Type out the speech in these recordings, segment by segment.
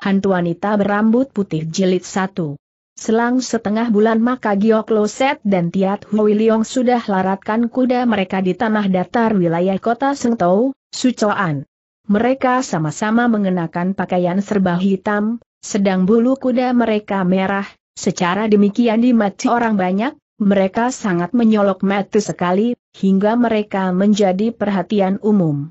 Hantu wanita berambut putih jilid satu. Selang setengah bulan maka Giok Loset dan Tiat Hui Leong sudah laratkan kuda mereka di tanah datar wilayah kota Sengtou, Sucoan. Mereka sama-sama mengenakan pakaian serba hitam, sedang bulu kuda mereka merah, secara demikian di mata orang banyak, mereka sangat menyolok mati sekali, hingga mereka menjadi perhatian umum.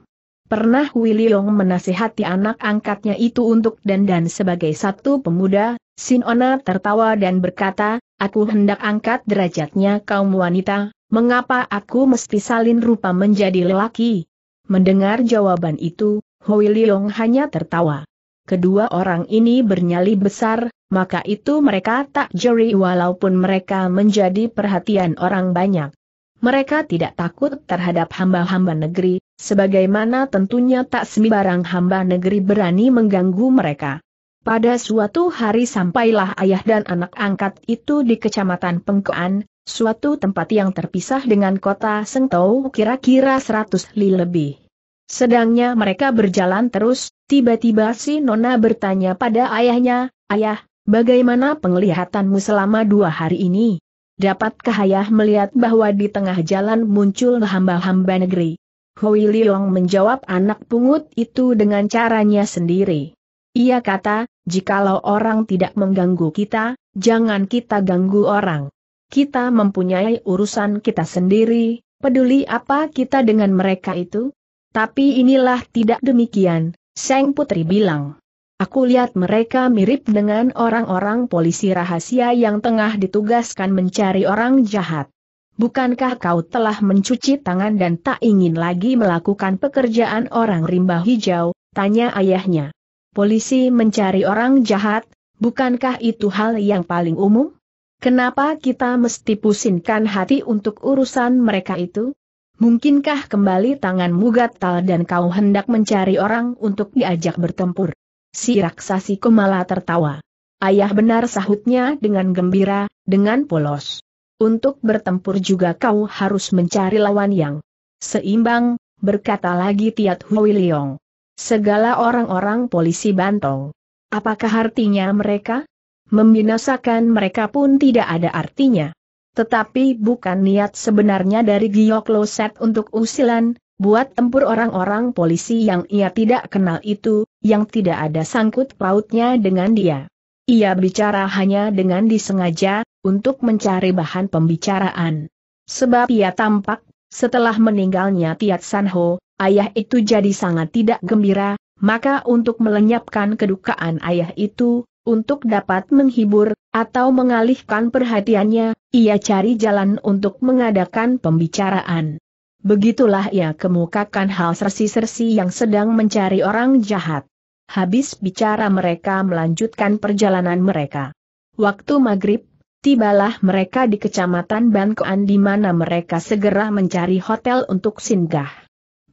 Pernah Wiliong menasihati anak angkatnya itu untuk dandan sebagai satu pemuda, Sinona tertawa dan berkata, aku hendak angkat derajatnya kaum wanita, mengapa aku mesti salin rupa menjadi lelaki? Mendengar jawaban itu, Wiliong hanya tertawa. Kedua orang ini bernyali besar, maka itu mereka tak jeri walaupun mereka menjadi perhatian orang banyak. Mereka tidak takut terhadap hamba-hamba negeri, sebagaimana tentunya tak sembarang hamba negeri berani mengganggu mereka. Pada suatu hari sampailah ayah dan anak angkat itu di kecamatan Pengkoan, suatu tempat yang terpisah dengan kota Sengtau kira-kira seratus li lebih. Sedangnya mereka berjalan terus, tiba-tiba si Nona bertanya pada ayahnya, Ayah, bagaimana penglihatanmu selama dua hari ini? Dapatkah ayah melihat bahwa di tengah jalan muncul hamba-hamba negeri? Hui Liong menjawab anak pungut itu dengan caranya sendiri. Ia kata, jikalau orang tidak mengganggu kita, jangan kita ganggu orang. Kita mempunyai urusan kita sendiri, peduli apa kita dengan mereka itu? Tapi inilah tidak demikian, Seng Putri bilang. Aku lihat mereka mirip dengan orang-orang polisi rahasia yang tengah ditugaskan mencari orang jahat. Bukankah kau telah mencuci tangan dan tak ingin lagi melakukan pekerjaan orang rimba hijau? Tanya ayahnya. Polisi mencari orang jahat, bukankah itu hal yang paling umum? Kenapa kita mesti pusingkan hati untuk urusan mereka itu? Mungkinkah kembali tanganmu gatal dan kau hendak mencari orang untuk diajak bertempur? Si raksasi Kumala tertawa. Ayah benar sahutnya dengan gembira, dengan polos. Untuk bertempur juga kau harus mencari lawan yang seimbang, berkata lagi Tiat Hui Leong. Segala orang-orang polisi bantong. Apakah artinya mereka? Membinasakan mereka pun tidak ada artinya. Tetapi bukan niat sebenarnya dari Giyok Loset untuk usilan, buat tempur orang-orang polisi yang ia tidak kenal itu, yang tidak ada sangkut pautnya dengan dia. Ia bicara hanya dengan disengaja, untuk mencari bahan pembicaraan. Sebab ia tampak, setelah meninggalnya Tiat Sanho, ayah itu jadi sangat tidak gembira, maka untuk melenyapkan kedukaan ayah itu, untuk dapat menghibur, atau mengalihkan perhatiannya, ia cari jalan untuk mengadakan pembicaraan. Begitulah ia kemukakan hal sersi-sersi yang sedang mencari orang jahat. Habis bicara mereka melanjutkan perjalanan mereka. Waktu maghrib, tibalah mereka di kecamatan Bankoan di mana mereka segera mencari hotel untuk singgah.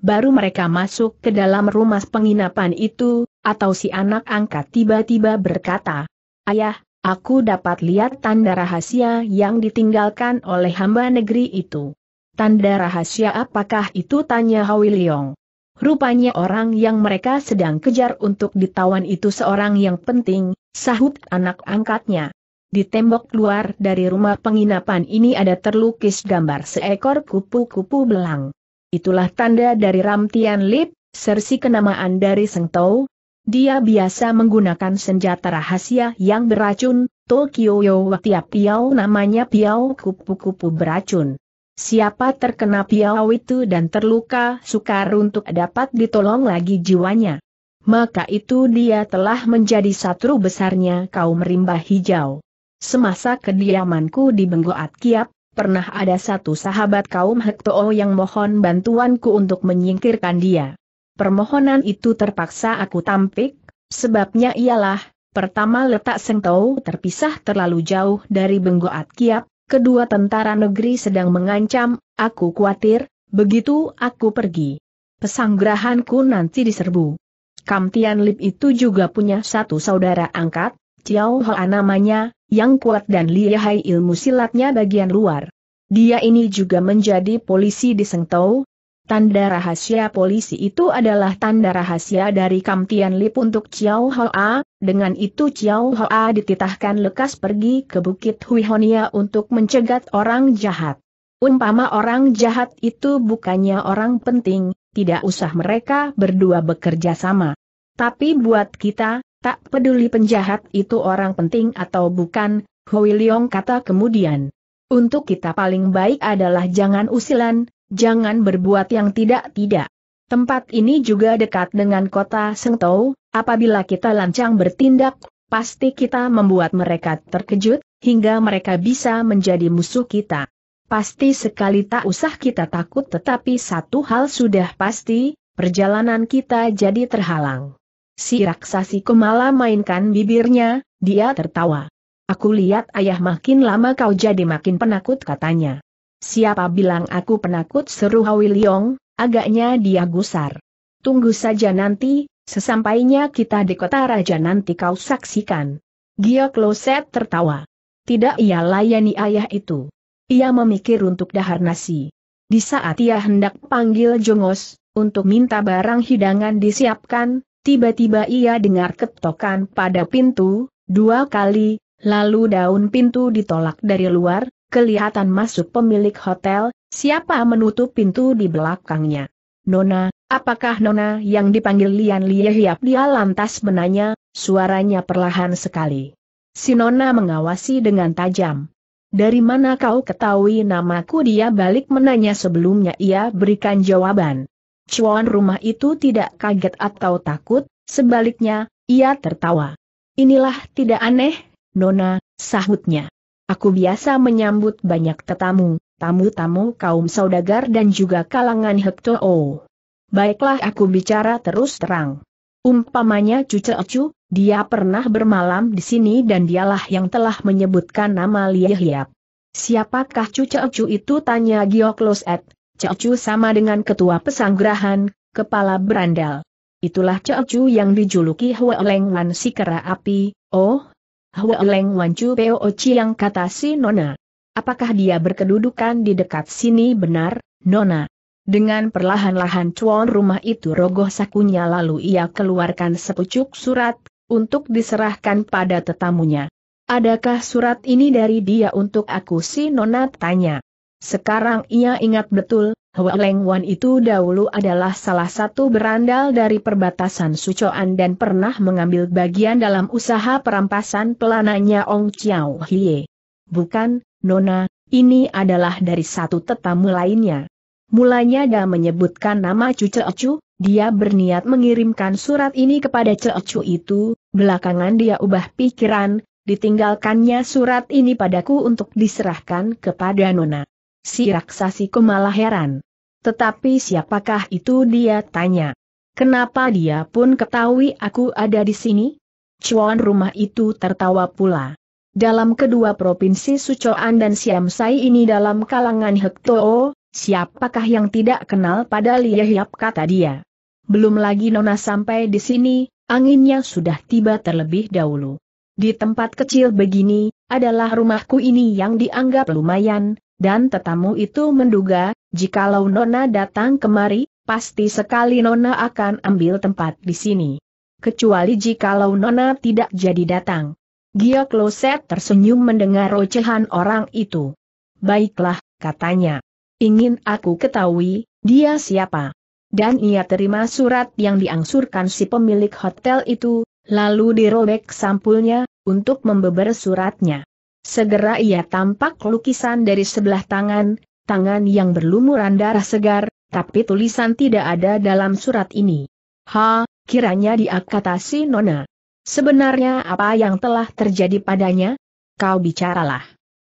Baru mereka masuk ke dalam rumah penginapan itu, atau si anak angkat tiba-tiba berkata, Ayah, aku dapat lihat tanda rahasia yang ditinggalkan oleh hamba negeri itu. Tanda rahasia apakah itu tanya Hawi Leong. Rupanya orang yang mereka sedang kejar untuk ditawan itu seorang yang penting, sahut anak angkatnya. Di tembok luar dari rumah penginapan ini ada terlukis gambar seekor kupu-kupu belang. Itulah tanda dari Ramtian Lip, sersi kenamaan dari Tau. Dia biasa menggunakan senjata rahasia yang beracun, Tokyo Yo Tiap Piau namanya Piau kupu-kupu beracun. Siapa terkena piau itu dan terluka sukar untuk dapat ditolong lagi jiwanya. Maka itu dia telah menjadi satru besarnya kaum rimba hijau. Semasa kediamanku di Benggoat Kiap, pernah ada satu sahabat kaum Hektoo yang mohon bantuanku untuk menyingkirkan dia. Permohonan itu terpaksa aku tampik, sebabnya ialah, pertama letak sentau terpisah terlalu jauh dari Benggoat Kiap, kedua tentara negeri sedang mengancam, aku khawatir, begitu aku pergi. Pesanggrahanku nanti diserbu. Kam Tian Lip itu juga punya satu saudara angkat, Chiao Hoa namanya, yang kuat dan lihai ilmu silatnya bagian luar. Dia ini juga menjadi polisi di Sengtou, Tanda rahasia polisi itu adalah tanda rahasia dari Tian Lip untuk Chiao Hoa, dengan itu Chiao Hoa dititahkan lekas pergi ke Bukit Huihonia untuk mencegat orang jahat. Umpama orang jahat itu bukannya orang penting, tidak usah mereka berdua bekerja sama. Tapi buat kita, tak peduli penjahat itu orang penting atau bukan, Hui Leong kata kemudian. Untuk kita paling baik adalah jangan usilan, jangan berbuat yang tidak-tidak. Tempat ini juga dekat dengan kota Sengtou, apabila kita lancang bertindak, pasti kita membuat mereka terkejut, hingga mereka bisa menjadi musuh kita. Pasti sekali tak usah kita takut tetapi satu hal sudah pasti, perjalanan kita jadi terhalang. Si raksasi kemala mainkan bibirnya, dia tertawa. Aku lihat ayah makin lama kau jadi makin penakut katanya. Siapa bilang aku penakut seru Hawi Liong, agaknya dia gusar. Tunggu saja nanti, sesampainya kita di kota raja nanti kau saksikan. Gia Kloset tertawa. Tidak ia layani ayah itu. Ia memikir untuk dahar nasi. Di saat ia hendak panggil Jongos, untuk minta barang hidangan disiapkan, tiba-tiba ia dengar ketokan pada pintu, dua kali, lalu daun pintu ditolak dari luar, kelihatan masuk pemilik hotel, siapa menutup pintu di belakangnya. Nona, apakah Nona yang dipanggil Lian Liehiap dia lantas menanya, suaranya perlahan sekali. Si Nona mengawasi dengan tajam. Dari mana kau ketahui namaku dia balik menanya sebelumnya ia berikan jawaban. Cuan rumah itu tidak kaget atau takut, sebaliknya, ia tertawa. Inilah tidak aneh, Nona, sahutnya. Aku biasa menyambut banyak tetamu, tamu-tamu kaum saudagar dan juga kalangan hekto -o. Baiklah aku bicara terus terang. Umpamanya Cucu Ocu, dia pernah bermalam di sini dan dialah yang telah menyebutkan nama Lie Siapakah Cucu Ocu itu tanya Gioklos Loset, Cecu sama dengan ketua pesanggrahan, kepala berandal. Itulah Cucu yang dijuluki Hueleng Wan si kera api, oh, Hua leng Wan Chu Peo Oci yang kata si Nona. Apakah dia berkedudukan di dekat sini benar, Nona? Dengan perlahan-lahan cuan rumah itu rogoh sakunya lalu ia keluarkan sepucuk surat, untuk diserahkan pada tetamunya. Adakah surat ini dari dia untuk aku si Nona tanya? Sekarang ia ingat betul, Hwa Leng Wan itu dahulu adalah salah satu berandal dari perbatasan Sucoan dan pernah mengambil bagian dalam usaha perampasan pelananya Ong Chiao Hie. Bukan, Nona, ini adalah dari satu tetamu lainnya. Mulanya dia menyebutkan nama Cu Ocu, dia berniat mengirimkan surat ini kepada Cecu itu, belakangan dia ubah pikiran, ditinggalkannya surat ini padaku untuk diserahkan kepada Nona. Si Raksasi malah heran. Tetapi siapakah itu dia tanya. Kenapa dia pun ketahui aku ada di sini? Cuan rumah itu tertawa pula. Dalam kedua provinsi Sucoan dan Siamsai ini dalam kalangan Hektoo, siapakah yang tidak kenal pada Liyahyap kata dia. Belum lagi Nona sampai di sini, anginnya sudah tiba terlebih dahulu. Di tempat kecil begini, adalah rumahku ini yang dianggap lumayan, dan tetamu itu menduga, jikalau Nona datang kemari, pasti sekali Nona akan ambil tempat di sini. Kecuali jikalau Nona tidak jadi datang. Gia Kloset tersenyum mendengar ocehan orang itu. Baiklah, katanya. Ingin aku ketahui, dia siapa? Dan ia terima surat yang diangsurkan si pemilik hotel itu, lalu dirobek sampulnya, untuk membeber suratnya. Segera ia tampak lukisan dari sebelah tangan, tangan yang berlumuran darah segar, tapi tulisan tidak ada dalam surat ini. Ha, kiranya dia kata si Nona. Sebenarnya apa yang telah terjadi padanya? Kau bicaralah.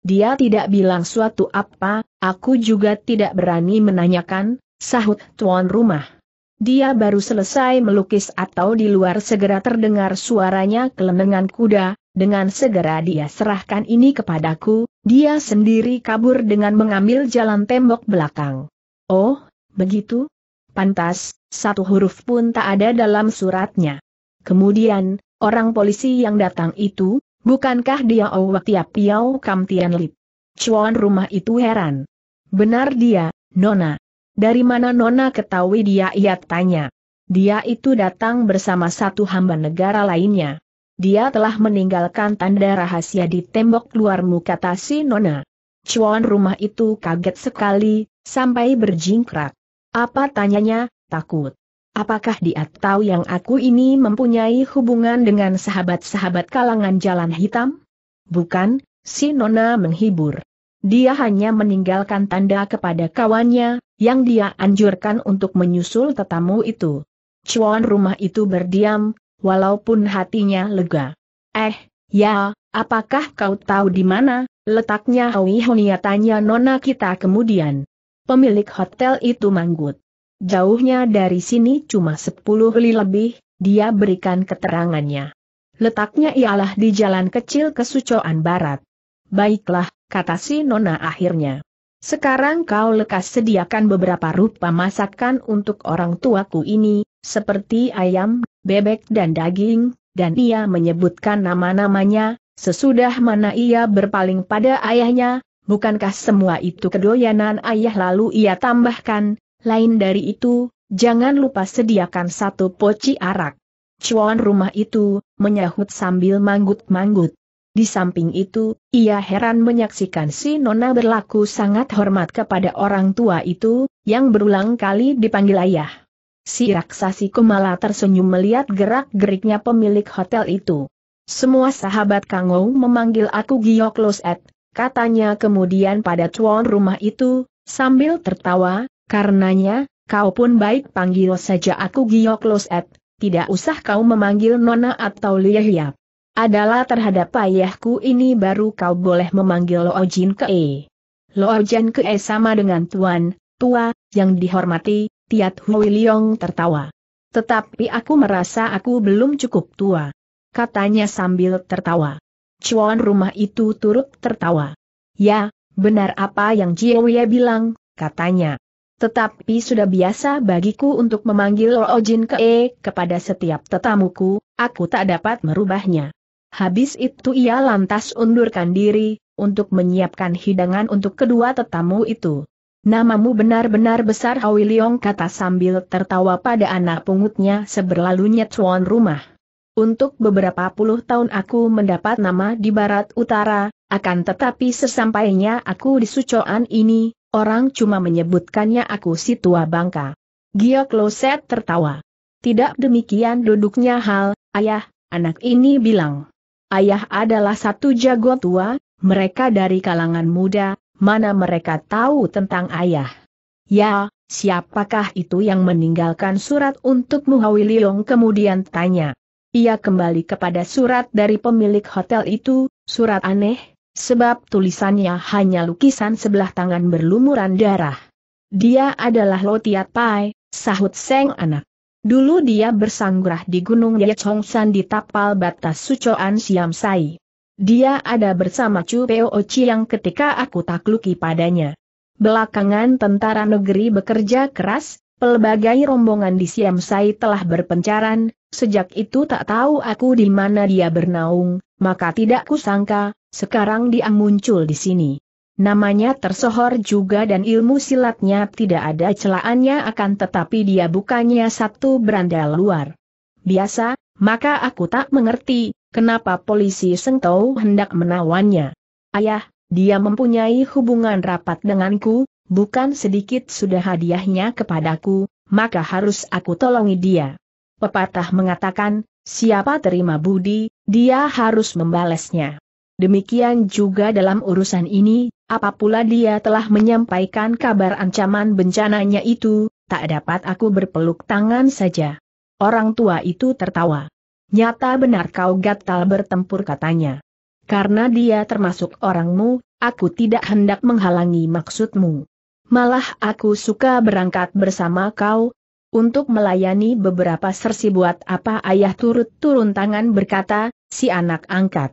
Dia tidak bilang suatu apa, aku juga tidak berani menanyakan, sahut tuan rumah. Dia baru selesai melukis atau di luar segera terdengar suaranya kelenengan kuda, dengan segera dia serahkan ini kepadaku, dia sendiri kabur dengan mengambil jalan tembok belakang. Oh, begitu? Pantas, satu huruf pun tak ada dalam suratnya. Kemudian, orang polisi yang datang itu, bukankah dia Owa oh Tiap piau Kam Tian Lip? Cuan rumah itu heran. Benar dia, Nona. Dari mana Nona ketahui dia ia tanya. Dia itu datang bersama satu hamba negara lainnya. Dia telah meninggalkan tanda rahasia di tembok luar muka Tasi Nona. Cuan rumah itu kaget sekali, sampai berjingkrak. Apa tanyanya, takut. Apakah dia tahu yang aku ini mempunyai hubungan dengan sahabat-sahabat kalangan jalan hitam? Bukan, si Nona menghibur. Dia hanya meninggalkan tanda kepada kawannya, yang dia anjurkan untuk menyusul tetamu itu. Cuan rumah itu berdiam, walaupun hatinya lega. Eh, ya, apakah kau tahu di mana, letaknya Hoi Honia tanya nona kita kemudian. Pemilik hotel itu manggut. Jauhnya dari sini cuma sepuluh li lebih, dia berikan keterangannya. Letaknya ialah di jalan kecil Kesucoan Barat. Baiklah, kata si Nona akhirnya. Sekarang kau lekas sediakan beberapa rupa masakan untuk orang tuaku ini, seperti ayam, bebek dan daging, dan ia menyebutkan nama-namanya, sesudah mana ia berpaling pada ayahnya, bukankah semua itu kedoyanan ayah lalu ia tambahkan, lain dari itu, jangan lupa sediakan satu poci arak. Cuan rumah itu, menyahut sambil manggut-manggut. Di samping itu, ia heran menyaksikan si Nona berlaku sangat hormat kepada orang tua itu, yang berulang kali dipanggil ayah. Si raksasi Kumala tersenyum melihat gerak-geriknya pemilik hotel itu. Semua sahabat Kangou memanggil aku Gio Loset, katanya kemudian pada tuan rumah itu, sambil tertawa, karenanya, kau pun baik panggil saja aku Gio Loset, tidak usah kau memanggil Nona atau Lihiap adalah terhadap ayahku ini baru kau boleh memanggil Lo Jin Kei. E. Lo Jin Kei e sama dengan tuan, tua, yang dihormati, Tiat Hui Liong tertawa. Tetapi aku merasa aku belum cukup tua. Katanya sambil tertawa. Cuan rumah itu turut tertawa. Ya, benar apa yang Wei bilang, katanya. Tetapi sudah biasa bagiku untuk memanggil Lo Jin Kei e kepada setiap tetamuku, aku tak dapat merubahnya. Habis itu ia lantas undurkan diri, untuk menyiapkan hidangan untuk kedua tetamu itu. Namamu benar-benar besar Hawi Leong kata sambil tertawa pada anak pungutnya seberlalunya tuan rumah. Untuk beberapa puluh tahun aku mendapat nama di barat utara, akan tetapi sesampainya aku di sucoan ini, orang cuma menyebutkannya aku si tua bangka. Gia Kloset tertawa. Tidak demikian duduknya hal, ayah, anak ini bilang. Ayah adalah satu jago tua, mereka dari kalangan muda, mana mereka tahu tentang ayah. Ya, siapakah itu yang meninggalkan surat untuk Muhawililong kemudian tanya. Ia kembali kepada surat dari pemilik hotel itu, surat aneh, sebab tulisannya hanya lukisan sebelah tangan berlumuran darah. Dia adalah Lotiat Pai, sahut Seng anak. Dulu dia bersanggrah di Gunung Yechongsan di tapal batas Sucoan Siam Sai. Dia ada bersama Chu Peo Ochi yang ketika aku takluki padanya. Belakangan tentara negeri bekerja keras, pelbagai rombongan di Siam Sai telah berpencaran, sejak itu tak tahu aku di mana dia bernaung, maka tidak kusangka, sekarang dia muncul di sini. Namanya tersohor juga dan ilmu silatnya tidak ada celaannya akan tetapi dia bukannya satu berandal luar. Biasa, maka aku tak mengerti, kenapa polisi Sengtou hendak menawannya. Ayah, dia mempunyai hubungan rapat denganku, bukan sedikit sudah hadiahnya kepadaku, maka harus aku tolongi dia. Pepatah mengatakan, siapa terima budi, dia harus membalasnya. Demikian juga dalam urusan ini, apapula dia telah menyampaikan kabar ancaman bencananya itu, tak dapat aku berpeluk tangan saja. Orang tua itu tertawa. Nyata benar kau gatal bertempur katanya. Karena dia termasuk orangmu, aku tidak hendak menghalangi maksudmu. Malah aku suka berangkat bersama kau, untuk melayani beberapa sersi buat apa ayah turut turun tangan berkata, si anak angkat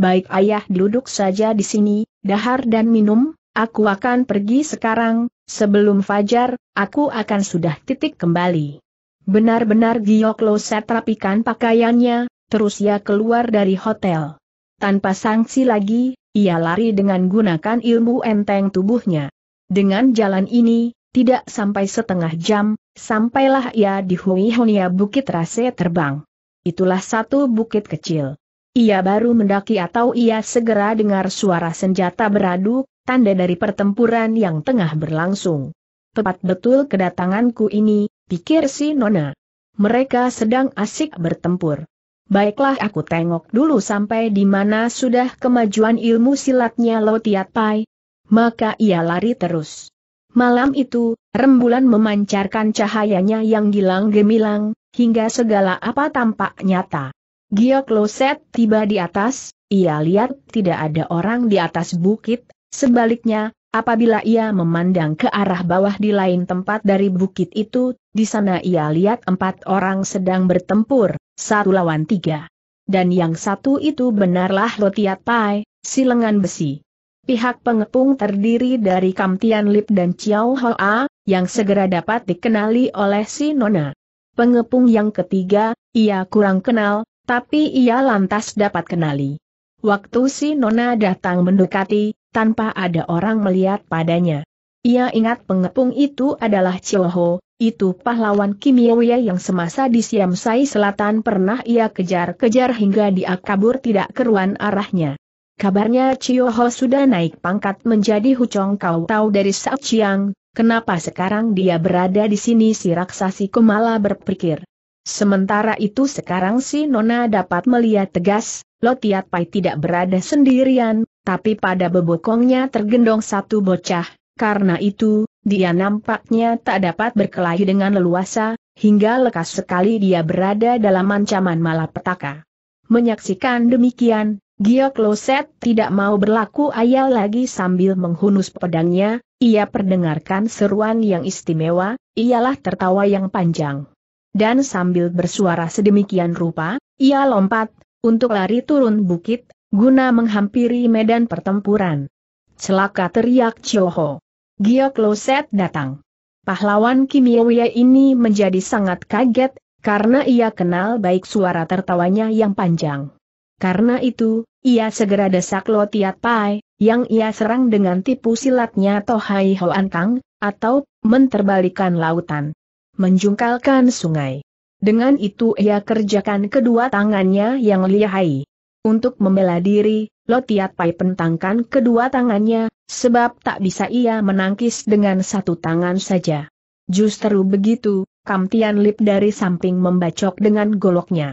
baik ayah duduk saja di sini, dahar dan minum, aku akan pergi sekarang, sebelum fajar, aku akan sudah titik kembali. Benar-benar Gioklo set rapikan pakaiannya, terus ia keluar dari hotel. Tanpa sanksi lagi, ia lari dengan gunakan ilmu enteng tubuhnya. Dengan jalan ini, tidak sampai setengah jam, sampailah ia di Hui Honia Bukit Rase terbang. Itulah satu bukit kecil. Ia baru mendaki atau ia segera dengar suara senjata beradu, tanda dari pertempuran yang tengah berlangsung. Tepat betul kedatanganku ini, pikir si Nona. Mereka sedang asik bertempur. Baiklah aku tengok dulu sampai di mana sudah kemajuan ilmu silatnya Lo Tiat Pai. Maka ia lari terus. Malam itu, rembulan memancarkan cahayanya yang gilang gemilang, hingga segala apa tampak nyata. Gio Kloset tiba di atas, ia lihat tidak ada orang di atas bukit, sebaliknya, apabila ia memandang ke arah bawah di lain tempat dari bukit itu, di sana ia lihat empat orang sedang bertempur, satu lawan tiga. Dan yang satu itu benarlah Lotiat Pai, si lengan besi. Pihak pengepung terdiri dari Tian Lip dan Chiao Hoa, yang segera dapat dikenali oleh si Nona. Pengepung yang ketiga, ia kurang kenal, tapi ia lantas dapat kenali. Waktu si Nona datang mendekati, tanpa ada orang melihat padanya. Ia ingat pengepung itu adalah Cioho, itu pahlawan Kimioya yang semasa di Siamsai Selatan pernah ia kejar-kejar hingga dia kabur tidak keruan arahnya. Kabarnya Cioho sudah naik pangkat menjadi Hucong Kau tahu dari Sao Chiang, kenapa sekarang dia berada di sini si raksasi Kumala berpikir. Sementara itu sekarang si Nona dapat melihat tegas, Lotiat Pai tidak berada sendirian, tapi pada bebokongnya tergendong satu bocah, karena itu, dia nampaknya tak dapat berkelahi dengan leluasa, hingga lekas sekali dia berada dalam ancaman malapetaka. Menyaksikan demikian, Gio Kloset tidak mau berlaku ayal lagi sambil menghunus pedangnya, ia perdengarkan seruan yang istimewa, ialah tertawa yang panjang dan sambil bersuara sedemikian rupa, ia lompat, untuk lari turun bukit, guna menghampiri medan pertempuran. Celaka teriak Cioho. Gio Kloset datang. Pahlawan Kimioya ini menjadi sangat kaget, karena ia kenal baik suara tertawanya yang panjang. Karena itu, ia segera desak Lo Tiat Pai, yang ia serang dengan tipu silatnya Tohai Ho Antang, atau menterbalikan lautan menjungkalkan sungai. Dengan itu ia kerjakan kedua tangannya yang lihai. Untuk membela diri, Lotiat Pai pentangkan kedua tangannya, sebab tak bisa ia menangkis dengan satu tangan saja. Justru begitu, Kamtian Lip dari samping membacok dengan goloknya.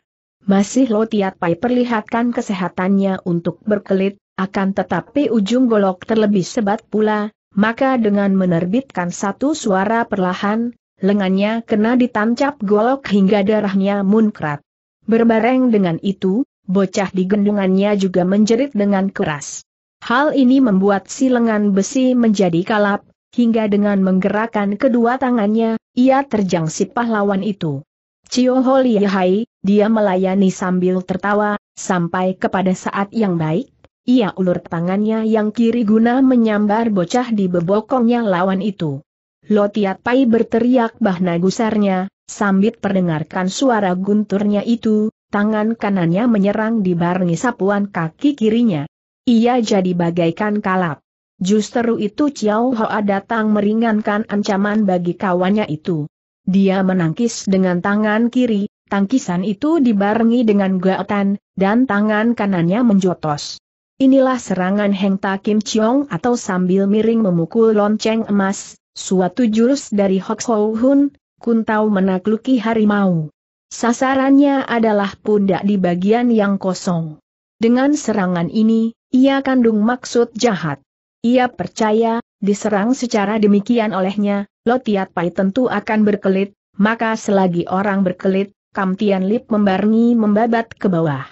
Masih Lotiat Pai perlihatkan kesehatannya untuk berkelit, akan tetapi ujung golok terlebih sebat pula, maka dengan menerbitkan satu suara perlahan, lengannya kena ditancap golok hingga darahnya munkrat. Berbareng dengan itu, bocah di gendungannya juga menjerit dengan keras. Hal ini membuat si lengan besi menjadi kalap, hingga dengan menggerakkan kedua tangannya, ia terjang si pahlawan itu. Cio Holihai, dia melayani sambil tertawa, sampai kepada saat yang baik, ia ulur tangannya yang kiri guna menyambar bocah di bebokongnya lawan itu. Lotiat Pai berteriak bahna gusarnya, sambil perdengarkan suara gunturnya itu, tangan kanannya menyerang dibarengi sapuan kaki kirinya. Ia jadi bagaikan kalap. Justru itu Chiao Hoa datang meringankan ancaman bagi kawannya itu. Dia menangkis dengan tangan kiri, tangkisan itu dibarengi dengan gaetan, dan tangan kanannya menjotos. Inilah serangan Heng Kim Chiong atau sambil miring memukul lonceng emas, Suatu jurus dari Hok Ho Hun, Kuntau menakluki harimau. Sasarannya adalah pundak di bagian yang kosong. Dengan serangan ini, ia kandung maksud jahat. Ia percaya, diserang secara demikian olehnya, Lotiat Pai tentu akan berkelit, maka selagi orang berkelit, Kamtian Lip membarni membabat ke bawah.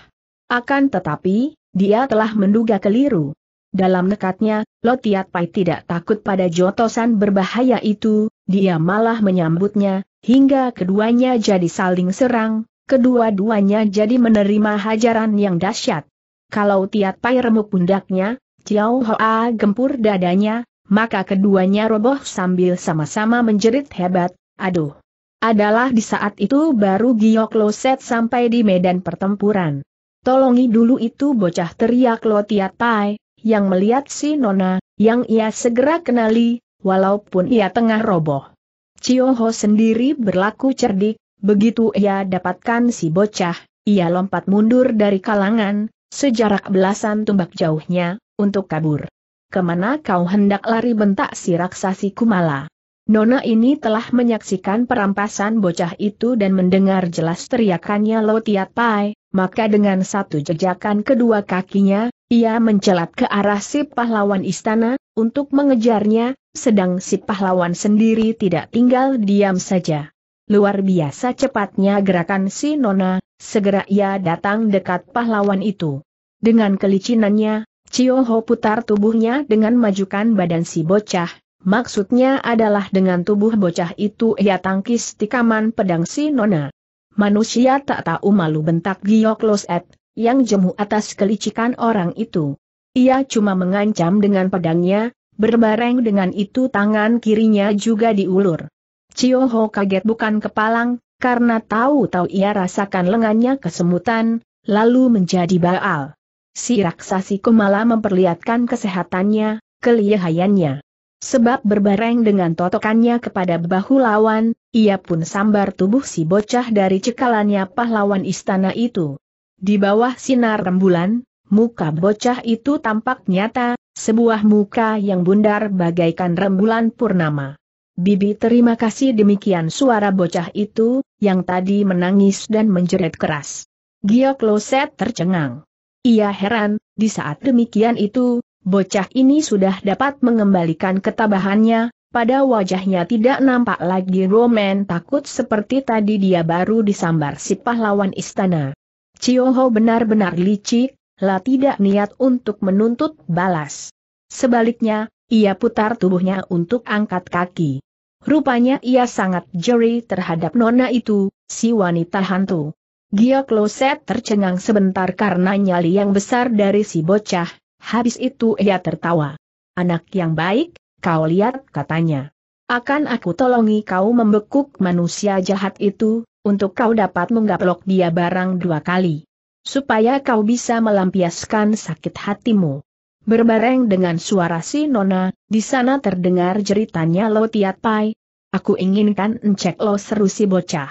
Akan tetapi, dia telah menduga keliru. Dalam nekatnya, Lotiat Pai tidak takut pada jotosan berbahaya itu, dia malah menyambutnya, hingga keduanya jadi saling serang, kedua-duanya jadi menerima hajaran yang dahsyat. Kalau Tiat Pai remuk pundaknya, Ciao Hoa gempur dadanya, maka keduanya roboh sambil sama-sama menjerit hebat, aduh. Adalah di saat itu baru Giok Loset sampai di medan pertempuran. Tolongi dulu itu bocah teriak Lotiat Pai, yang melihat si Nona, yang ia segera kenali, walaupun ia tengah roboh. Cioho sendiri berlaku cerdik, begitu ia dapatkan si bocah, ia lompat mundur dari kalangan, sejarak belasan tumbak jauhnya, untuk kabur. Kemana kau hendak lari bentak si raksasi Kumala? Nona ini telah menyaksikan perampasan bocah itu dan mendengar jelas teriakannya lo Tiat Pai, maka dengan satu jejakan kedua kakinya, ia mencelat ke arah si pahlawan istana, untuk mengejarnya, sedang si pahlawan sendiri tidak tinggal diam saja. Luar biasa cepatnya gerakan si Nona, segera ia datang dekat pahlawan itu. Dengan kelicinannya, Cio Ho putar tubuhnya dengan majukan badan si bocah, maksudnya adalah dengan tubuh bocah itu ia tangkis tikaman pedang si Nona. Manusia tak tahu malu bentak Giyok Loset, yang jemu atas kelicikan orang itu. Ia cuma mengancam dengan pedangnya, berbareng dengan itu tangan kirinya juga diulur. Cio Ho kaget bukan kepalang, karena tahu-tahu ia rasakan lengannya kesemutan, lalu menjadi baal. Si raksasi Kumala memperlihatkan kesehatannya, kelihayannya. Sebab berbareng dengan totokannya kepada bahu lawan, ia pun sambar tubuh si bocah dari cekalannya pahlawan istana itu. Di bawah sinar rembulan, muka bocah itu tampak nyata, sebuah muka yang bundar bagaikan rembulan purnama. Bibi terima kasih demikian suara bocah itu, yang tadi menangis dan menjerit keras. Gio Loset tercengang. Ia heran, di saat demikian itu, Bocah ini sudah dapat mengembalikan ketabahannya, pada wajahnya tidak nampak lagi roman takut seperti tadi dia baru disambar si pahlawan istana. Cioho benar-benar licik, lah tidak niat untuk menuntut balas. Sebaliknya, ia putar tubuhnya untuk angkat kaki. Rupanya ia sangat jeri terhadap nona itu, si wanita hantu. Gia Kloset tercengang sebentar karena nyali yang besar dari si bocah, Habis itu ia tertawa. Anak yang baik, kau lihat katanya. Akan aku tolongi kau membekuk manusia jahat itu, untuk kau dapat menggaplok dia barang dua kali. Supaya kau bisa melampiaskan sakit hatimu. Berbareng dengan suara si Nona, di sana terdengar jeritannya Lo Tiat Pai. Aku inginkan encek lo seru si bocah.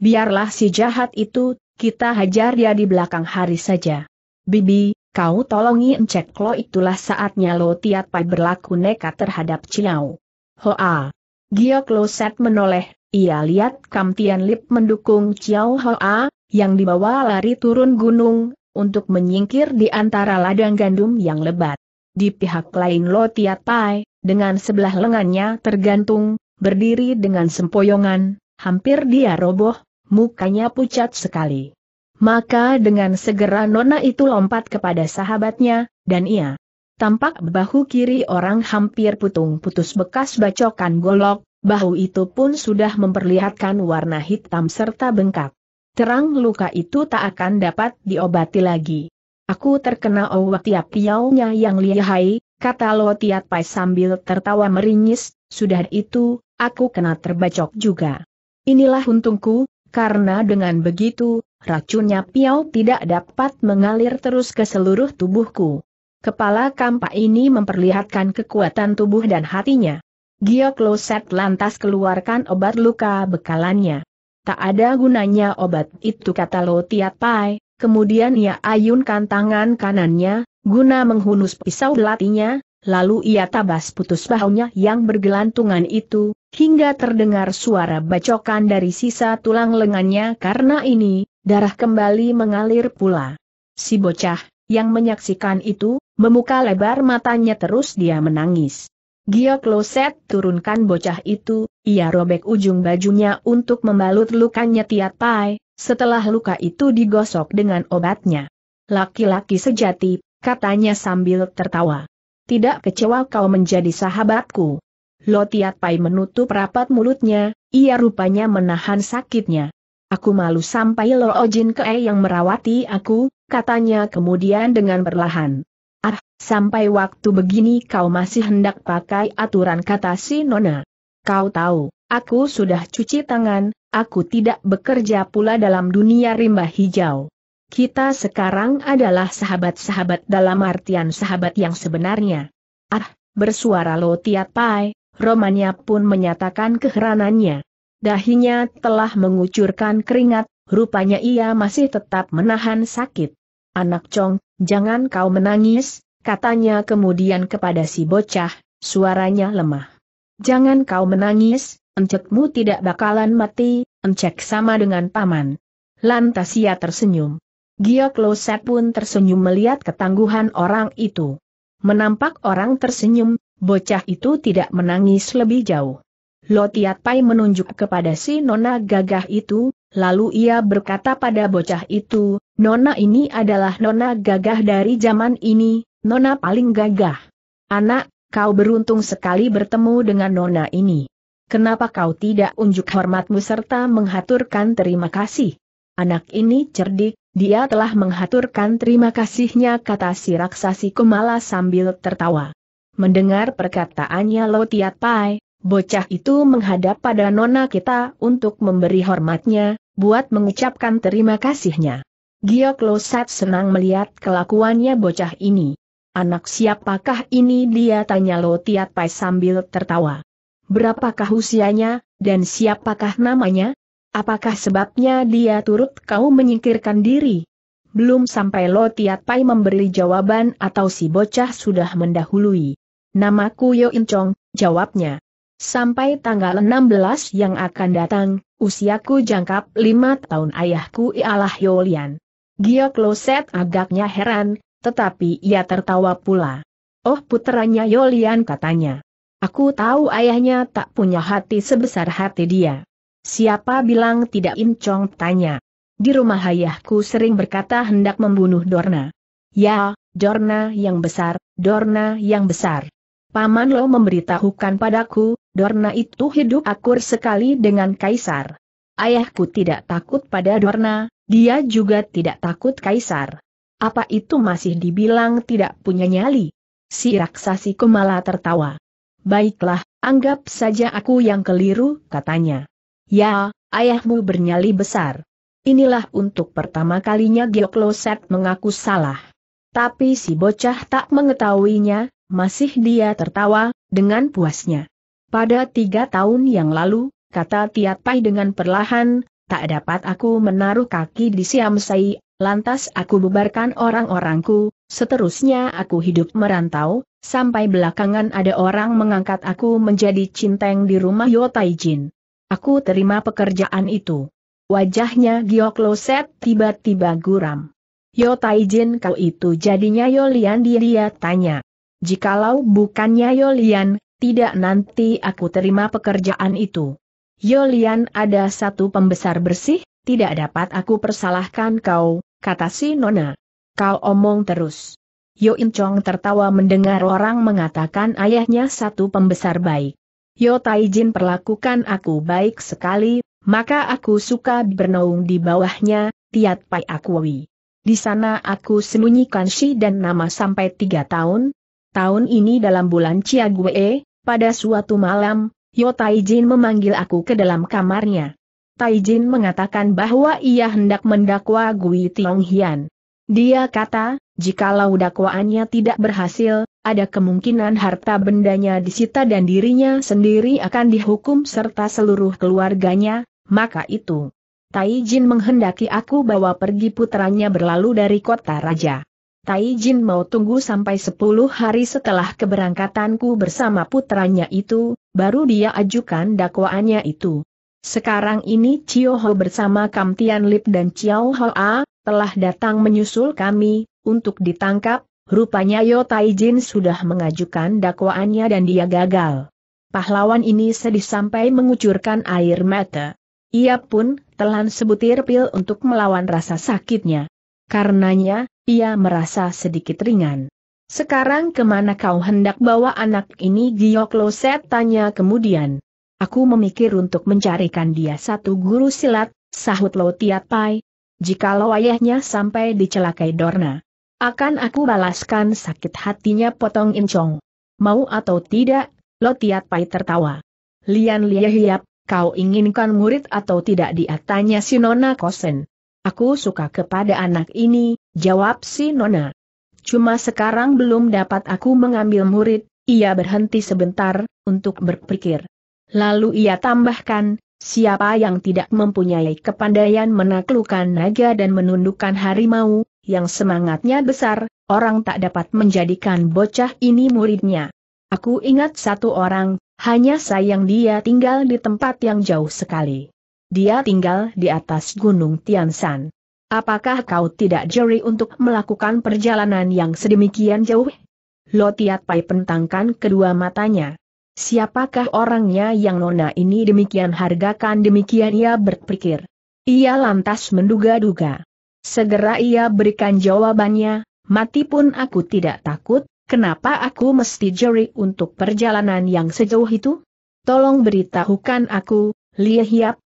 Biarlah si jahat itu, kita hajar dia di belakang hari saja. Bibi, Kau tolongi Encek Lo itulah saatnya Lo Tiat Pai berlaku nekat terhadap Ciao. Hoa. Giok Lo Set menoleh, ia lihat Kam Tian Lip mendukung Ciao Hoa, yang dibawa lari turun gunung, untuk menyingkir di antara ladang gandum yang lebat. Di pihak lain Lo Tiat Pai, dengan sebelah lengannya tergantung, berdiri dengan sempoyongan, hampir dia roboh, mukanya pucat sekali. Maka dengan segera nona itu lompat kepada sahabatnya, dan ia tampak bahu kiri orang hampir putung putus bekas bacokan golok, bahu itu pun sudah memperlihatkan warna hitam serta bengkak. Terang luka itu tak akan dapat diobati lagi. Aku terkena owak tiap piaunya yang lihai, kata Lo tiap Pai sambil tertawa meringis, sudah itu, aku kena terbacok juga. Inilah untungku, karena dengan begitu, Racunnya piau tidak dapat mengalir terus ke seluruh tubuhku. Kepala kampak ini memperlihatkan kekuatan tubuh dan hatinya. Giok Loset lantas keluarkan obat luka bekalannya. Tak ada gunanya obat itu kata Lo Tiat Pai, kemudian ia ayunkan tangan kanannya, guna menghunus pisau belatinya, lalu ia tabas putus bahunya yang bergelantungan itu, hingga terdengar suara bacokan dari sisa tulang lengannya karena ini, Darah kembali mengalir pula. Si bocah, yang menyaksikan itu, memuka lebar matanya terus dia menangis. Gio Kloset turunkan bocah itu, ia robek ujung bajunya untuk membalut lukanya Tiat Pai. setelah luka itu digosok dengan obatnya. Laki-laki sejati, katanya sambil tertawa. Tidak kecewa kau menjadi sahabatku. Lo Tiat Pai menutup rapat mulutnya, ia rupanya menahan sakitnya. Aku malu sampai Lo Ojin Kee yang merawati aku, katanya kemudian dengan perlahan. Ah, sampai waktu begini kau masih hendak pakai aturan kata si Nona. Kau tahu, aku sudah cuci tangan, aku tidak bekerja pula dalam dunia rimba hijau. Kita sekarang adalah sahabat-sahabat dalam artian sahabat yang sebenarnya. Ah, bersuara Lo tiap Pai, Romanya pun menyatakan keheranannya dahinya telah mengucurkan keringat, rupanya ia masih tetap menahan sakit. Anak Chong, jangan kau menangis, katanya kemudian kepada si bocah, suaranya lemah. Jangan kau menangis, encekmu tidak bakalan mati, encek sama dengan paman. Lantas ia tersenyum. Giok Loset pun tersenyum melihat ketangguhan orang itu. Menampak orang tersenyum, bocah itu tidak menangis lebih jauh. Lo Tiat Pai menunjuk kepada si nona gagah itu, lalu ia berkata pada bocah itu, Nona ini adalah nona gagah dari zaman ini, nona paling gagah. Anak, kau beruntung sekali bertemu dengan nona ini. Kenapa kau tidak unjuk hormatmu serta menghaturkan terima kasih? Anak ini cerdik, dia telah menghaturkan terima kasihnya kata si raksasi Kumala sambil tertawa. Mendengar perkataannya Lo Tiat Pai, Bocah itu menghadap pada nona kita untuk memberi hormatnya, buat mengucapkan terima kasihnya. Giok Klosat senang melihat kelakuannya bocah ini. Anak siapakah ini dia tanya Lo Tiat Pai sambil tertawa. Berapakah usianya, dan siapakah namanya? Apakah sebabnya dia turut kau menyingkirkan diri? Belum sampai Lo Tiat Pai memberi jawaban atau si bocah sudah mendahului. Namaku Yo Chong, jawabnya. Sampai tanggal 16 yang akan datang, usiaku jangkap lima tahun ayahku ialah Yolian. Gia Kloset agaknya heran, tetapi ia tertawa pula. Oh puteranya Yolian katanya. Aku tahu ayahnya tak punya hati sebesar hati dia. Siapa bilang tidak incong tanya. Di rumah ayahku sering berkata hendak membunuh Dorna. Ya, Dorna yang besar, Dorna yang besar. Paman lo memberitahukan padaku, Dorna itu hidup akur sekali dengan Kaisar. Ayahku tidak takut pada Dorna, dia juga tidak takut Kaisar. Apa itu masih dibilang tidak punya nyali? Si raksasi Kumala tertawa. Baiklah, anggap saja aku yang keliru, katanya. Ya, ayahmu bernyali besar. Inilah untuk pertama kalinya Geokloset mengaku salah. Tapi si bocah tak mengetahuinya, masih dia tertawa, dengan puasnya. Pada tiga tahun yang lalu, kata Tiat Pai dengan perlahan, tak dapat aku menaruh kaki di Siam Sai, lantas aku bubarkan orang-orangku, seterusnya aku hidup merantau, sampai belakangan ada orang mengangkat aku menjadi cinteng di rumah Yotai Jin. Aku terima pekerjaan itu. Wajahnya Giok Set tiba-tiba guram. Yotai Jin kau itu jadinya Yolian dia, dia tanya. Jikalau bukannya Yolian, tidak nanti aku terima pekerjaan itu. Yolian ada satu pembesar bersih, tidak dapat aku persalahkan kau, kata si Nona. Kau omong terus. Yo Chong tertawa mendengar orang mengatakan ayahnya satu pembesar baik. Yo Taijin perlakukan aku baik sekali, maka aku suka bernaung di bawahnya, Tiat Pai wi. Di sana aku sembunyikan si dan nama sampai tiga tahun, Tahun ini dalam bulan Ciagwe, pada suatu malam, Yo Taijin memanggil aku ke dalam kamarnya. Taijin mengatakan bahwa ia hendak mendakwa Gui Tiong Hian. Dia kata, jikalau dakwaannya tidak berhasil, ada kemungkinan harta bendanya disita dan dirinya sendiri akan dihukum serta seluruh keluarganya, maka itu. Taijin menghendaki aku bawa pergi putranya berlalu dari kota raja. Tai Jin mau tunggu sampai 10 hari setelah keberangkatanku bersama putranya itu, baru dia ajukan dakwaannya itu. Sekarang ini Chio Ho bersama Kam Tian Lip dan Chiao Ho A, telah datang menyusul kami, untuk ditangkap, rupanya Yo Tai Jin sudah mengajukan dakwaannya dan dia gagal. Pahlawan ini sedih sampai mengucurkan air mata. Ia pun telan sebutir pil untuk melawan rasa sakitnya. Karenanya, ia merasa sedikit ringan. Sekarang kemana kau hendak bawa anak ini Giyok Loset tanya kemudian. Aku memikir untuk mencarikan dia satu guru silat, sahut Lo Pai. Jikalau ayahnya sampai dicelakai Dorna. Akan aku balaskan sakit hatinya potong incong. Mau atau tidak, Lo Pai tertawa. Lian Liahiap, kau inginkan murid atau tidak dia tanya si Nona Kosen. Aku suka kepada anak ini, jawab si Nona. Cuma sekarang belum dapat aku mengambil murid, ia berhenti sebentar, untuk berpikir. Lalu ia tambahkan, siapa yang tidak mempunyai kepandaian menaklukkan naga dan menundukkan harimau, yang semangatnya besar, orang tak dapat menjadikan bocah ini muridnya. Aku ingat satu orang, hanya sayang dia tinggal di tempat yang jauh sekali. Dia tinggal di atas Gunung Tiansan. Apakah kau tidak jeri untuk melakukan perjalanan yang sedemikian jauh? Lotiat Pai pentangkan kedua matanya. Siapakah orangnya yang nona ini demikian hargakan demikian ia berpikir. Ia lantas menduga-duga. Segera ia berikan jawabannya, mati pun aku tidak takut, kenapa aku mesti jeri untuk perjalanan yang sejauh itu? Tolong beritahukan aku, Lia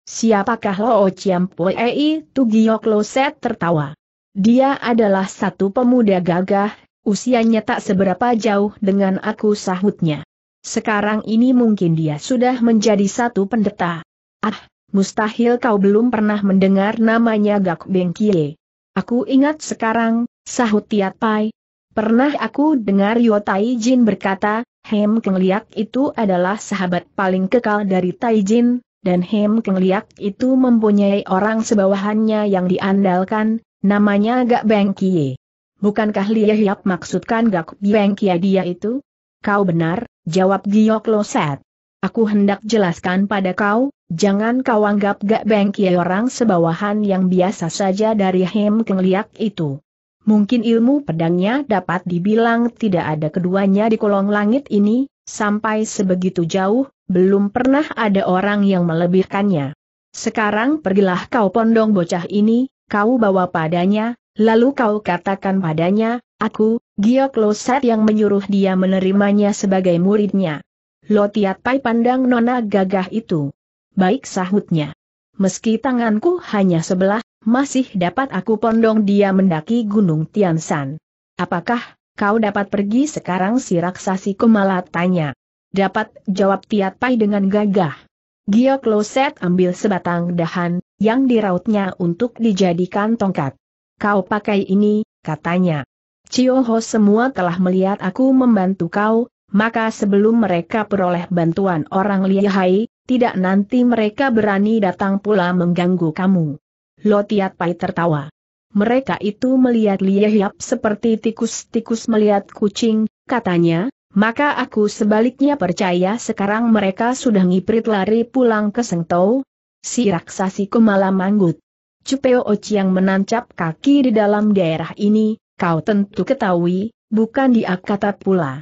Siapakah Lo oh Chiampuei? Tugiok set tertawa. Dia adalah satu pemuda gagah, usianya tak seberapa jauh dengan aku sahutnya. Sekarang ini mungkin dia sudah menjadi satu pendeta. Ah, mustahil kau belum pernah mendengar namanya Gak Kie. Aku ingat sekarang, sahut Tiat Pai. Pernah aku dengar Yotai Jin berkata, Hem Kengliak itu adalah sahabat paling kekal dari Taijin, dan Hem Keng Liak itu mempunyai orang sebawahannya yang diandalkan, namanya Gak Beng Kie. Bukankah Lia Hiap maksudkan Gak Beng Kie dia itu? Kau benar, jawab Giyok Loset. Aku hendak jelaskan pada kau, jangan kau anggap Gak Beng Kie orang sebawahan yang biasa saja dari Hem Keng Liak itu. Mungkin ilmu pedangnya dapat dibilang tidak ada keduanya di kolong langit ini, Sampai sebegitu jauh, belum pernah ada orang yang melebihkannya. Sekarang pergilah kau pondong bocah ini, kau bawa padanya, lalu kau katakan padanya, aku, Giok Loset yang menyuruh dia menerimanya sebagai muridnya. Lotiat Pai pandang nona gagah itu. Baik sahutnya. Meski tanganku hanya sebelah, masih dapat aku pondong dia mendaki Gunung Tiansan. Apakah Kau dapat pergi sekarang si raksasi Kumala tanya. Dapat, jawab Tiat Pai dengan gagah. Gio Kloset ambil sebatang dahan, yang dirautnya untuk dijadikan tongkat. Kau pakai ini, katanya. Cio Ho semua telah melihat aku membantu kau, maka sebelum mereka peroleh bantuan orang lihai, tidak nanti mereka berani datang pula mengganggu kamu. Lo Tiat Pai tertawa mereka itu melihat Liehyap seperti tikus-tikus melihat kucing, katanya, maka aku sebaliknya percaya sekarang mereka sudah ngiprit lari pulang ke Sengtou, si raksasi kumala manggut. Cupeo Oci yang menancap kaki di dalam daerah ini, kau tentu ketahui, bukan diakata kata pula.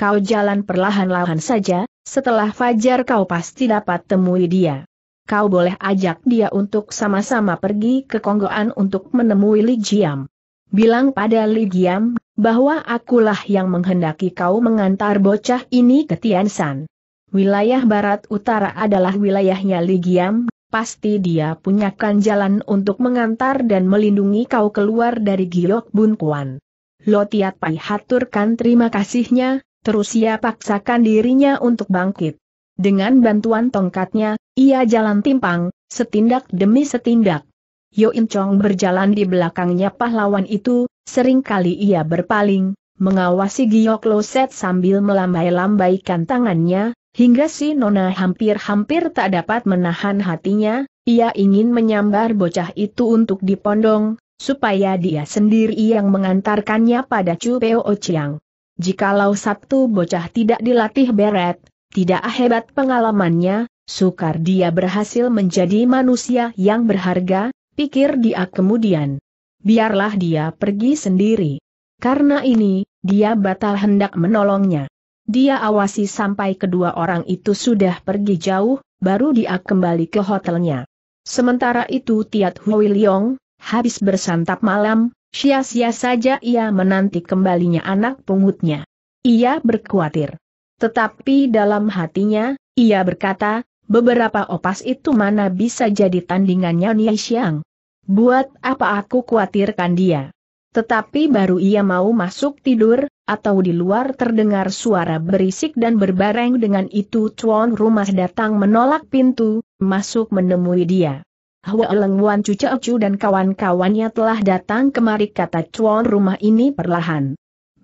Kau jalan perlahan-lahan saja, setelah fajar kau pasti dapat temui dia kau boleh ajak dia untuk sama-sama pergi ke Konggoan untuk menemui Li Jiam. Bilang pada Li Jiam, bahwa akulah yang menghendaki kau mengantar bocah ini ke Tiansan. Wilayah barat utara adalah wilayahnya Li Jiam, pasti dia punyakan jalan untuk mengantar dan melindungi kau keluar dari Giok Bun Kuan. Lotiat Pai haturkan terima kasihnya, terus ia paksakan dirinya untuk bangkit. Dengan bantuan tongkatnya, ia jalan timpang, setindak demi setindak. Yo In Chong berjalan di belakangnya pahlawan itu, seringkali ia berpaling, mengawasi Giyok Loset sambil melambai-lambaikan tangannya, hingga si Nona hampir-hampir tak dapat menahan hatinya, ia ingin menyambar bocah itu untuk dipondong, supaya dia sendiri yang mengantarkannya pada Chu Peo Chiang. Jikalau Sabtu bocah tidak dilatih beret, tidak hebat pengalamannya, sukar dia berhasil menjadi manusia yang berharga, pikir dia kemudian. Biarlah dia pergi sendiri. Karena ini, dia batal hendak menolongnya. Dia awasi sampai kedua orang itu sudah pergi jauh, baru dia kembali ke hotelnya. Sementara itu Tiat Hui Liong, habis bersantap malam, sia-sia saja ia menanti kembalinya anak pungutnya. Ia berkhawatir. Tetapi dalam hatinya, ia berkata, beberapa opas itu mana bisa jadi tandingannya Nia Xiang. Buat apa aku khawatirkan dia? Tetapi baru ia mau masuk tidur, atau di luar terdengar suara berisik dan berbareng dengan itu Chuan rumah datang menolak pintu, masuk menemui dia. Hua lenguan Wan Cu dan kawan-kawannya telah datang kemari kata Chuan rumah ini perlahan.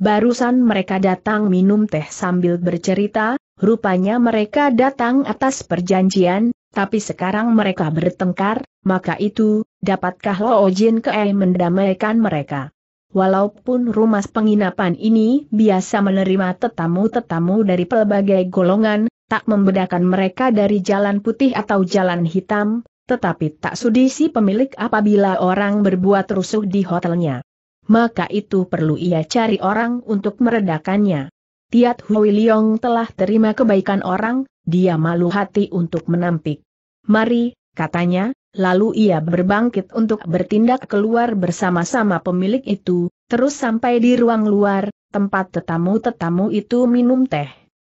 Barusan mereka datang minum teh sambil bercerita, rupanya mereka datang atas perjanjian, tapi sekarang mereka bertengkar, maka itu, dapatkah Lo Jin Kei mendamaikan mereka? Walaupun rumah penginapan ini biasa menerima tetamu-tetamu dari pelbagai golongan, tak membedakan mereka dari jalan putih atau jalan hitam, tetapi tak sudi si pemilik apabila orang berbuat rusuh di hotelnya maka itu perlu ia cari orang untuk meredakannya. Tiat Hui Liong telah terima kebaikan orang, dia malu hati untuk menampik. Mari, katanya, lalu ia berbangkit untuk bertindak keluar bersama-sama pemilik itu, terus sampai di ruang luar, tempat tetamu-tetamu itu minum teh.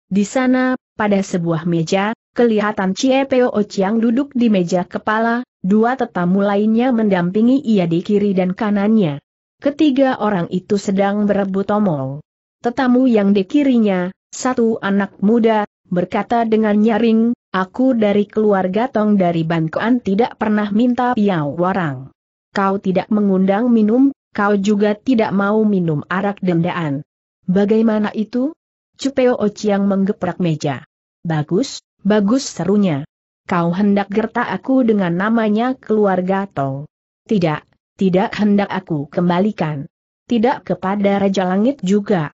Di sana, pada sebuah meja, kelihatan Cie Peo Chiang duduk di meja kepala, dua tetamu lainnya mendampingi ia di kiri dan kanannya. Ketiga orang itu sedang berebut omong. Tetamu yang di kirinya, satu anak muda, berkata dengan nyaring, aku dari keluarga Tong dari Bangkoan tidak pernah minta piau warang. Kau tidak mengundang minum, kau juga tidak mau minum arak dendaan. Bagaimana itu? Cupeo Ociang menggeprak meja. Bagus, bagus serunya. Kau hendak gerta aku dengan namanya keluarga Tong. Tidak, tidak hendak aku kembalikan. Tidak kepada Raja Langit juga.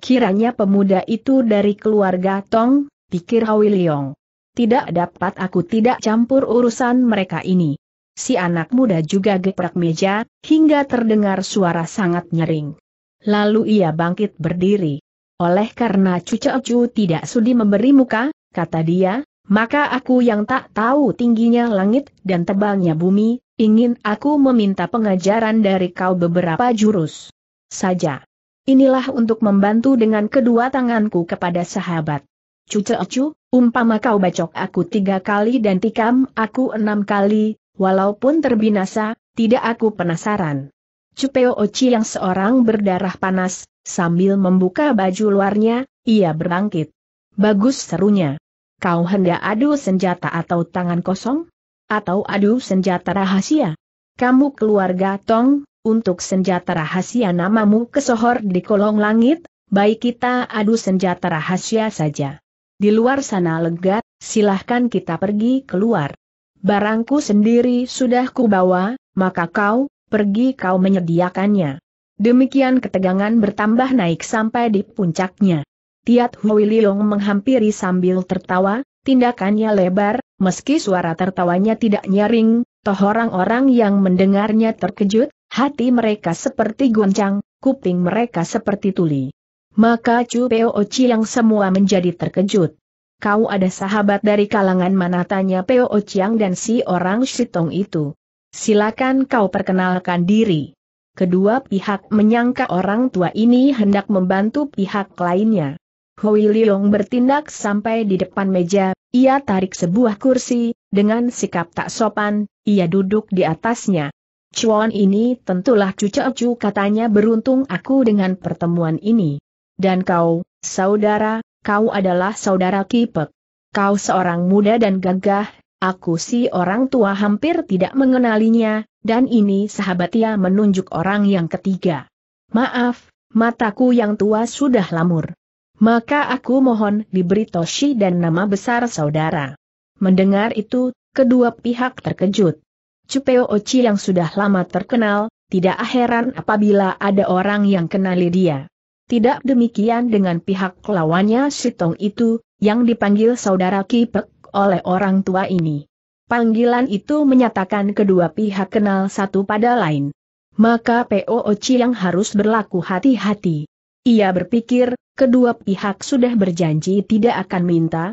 Kiranya pemuda itu dari keluarga Tong, pikir Hawiliong. Tidak dapat aku tidak campur urusan mereka ini. Si anak muda juga geprak meja, hingga terdengar suara sangat nyering. Lalu ia bangkit berdiri. Oleh karena cucu-cucu tidak sudi memberi muka, kata dia, maka aku yang tak tahu tingginya langit dan tebalnya bumi, Ingin aku meminta pengajaran dari kau beberapa jurus. Saja. Inilah untuk membantu dengan kedua tanganku kepada sahabat. Cucu-cu, umpama kau bacok aku tiga kali dan tikam aku enam kali, walaupun terbinasa, tidak aku penasaran. Cupeo Oci yang seorang berdarah panas, sambil membuka baju luarnya, ia berangkit. Bagus serunya. Kau hendak adu senjata atau tangan kosong? Atau adu senjata rahasia? Kamu keluarga Tong, untuk senjata rahasia namamu kesohor di kolong langit, baik kita adu senjata rahasia saja. Di luar sana lega, silahkan kita pergi keluar. Barangku sendiri sudah kubawa, maka kau, pergi kau menyediakannya. Demikian ketegangan bertambah naik sampai di puncaknya. Tiat Hui Liong menghampiri sambil tertawa, Tindakannya lebar, meski suara tertawanya tidak nyaring, toh orang-orang yang mendengarnya terkejut, hati mereka seperti goncang, kuping mereka seperti tuli. Maka Chu Peo Oci yang semua menjadi terkejut. Kau ada sahabat dari kalangan mana tanya Peo Ociang dan si orang Shitong itu. Silakan kau perkenalkan diri. Kedua pihak menyangka orang tua ini hendak membantu pihak lainnya. Hui Liong bertindak sampai di depan meja, ia tarik sebuah kursi, dengan sikap tak sopan, ia duduk di atasnya. Cuan ini tentulah cucu-cucu katanya beruntung aku dengan pertemuan ini. Dan kau, saudara, kau adalah saudara Kipek. Kau seorang muda dan gagah, aku si orang tua hampir tidak mengenalinya, dan ini sahabat ia menunjuk orang yang ketiga. Maaf, mataku yang tua sudah lamur. Maka aku mohon diberi Toshi dan nama besar saudara. Mendengar itu, kedua pihak terkejut. Cupeo Ochi yang sudah lama terkenal, tidak heran apabila ada orang yang kenali dia. Tidak demikian dengan pihak lawannya Sitong itu, yang dipanggil saudara Kipek oleh orang tua ini. Panggilan itu menyatakan kedua pihak kenal satu pada lain. Maka P.O. Ochi yang harus berlaku hati-hati. Ia berpikir, kedua pihak sudah berjanji tidak akan minta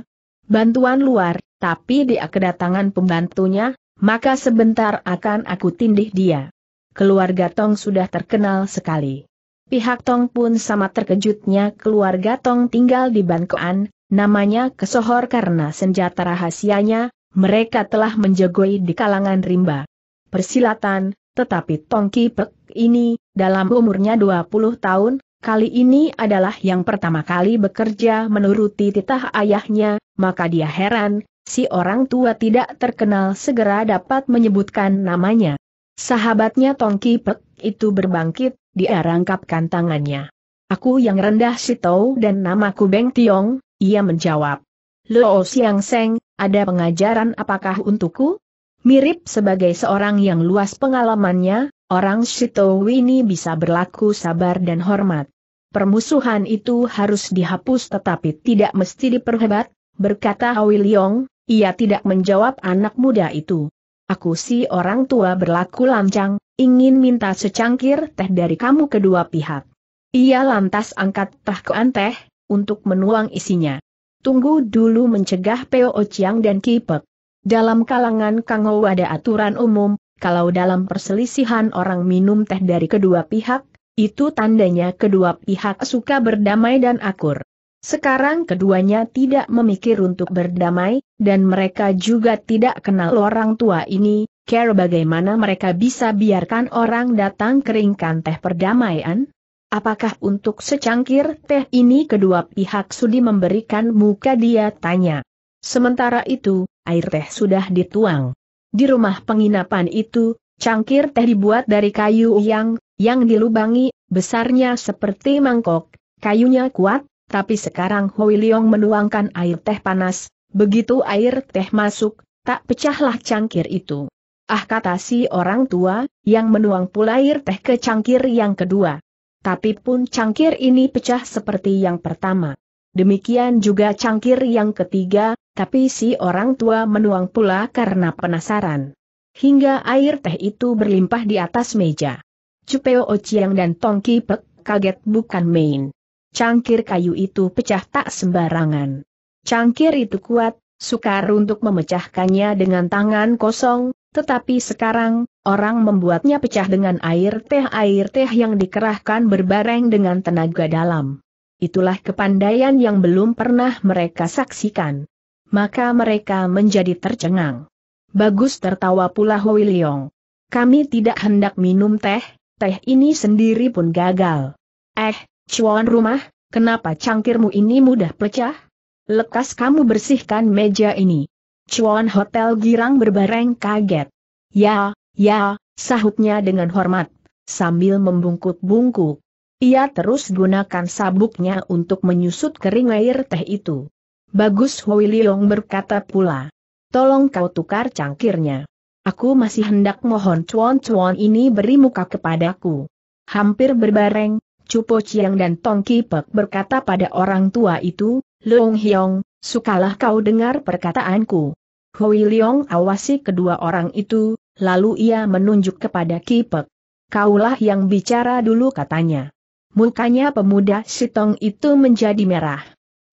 bantuan luar, tapi dia kedatangan pembantunya, maka sebentar akan aku tindih dia. Keluarga Tong sudah terkenal sekali. Pihak Tong pun sama terkejutnya keluarga Tong tinggal di Bangkoan, namanya kesohor karena senjata rahasianya, mereka telah menjegoi di kalangan rimba. Persilatan, tetapi Tong Kipek ini, dalam umurnya 20 tahun, Kali ini adalah yang pertama kali bekerja menuruti titah ayahnya, maka dia heran, si orang tua tidak terkenal segera dapat menyebutkan namanya. Sahabatnya Tongki Pek itu berbangkit, dia rangkapkan tangannya. Aku yang rendah si Tau dan namaku Beng Tiong, ia menjawab. Lo Siang Seng, ada pengajaran apakah untukku? Mirip sebagai seorang yang luas pengalamannya, Orang ini bisa berlaku sabar dan hormat. Permusuhan itu harus dihapus tetapi tidak mesti diperhebat, berkata Awiliong, ia tidak menjawab anak muda itu. Aku si orang tua berlaku lancang, ingin minta secangkir teh dari kamu kedua pihak. Ia lantas angkat ke teh, untuk menuang isinya. Tunggu dulu mencegah Peo Ociang dan Kipek. Dalam kalangan Kang ada aturan umum, kalau dalam perselisihan orang minum teh dari kedua pihak, itu tandanya kedua pihak suka berdamai dan akur. Sekarang keduanya tidak memikir untuk berdamai, dan mereka juga tidak kenal orang tua ini, care bagaimana mereka bisa biarkan orang datang keringkan teh perdamaian? Apakah untuk secangkir teh ini kedua pihak sudi memberikan muka dia tanya. Sementara itu, air teh sudah dituang. Di rumah penginapan itu, cangkir teh dibuat dari kayu yang, yang dilubangi, besarnya seperti mangkok, kayunya kuat, tapi sekarang Hui Leong menuangkan air teh panas, begitu air teh masuk, tak pecahlah cangkir itu. Ah kata si orang tua, yang menuang pula air teh ke cangkir yang kedua. Tapi pun cangkir ini pecah seperti yang pertama. Demikian juga cangkir yang ketiga, tapi si orang tua menuang pula karena penasaran. Hingga air teh itu berlimpah di atas meja. Cupeo Ociang dan Tongki Pek kaget bukan main. Cangkir kayu itu pecah tak sembarangan. Cangkir itu kuat, sukar untuk memecahkannya dengan tangan kosong, tetapi sekarang, orang membuatnya pecah dengan air teh-air teh yang dikerahkan berbareng dengan tenaga dalam. Itulah kepandaian yang belum pernah mereka saksikan maka mereka menjadi tercengang. Bagus tertawa pula Hoi Leong. Kami tidak hendak minum teh, teh ini sendiri pun gagal. Eh, cuan rumah, kenapa cangkirmu ini mudah pecah? Lekas kamu bersihkan meja ini. Cuan Hotel Girang berbareng kaget. Ya, ya, sahutnya dengan hormat, sambil membungkuk bungkuk Ia terus gunakan sabuknya untuk menyusut kering air teh itu. Bagus Hui Liong berkata pula. Tolong kau tukar cangkirnya. Aku masih hendak mohon cuan-cuan ini beri muka kepadaku. Hampir berbareng, Cupo Chiang dan Tong Kipek berkata pada orang tua itu, Leong Hiong, sukalah kau dengar perkataanku. Hui Liong awasi kedua orang itu, lalu ia menunjuk kepada Kipek. Kaulah yang bicara dulu katanya. Mukanya pemuda Sitong itu menjadi merah.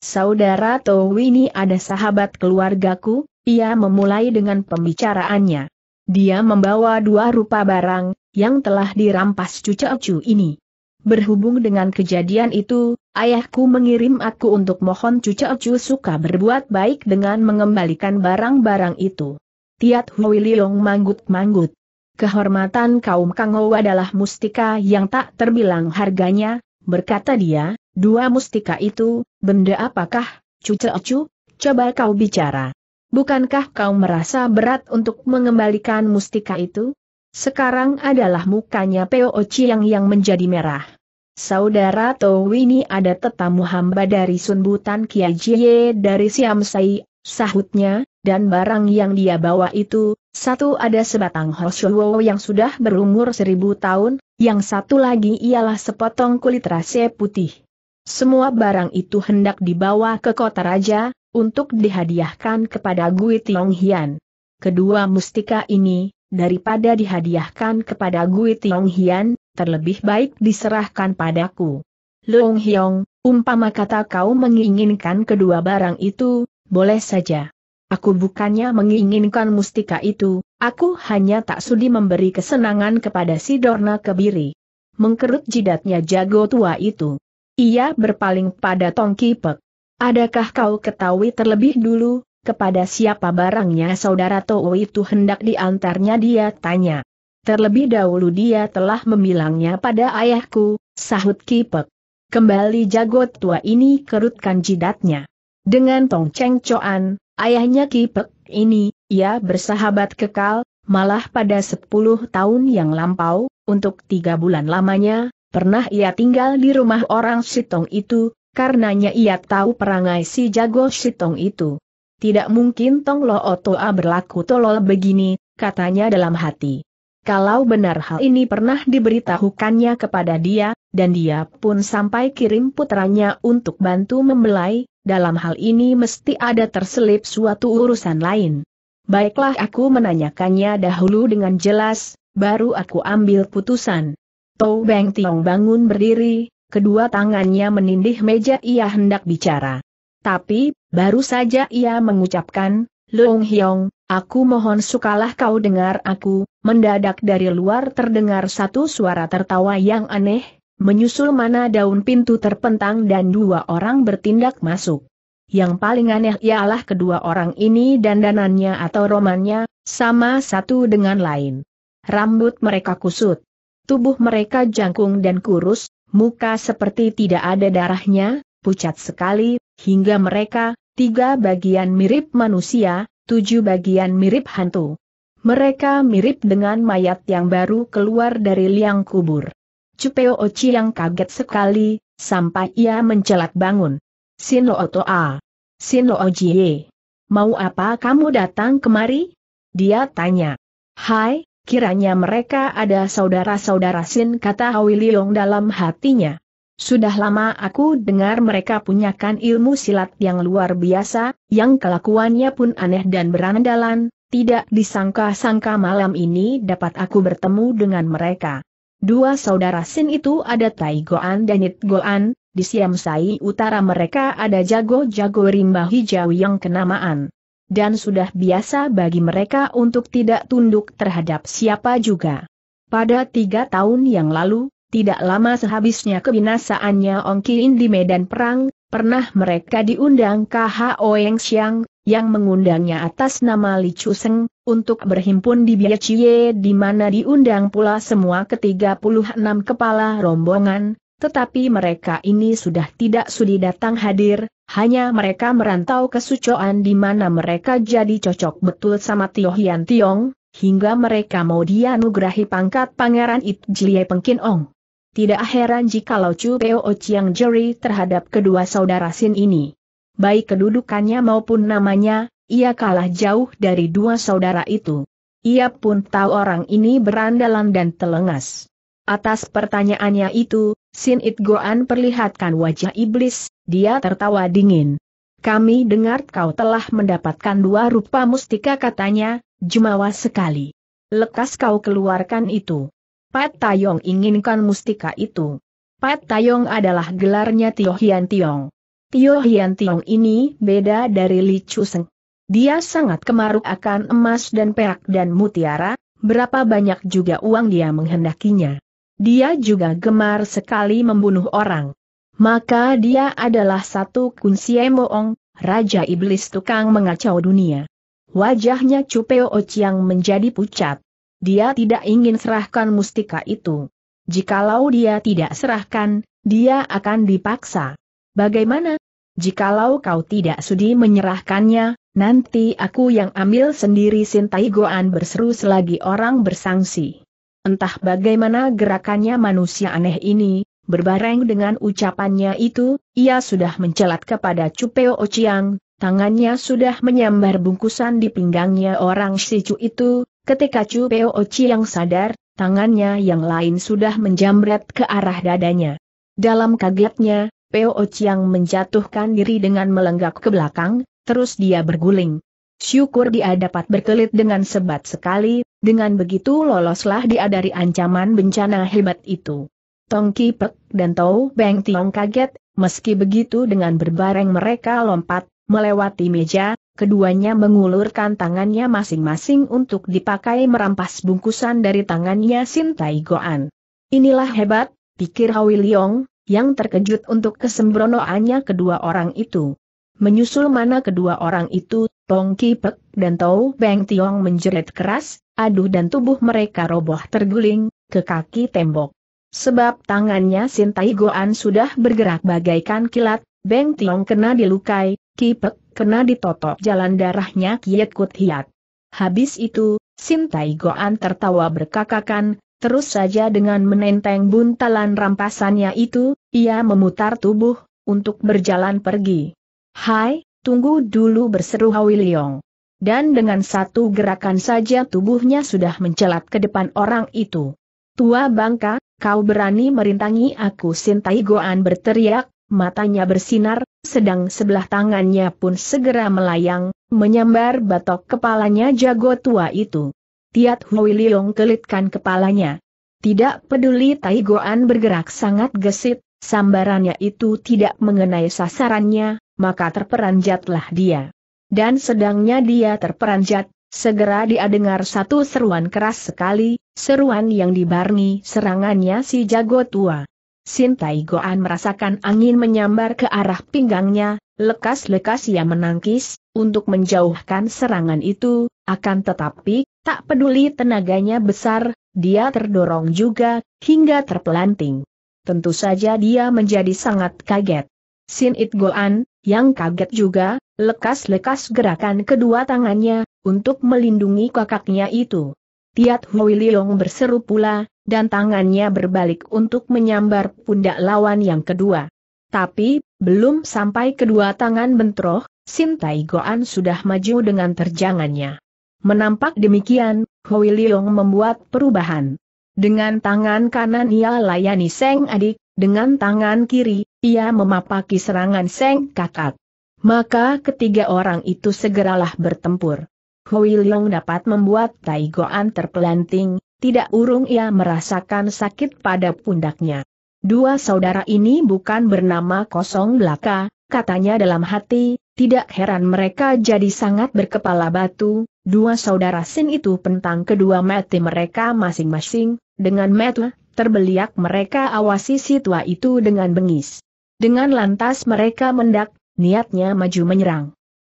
Saudara Towini ada sahabat keluargaku, ia memulai dengan pembicaraannya. Dia membawa dua rupa barang, yang telah dirampas cucu-cucu ini. Berhubung dengan kejadian itu, ayahku mengirim aku untuk mohon cucu-cucu suka berbuat baik dengan mengembalikan barang-barang itu. Tiat Hui Liong manggut-manggut. Kehormatan kaum Kangou adalah mustika yang tak terbilang harganya, berkata dia, dua mustika itu, benda apakah, cuce acu coba kau bicara. Bukankah kau merasa berat untuk mengembalikan mustika itu? Sekarang adalah mukanya Peo Chiang yang menjadi merah. Saudara Towini ada tetamu hamba dari Sunbutan Kiajie Jie dari Siamsai, sahutnya, dan barang yang dia bawa itu, satu ada sebatang Hoshuo yang sudah berumur seribu tahun, yang satu lagi ialah sepotong kulit rase putih. Semua barang itu hendak dibawa ke kota raja, untuk dihadiahkan kepada Gui Tiong Hian. Kedua mustika ini, daripada dihadiahkan kepada Gui Tiong Hian, terlebih baik diserahkan padaku. Leung Hiong, umpama kata kau menginginkan kedua barang itu, boleh saja. Aku bukannya menginginkan mustika itu, aku hanya tak sudi memberi kesenangan kepada si Dorna Kebiri. Mengkerut jidatnya jago tua itu. Ia berpaling pada Tong Kipek. Adakah kau ketahui terlebih dulu, kepada siapa barangnya saudara Tau itu hendak diantarnya dia tanya. Terlebih dahulu dia telah membilangnya pada ayahku, sahut Kipek. Kembali jago tua ini kerutkan jidatnya. Dengan Tong Cheng Coan, Ayahnya Kipek ini, ia bersahabat kekal, malah pada 10 tahun yang lampau, untuk tiga bulan lamanya, pernah ia tinggal di rumah orang Sitong itu, karenanya ia tahu perangai si jago Sitong itu. Tidak mungkin Tong Lo Otoa berlaku tolol begini, katanya dalam hati. Kalau benar hal ini pernah diberitahukannya kepada dia, dan dia pun sampai kirim putranya untuk bantu membelai, dalam hal ini mesti ada terselip suatu urusan lain. Baiklah aku menanyakannya dahulu dengan jelas, baru aku ambil putusan. Tou Beng Tiong bangun berdiri, kedua tangannya menindih meja ia hendak bicara. Tapi, baru saja ia mengucapkan, Leung Hiong, aku mohon sukalah kau dengar aku, mendadak dari luar terdengar satu suara tertawa yang aneh, Menyusul mana daun pintu terpentang dan dua orang bertindak masuk. Yang paling aneh ialah kedua orang ini dan dandanannya atau romannya, sama satu dengan lain. Rambut mereka kusut. Tubuh mereka jangkung dan kurus, muka seperti tidak ada darahnya, pucat sekali, hingga mereka, tiga bagian mirip manusia, tujuh bagian mirip hantu. Mereka mirip dengan mayat yang baru keluar dari liang kubur. Cupeo Oci yang kaget sekali, sampai ia mencelat bangun. Sin Lo Toa. Sin Lo Jie. Mau apa kamu datang kemari? Dia tanya. Hai, kiranya mereka ada saudara-saudara Sin kata Hawi Liong dalam hatinya. Sudah lama aku dengar mereka punyakan ilmu silat yang luar biasa, yang kelakuannya pun aneh dan berandalan, tidak disangka-sangka malam ini dapat aku bertemu dengan mereka. Dua saudara Sin itu ada Tai Goan dan Nit Goan, di Siam Sai utara mereka ada jago-jago rimba hijau yang kenamaan. Dan sudah biasa bagi mereka untuk tidak tunduk terhadap siapa juga. Pada tiga tahun yang lalu, tidak lama sehabisnya kebinasaannya Ong Kiin di medan perang, pernah mereka diundang KH Yang Xiang, yang mengundangnya atas nama Li Chuseng, untuk berhimpun di Chie di mana diundang pula semua ke-36 kepala rombongan, tetapi mereka ini sudah tidak sudi datang hadir, hanya mereka merantau ke Sucoan di mana mereka jadi cocok betul sama Tio Hian Tiong, hingga mereka mau dianugerahi pangkat Pangeran It Jie Pengkin Ong. Tidak heran jikalau Chu Peo Chiang Jerry terhadap kedua saudara Sin ini baik kedudukannya maupun namanya, ia kalah jauh dari dua saudara itu. Ia pun tahu orang ini berandalan dan telengas. Atas pertanyaannya itu, Sin It Goan perlihatkan wajah iblis, dia tertawa dingin. Kami dengar kau telah mendapatkan dua rupa mustika katanya, jumawa sekali. Lekas kau keluarkan itu. Pat Tayong inginkan mustika itu. Pat Tayong adalah gelarnya Tio Hian Tiong. Tio Hian Tiong ini beda dari Li Chu Seng. Dia sangat kemaruk akan emas dan perak dan mutiara, berapa banyak juga uang dia menghendakinya. Dia juga gemar sekali membunuh orang. Maka dia adalah satu Kun moong, raja iblis tukang mengacau dunia. Wajahnya Cupeo Ociang menjadi pucat. Dia tidak ingin serahkan mustika itu. Jikalau dia tidak serahkan, dia akan dipaksa. Bagaimana Jikalau kau tidak sudi menyerahkannya, nanti aku yang ambil sendiri Sintai Goan berseru selagi orang bersangsi. Entah bagaimana gerakannya manusia aneh ini, berbareng dengan ucapannya itu, ia sudah mencelat kepada Cupeo Ociang, tangannya sudah menyambar bungkusan di pinggangnya orang Sicu itu, ketika Cupeo Ociang sadar, tangannya yang lain sudah menjamret ke arah dadanya. Dalam kagetnya, Peo Chiang menjatuhkan diri dengan melenggak ke belakang, terus dia berguling. Syukur dia dapat berkelit dengan sebat sekali, dengan begitu loloslah dia dari ancaman bencana hebat itu. Tong Ki dan Tau Beng Tiong kaget, meski begitu dengan berbareng mereka lompat, melewati meja, keduanya mengulurkan tangannya masing-masing untuk dipakai merampas bungkusan dari tangannya Sin Goan. Inilah hebat, pikir Hawi Liong, yang terkejut untuk kesembronoannya kedua orang itu. Menyusul mana kedua orang itu, Tong Ki Pek dan Tau Beng Tiong menjerit keras, aduh dan tubuh mereka roboh terguling, ke kaki tembok. Sebab tangannya Sintai Goan sudah bergerak bagaikan kilat, Beng Tiong kena dilukai, Ki Pek kena ditotok jalan darahnya kut hiat. Habis itu, Sintai Goan tertawa berkakakan, Terus saja dengan menenteng buntalan rampasannya itu, ia memutar tubuh, untuk berjalan pergi. Hai, tunggu dulu berseru Hawiliong. Dan dengan satu gerakan saja tubuhnya sudah mencelat ke depan orang itu. Tua bangka, kau berani merintangi aku Sintai Goan berteriak, matanya bersinar, sedang sebelah tangannya pun segera melayang, menyambar batok kepalanya jago tua itu. Tiat Hui Liong kelitkan kepalanya. Tidak peduli Tai Goan bergerak sangat gesit, sambarannya itu tidak mengenai sasarannya, maka terperanjatlah dia. Dan sedangnya dia terperanjat, segera dia dengar satu seruan keras sekali, seruan yang dibarengi serangannya si jago tua. Sin Tai Goan merasakan angin menyambar ke arah pinggangnya, lekas-lekas ia menangkis, untuk menjauhkan serangan itu, akan tetapi, Tak peduli tenaganya besar, dia terdorong juga, hingga terpelanting. Tentu saja dia menjadi sangat kaget. Sin It Goan, yang kaget juga, lekas-lekas gerakan kedua tangannya, untuk melindungi kakaknya itu. Tiat Hui Liong berseru pula, dan tangannya berbalik untuk menyambar pundak lawan yang kedua. Tapi, belum sampai kedua tangan bentroh, Sin Tai Goan sudah maju dengan terjangannya. Menampak demikian, Hui Liong membuat perubahan. Dengan tangan kanan ia layani Seng adik, dengan tangan kiri, ia memapaki serangan Seng kakak. Maka ketiga orang itu segeralah bertempur. Hui Liong dapat membuat Tai Goan terpelanting, tidak urung ia merasakan sakit pada pundaknya. Dua saudara ini bukan bernama kosong belaka, katanya dalam hati, tidak heran mereka jadi sangat berkepala batu, dua saudara Sin itu pentang kedua mati mereka masing-masing, dengan metu, terbeliak mereka awasi si tua itu dengan bengis. Dengan lantas mereka mendak, niatnya maju menyerang.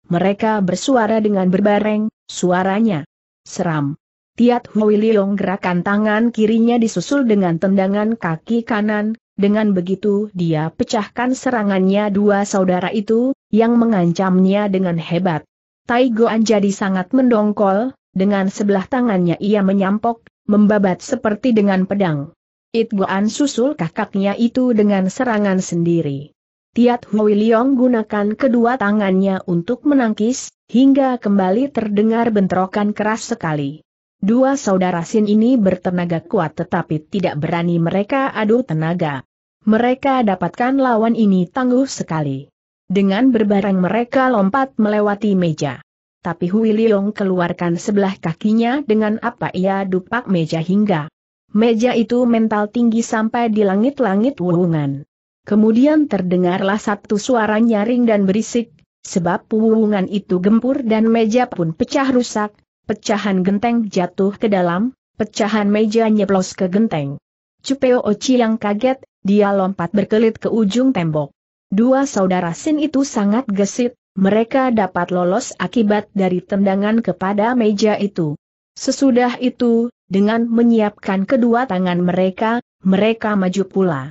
Mereka bersuara dengan berbareng, suaranya seram. Tiat Hui Leong gerakan tangan kirinya disusul dengan tendangan kaki kanan, dengan begitu dia pecahkan serangannya dua saudara itu, yang mengancamnya dengan hebat. Tai Goan jadi sangat mendongkol, dengan sebelah tangannya ia menyampok, membabat seperti dengan pedang. It Goan susul kakaknya itu dengan serangan sendiri. Tiat Hui Liong gunakan kedua tangannya untuk menangkis, hingga kembali terdengar bentrokan keras sekali. Dua saudara Sin ini bertenaga kuat tetapi tidak berani mereka adu tenaga. Mereka dapatkan lawan ini tangguh sekali. Dengan berbaring mereka lompat melewati meja. Tapi Hui Liong keluarkan sebelah kakinya dengan apa ia dupak meja hingga. Meja itu mental tinggi sampai di langit-langit wuwungan. Kemudian terdengarlah satu suara nyaring dan berisik, sebab wuwungan itu gempur dan meja pun pecah rusak, pecahan genteng jatuh ke dalam, pecahan meja nyeplos ke genteng. Cupeo Ochi yang kaget, dia lompat berkelit ke ujung tembok. Dua saudara Sin itu sangat gesit, mereka dapat lolos akibat dari tendangan kepada meja itu. Sesudah itu, dengan menyiapkan kedua tangan mereka, mereka maju pula.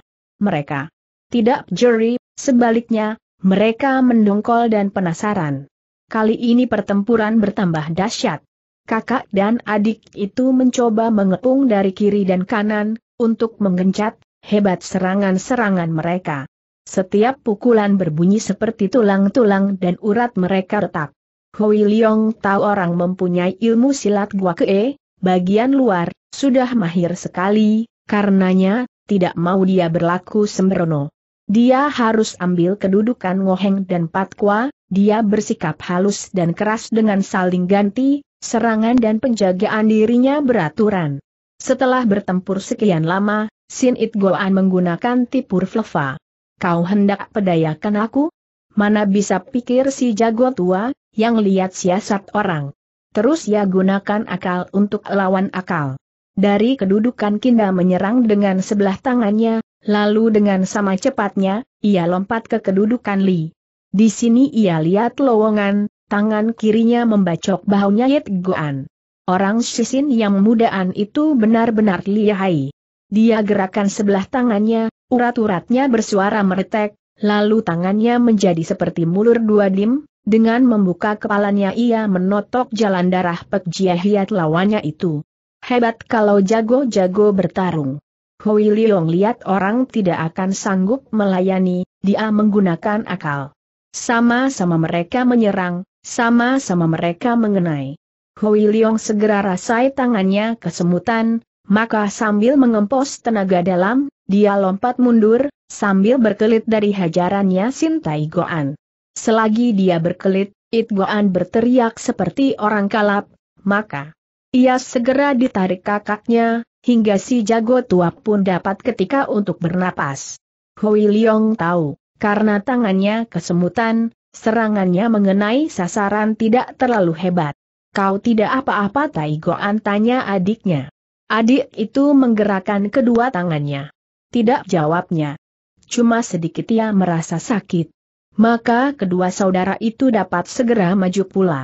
Mereka tidak jeri, sebaliknya, mereka mendongkol dan penasaran. Kali ini pertempuran bertambah dahsyat. Kakak dan adik itu mencoba mengepung dari kiri dan kanan, untuk menggencat, hebat serangan-serangan mereka. Setiap pukulan berbunyi seperti tulang-tulang dan urat mereka retak. Hui Liong tahu orang mempunyai ilmu silat gua kee, bagian luar, sudah mahir sekali, karenanya, tidak mau dia berlaku sembrono. Dia harus ambil kedudukan ngoheng dan patkwa, dia bersikap halus dan keras dengan saling ganti, serangan dan penjagaan dirinya beraturan. Setelah bertempur sekian lama, Sin It Goan menggunakan tipur fleva. Kau hendak pedayakan aku? Mana bisa pikir si jago tua, yang lihat siasat orang. Terus ya gunakan akal untuk lawan akal. Dari kedudukan Kinda menyerang dengan sebelah tangannya, lalu dengan sama cepatnya, ia lompat ke kedudukan Li. Di sini ia lihat lowongan, tangan kirinya membacok bahunya Yit Goan. Orang sisin yang mudaan itu benar-benar lihai. Dia gerakan sebelah tangannya, urat-uratnya bersuara meretek, lalu tangannya menjadi seperti mulur dua dim, dengan membuka kepalanya ia menotok jalan darah Pek Jiahiat lawannya itu. Hebat kalau jago-jago bertarung. Hui Liong lihat orang tidak akan sanggup melayani, dia menggunakan akal. Sama-sama mereka menyerang, sama-sama mereka mengenai. Hui Liong segera rasai tangannya kesemutan, maka sambil mengempos tenaga dalam, dia lompat mundur, sambil berkelit dari hajarannya Sintai Goan. Selagi dia berkelit, It Goan berteriak seperti orang kalap, maka ia segera ditarik kakaknya, hingga si jago tua pun dapat ketika untuk bernapas. Hui Leong tahu, karena tangannya kesemutan, serangannya mengenai sasaran tidak terlalu hebat. Kau tidak apa-apa Tai Goan tanya adiknya. Adik itu menggerakkan kedua tangannya. Tidak jawabnya. Cuma sedikit ia merasa sakit. Maka kedua saudara itu dapat segera maju pula.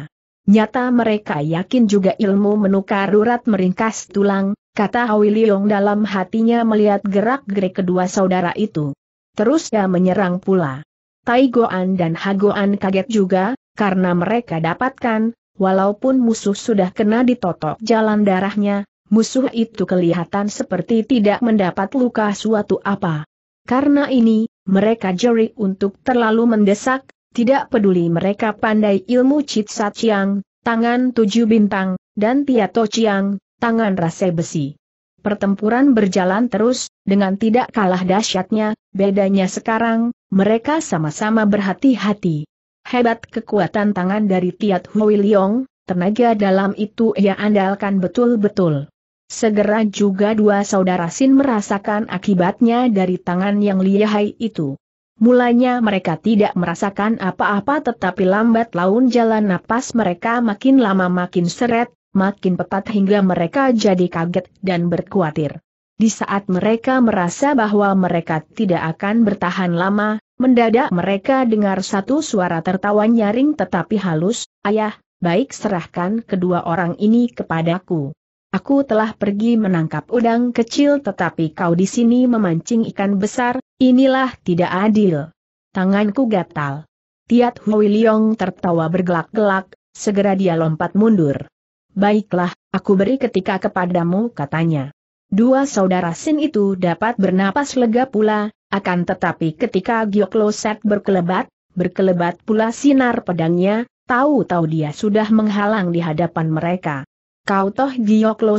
Nyata mereka yakin juga ilmu menukar urat meringkas tulang, kata Hwi dalam hatinya melihat gerak-gerik kedua saudara itu. Terus ia menyerang pula. Taigoan dan Hagoan kaget juga, karena mereka dapatkan, walaupun musuh sudah kena ditotok jalan darahnya, musuh itu kelihatan seperti tidak mendapat luka suatu apa. Karena ini, mereka jeri untuk terlalu mendesak, tidak peduli mereka pandai ilmu Sat Chiang, tangan tujuh bintang, dan Tiato Chiang, tangan rase besi. Pertempuran berjalan terus, dengan tidak kalah dahsyatnya, bedanya sekarang, mereka sama-sama berhati-hati. Hebat kekuatan tangan dari Tiat Hui Liong, tenaga dalam itu ia andalkan betul-betul. Segera juga dua saudara Sin merasakan akibatnya dari tangan yang lihai itu. Mulanya mereka tidak merasakan apa-apa tetapi lambat laun jalan napas mereka makin lama makin seret, makin pekat hingga mereka jadi kaget dan berkuatir. Di saat mereka merasa bahwa mereka tidak akan bertahan lama, mendadak mereka dengar satu suara tertawa nyaring tetapi halus, Ayah, baik serahkan kedua orang ini kepadaku. Aku telah pergi menangkap udang kecil tetapi kau di sini memancing ikan besar, inilah tidak adil. Tanganku gatal. Tiat Hui Liong tertawa bergelak-gelak, segera dia lompat mundur. Baiklah, aku beri ketika kepadamu katanya. Dua saudara Sin itu dapat bernapas lega pula, akan tetapi ketika Giokloset berkelebat, berkelebat pula sinar pedangnya, tahu-tahu dia sudah menghalang di hadapan mereka. Kau toh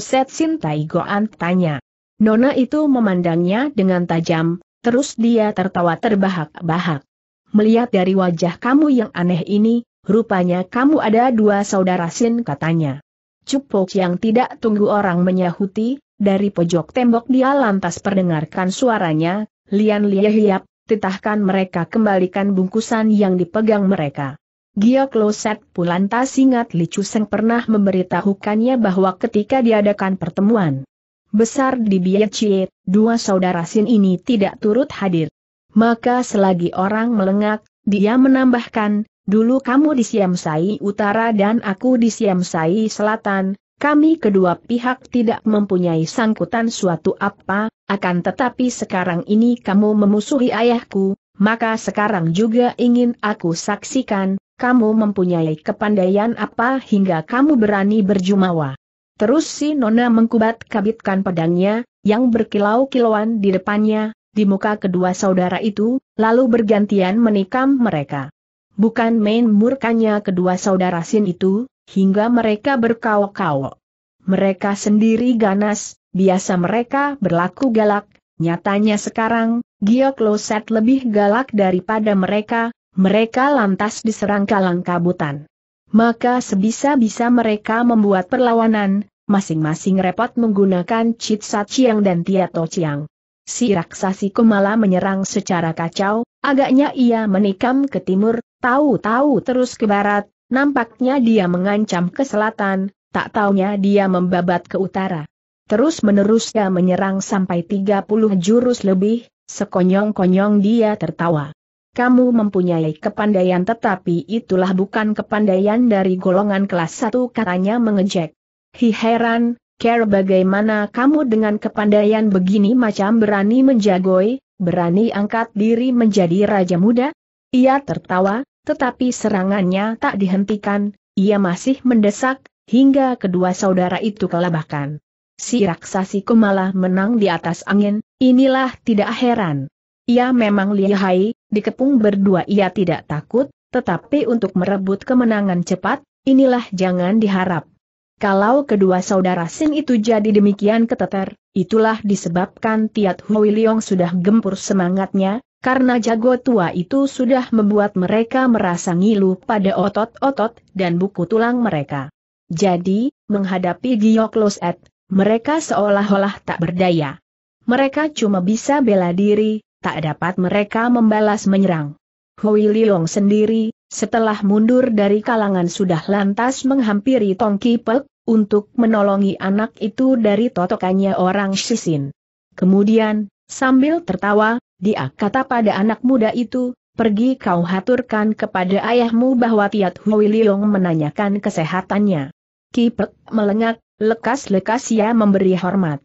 set Sintai Goan tanya. Nona itu memandangnya dengan tajam, terus dia tertawa terbahak-bahak. Melihat dari wajah kamu yang aneh ini, rupanya kamu ada dua saudara Sin katanya. Cupok yang tidak tunggu orang menyahuti, dari pojok tembok dia lantas perdengarkan suaranya, lian liah liap, titahkan mereka kembalikan bungkusan yang dipegang mereka. Gia Kloset tak Singat licu Seng pernah memberitahukannya bahwa ketika diadakan pertemuan besar di Biacie, dua saudara Sin ini tidak turut hadir. Maka selagi orang melengak, dia menambahkan, dulu kamu di Siamsai Utara dan aku di Siamsai Selatan, kami kedua pihak tidak mempunyai sangkutan suatu apa, akan tetapi sekarang ini kamu memusuhi ayahku, maka sekarang juga ingin aku saksikan, kamu mempunyai kepandaian apa hingga kamu berani berjumawa. Terus si Nona mengkubat kabitkan pedangnya, yang berkilau-kilauan di depannya, di muka kedua saudara itu, lalu bergantian menikam mereka. Bukan main murkanya kedua saudara Sin itu, hingga mereka berkawok-kawok. Mereka sendiri ganas, biasa mereka berlaku galak, nyatanya sekarang, Giyok Loset lebih galak daripada mereka, mereka lantas diserang kalang kabutan. Maka sebisa-bisa mereka membuat perlawanan, masing-masing repot menggunakan Chit Chiang dan Tiato Chiang. Si raksasi Kumala menyerang secara kacau, agaknya ia menikam ke timur, tahu-tahu terus ke barat, nampaknya dia mengancam ke selatan, tak taunya dia membabat ke utara. Terus-menerus ia menyerang sampai 30 jurus lebih, sekonyong-konyong dia tertawa kamu mempunyai kepandaian tetapi itulah bukan kepandaian dari golongan kelas satu, katanya mengejek. Hi heran, care bagaimana kamu dengan kepandaian begini macam berani menjagoi, berani angkat diri menjadi raja muda? Ia tertawa, tetapi serangannya tak dihentikan, ia masih mendesak, hingga kedua saudara itu kelabakan. Si raksasi malah menang di atas angin, inilah tidak heran. Ia memang lihai, dikepung berdua ia tidak takut, tetapi untuk merebut kemenangan cepat, inilah jangan diharap. Kalau kedua saudara Sing itu jadi demikian keteter, itulah disebabkan Tiat Hui Leong sudah gempur semangatnya, karena jago tua itu sudah membuat mereka merasa ngilu pada otot-otot dan buku tulang mereka. Jadi, menghadapi Giyok Loset, mereka seolah-olah tak berdaya. Mereka cuma bisa bela diri, tak dapat mereka membalas menyerang. Hui Liong sendiri, setelah mundur dari kalangan sudah lantas menghampiri Tong Kipek, untuk menolongi anak itu dari totokannya orang Sisin. Kemudian, sambil tertawa, dia kata pada anak muda itu, pergi kau haturkan kepada ayahmu bahwa Tiat Hui Liong menanyakan kesehatannya. Kipek melengak, lekas-lekas ia memberi hormat.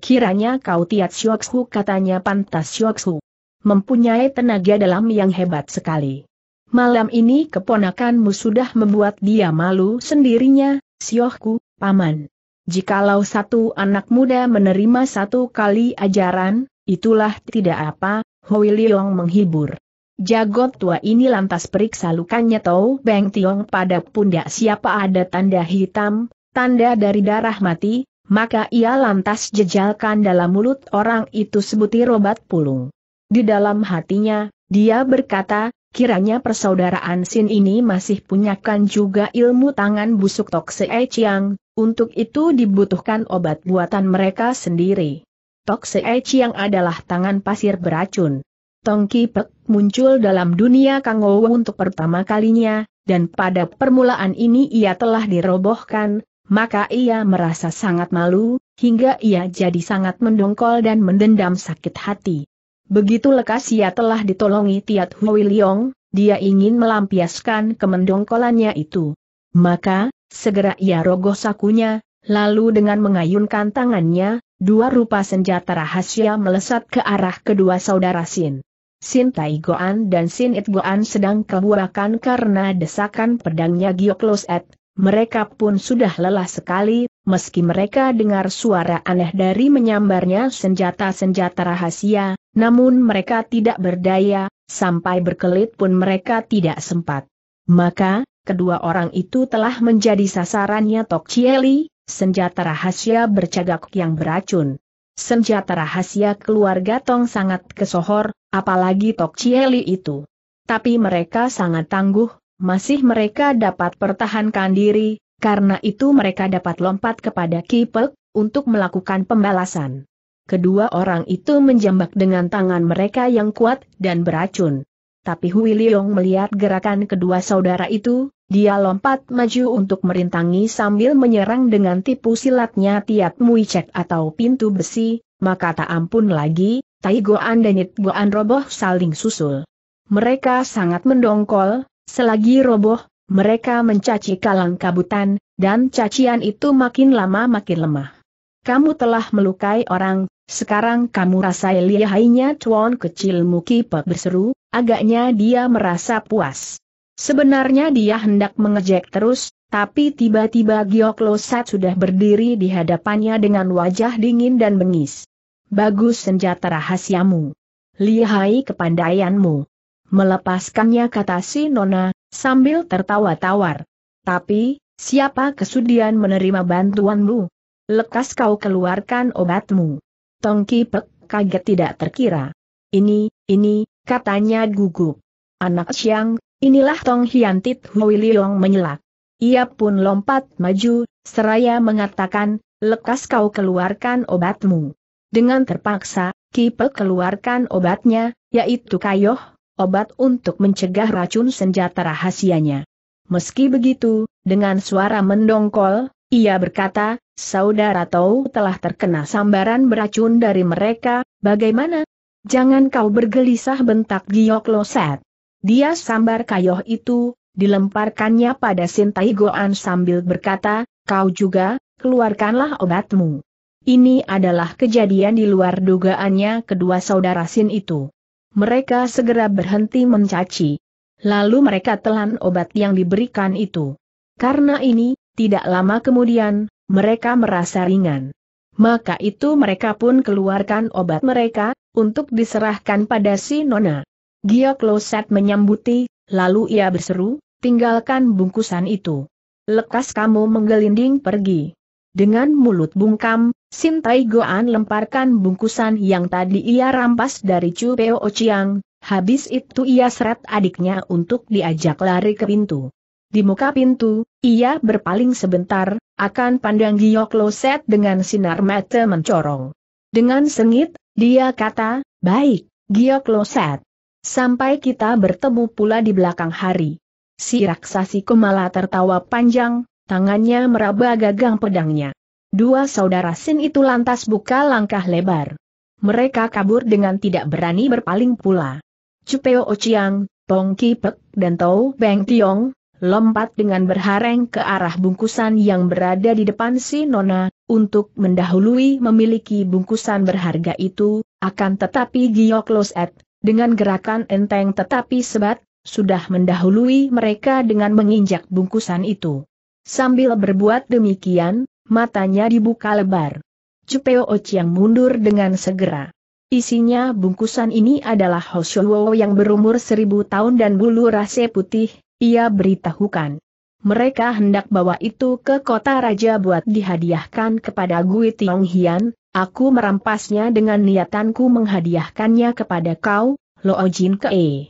Kiranya kau Tiat Xiuxu katanya pantas Xiuxu. Mempunyai tenaga dalam yang hebat sekali. Malam ini keponakanmu sudah membuat dia malu sendirinya, Xiuxu, Paman. Jikalau satu anak muda menerima satu kali ajaran, itulah tidak apa, Hui Liong menghibur. Jagot tua ini lantas periksa lukanya Tau Beng Tiong pada pundak siapa ada tanda hitam, tanda dari darah mati, maka ia lantas jejalkan dalam mulut orang itu sebutir obat pulung. Di dalam hatinya, dia berkata, kiranya persaudaraan Sin ini masih punyakan juga ilmu tangan busuk Tok Sei Chiang, untuk itu dibutuhkan obat buatan mereka sendiri. Tok Sei Chiang adalah tangan pasir beracun. Tongki Pek muncul dalam dunia Kang untuk pertama kalinya, dan pada permulaan ini ia telah dirobohkan, maka ia merasa sangat malu, hingga ia jadi sangat mendongkol dan mendendam sakit hati. Begitu lekas ia telah ditolongi Tiat Hui Liong, dia ingin melampiaskan kemendongkolannya itu. Maka, segera ia rogoh sakunya, lalu dengan mengayunkan tangannya, dua rupa senjata rahasia melesat ke arah kedua saudara Sin. Sin Tai Goan dan Sin It Goan sedang kebuakan karena desakan pedangnya Gioklos Et, mereka pun sudah lelah sekali, meski mereka dengar suara aneh dari menyambarnya senjata-senjata rahasia, namun mereka tidak berdaya, sampai berkelit pun mereka tidak sempat. Maka, kedua orang itu telah menjadi sasarannya Tok Chieli, senjata rahasia bercagak yang beracun. Senjata rahasia keluarga Tong sangat kesohor, apalagi Tok Chieli itu. Tapi mereka sangat tangguh, masih mereka dapat pertahankan diri, karena itu mereka dapat lompat kepada Kipek, untuk melakukan pembalasan. Kedua orang itu menjambak dengan tangan mereka yang kuat dan beracun. Tapi Hui Leong melihat gerakan kedua saudara itu, dia lompat maju untuk merintangi sambil menyerang dengan tipu silatnya tiap muicek atau pintu besi, maka tak ampun lagi, Tai Goan dan It Goan roboh saling susul. Mereka sangat mendongkol, Selagi roboh, mereka mencaci kalang kabutan, dan cacian itu makin lama makin lemah. Kamu telah melukai orang, sekarang kamu rasai lihainya cuan kecil Pek berseru, agaknya dia merasa puas. Sebenarnya dia hendak mengejek terus, tapi tiba-tiba Giok Losat sudah berdiri di hadapannya dengan wajah dingin dan bengis. Bagus senjata rahasiamu. Lihai kepandaianmu. Melepaskannya kata si Nona, sambil tertawa tawar. Tapi, siapa kesudian menerima bantuanmu? Lekas kau keluarkan obatmu. Tongki Pek kaget tidak terkira. Ini, ini, katanya gugup. Anak siang, inilah Tong Hiantit Hui Liong menyelak. Ia pun lompat maju, seraya mengatakan, lekas kau keluarkan obatmu. Dengan terpaksa, Kipe keluarkan obatnya, yaitu kayoh, obat untuk mencegah racun senjata rahasianya. Meski begitu, dengan suara mendongkol, ia berkata, Saudara Tau telah terkena sambaran beracun dari mereka, bagaimana? Jangan kau bergelisah bentak Giok Loset. Dia sambar kayoh itu, dilemparkannya pada Sintai Goan sambil berkata, kau juga, keluarkanlah obatmu. Ini adalah kejadian di luar dugaannya kedua saudara Sin itu. Mereka segera berhenti mencaci. Lalu mereka telan obat yang diberikan itu. Karena ini, tidak lama kemudian, mereka merasa ringan. Maka itu mereka pun keluarkan obat mereka, untuk diserahkan pada si Nona. Gia Kloset menyambuti, lalu ia berseru, tinggalkan bungkusan itu. Lekas kamu menggelinding pergi. Dengan mulut bungkam, Sintai Goan lemparkan bungkusan yang tadi ia rampas dari Chu Peo Chiang, habis itu ia seret adiknya untuk diajak lari ke pintu. Di muka pintu, ia berpaling sebentar, akan pandang Giok Loset dengan sinar mata mencorong. Dengan sengit, dia kata, baik, Giok Loset. Sampai kita bertemu pula di belakang hari. Si raksasi Kumala tertawa panjang, Tangannya meraba gagang pedangnya. Dua saudara Sin itu lantas buka langkah lebar. Mereka kabur dengan tidak berani berpaling pula. Cupeo Ociang, Tong Kipek, dan Tau Beng Tiong, lompat dengan berhareng ke arah bungkusan yang berada di depan si Nona, untuk mendahului memiliki bungkusan berharga itu, akan tetapi Giok Loset, dengan gerakan enteng tetapi sebat, sudah mendahului mereka dengan menginjak bungkusan itu. Sambil berbuat demikian, matanya dibuka lebar. Cupeo Ociang mundur dengan segera. Isinya bungkusan ini adalah Hoshuo yang berumur seribu tahun dan bulu rase putih, ia beritahukan. Mereka hendak bawa itu ke kota raja buat dihadiahkan kepada Gui Tiong Hian, aku merampasnya dengan niatanku menghadiahkannya kepada kau, Lo Jin Kee.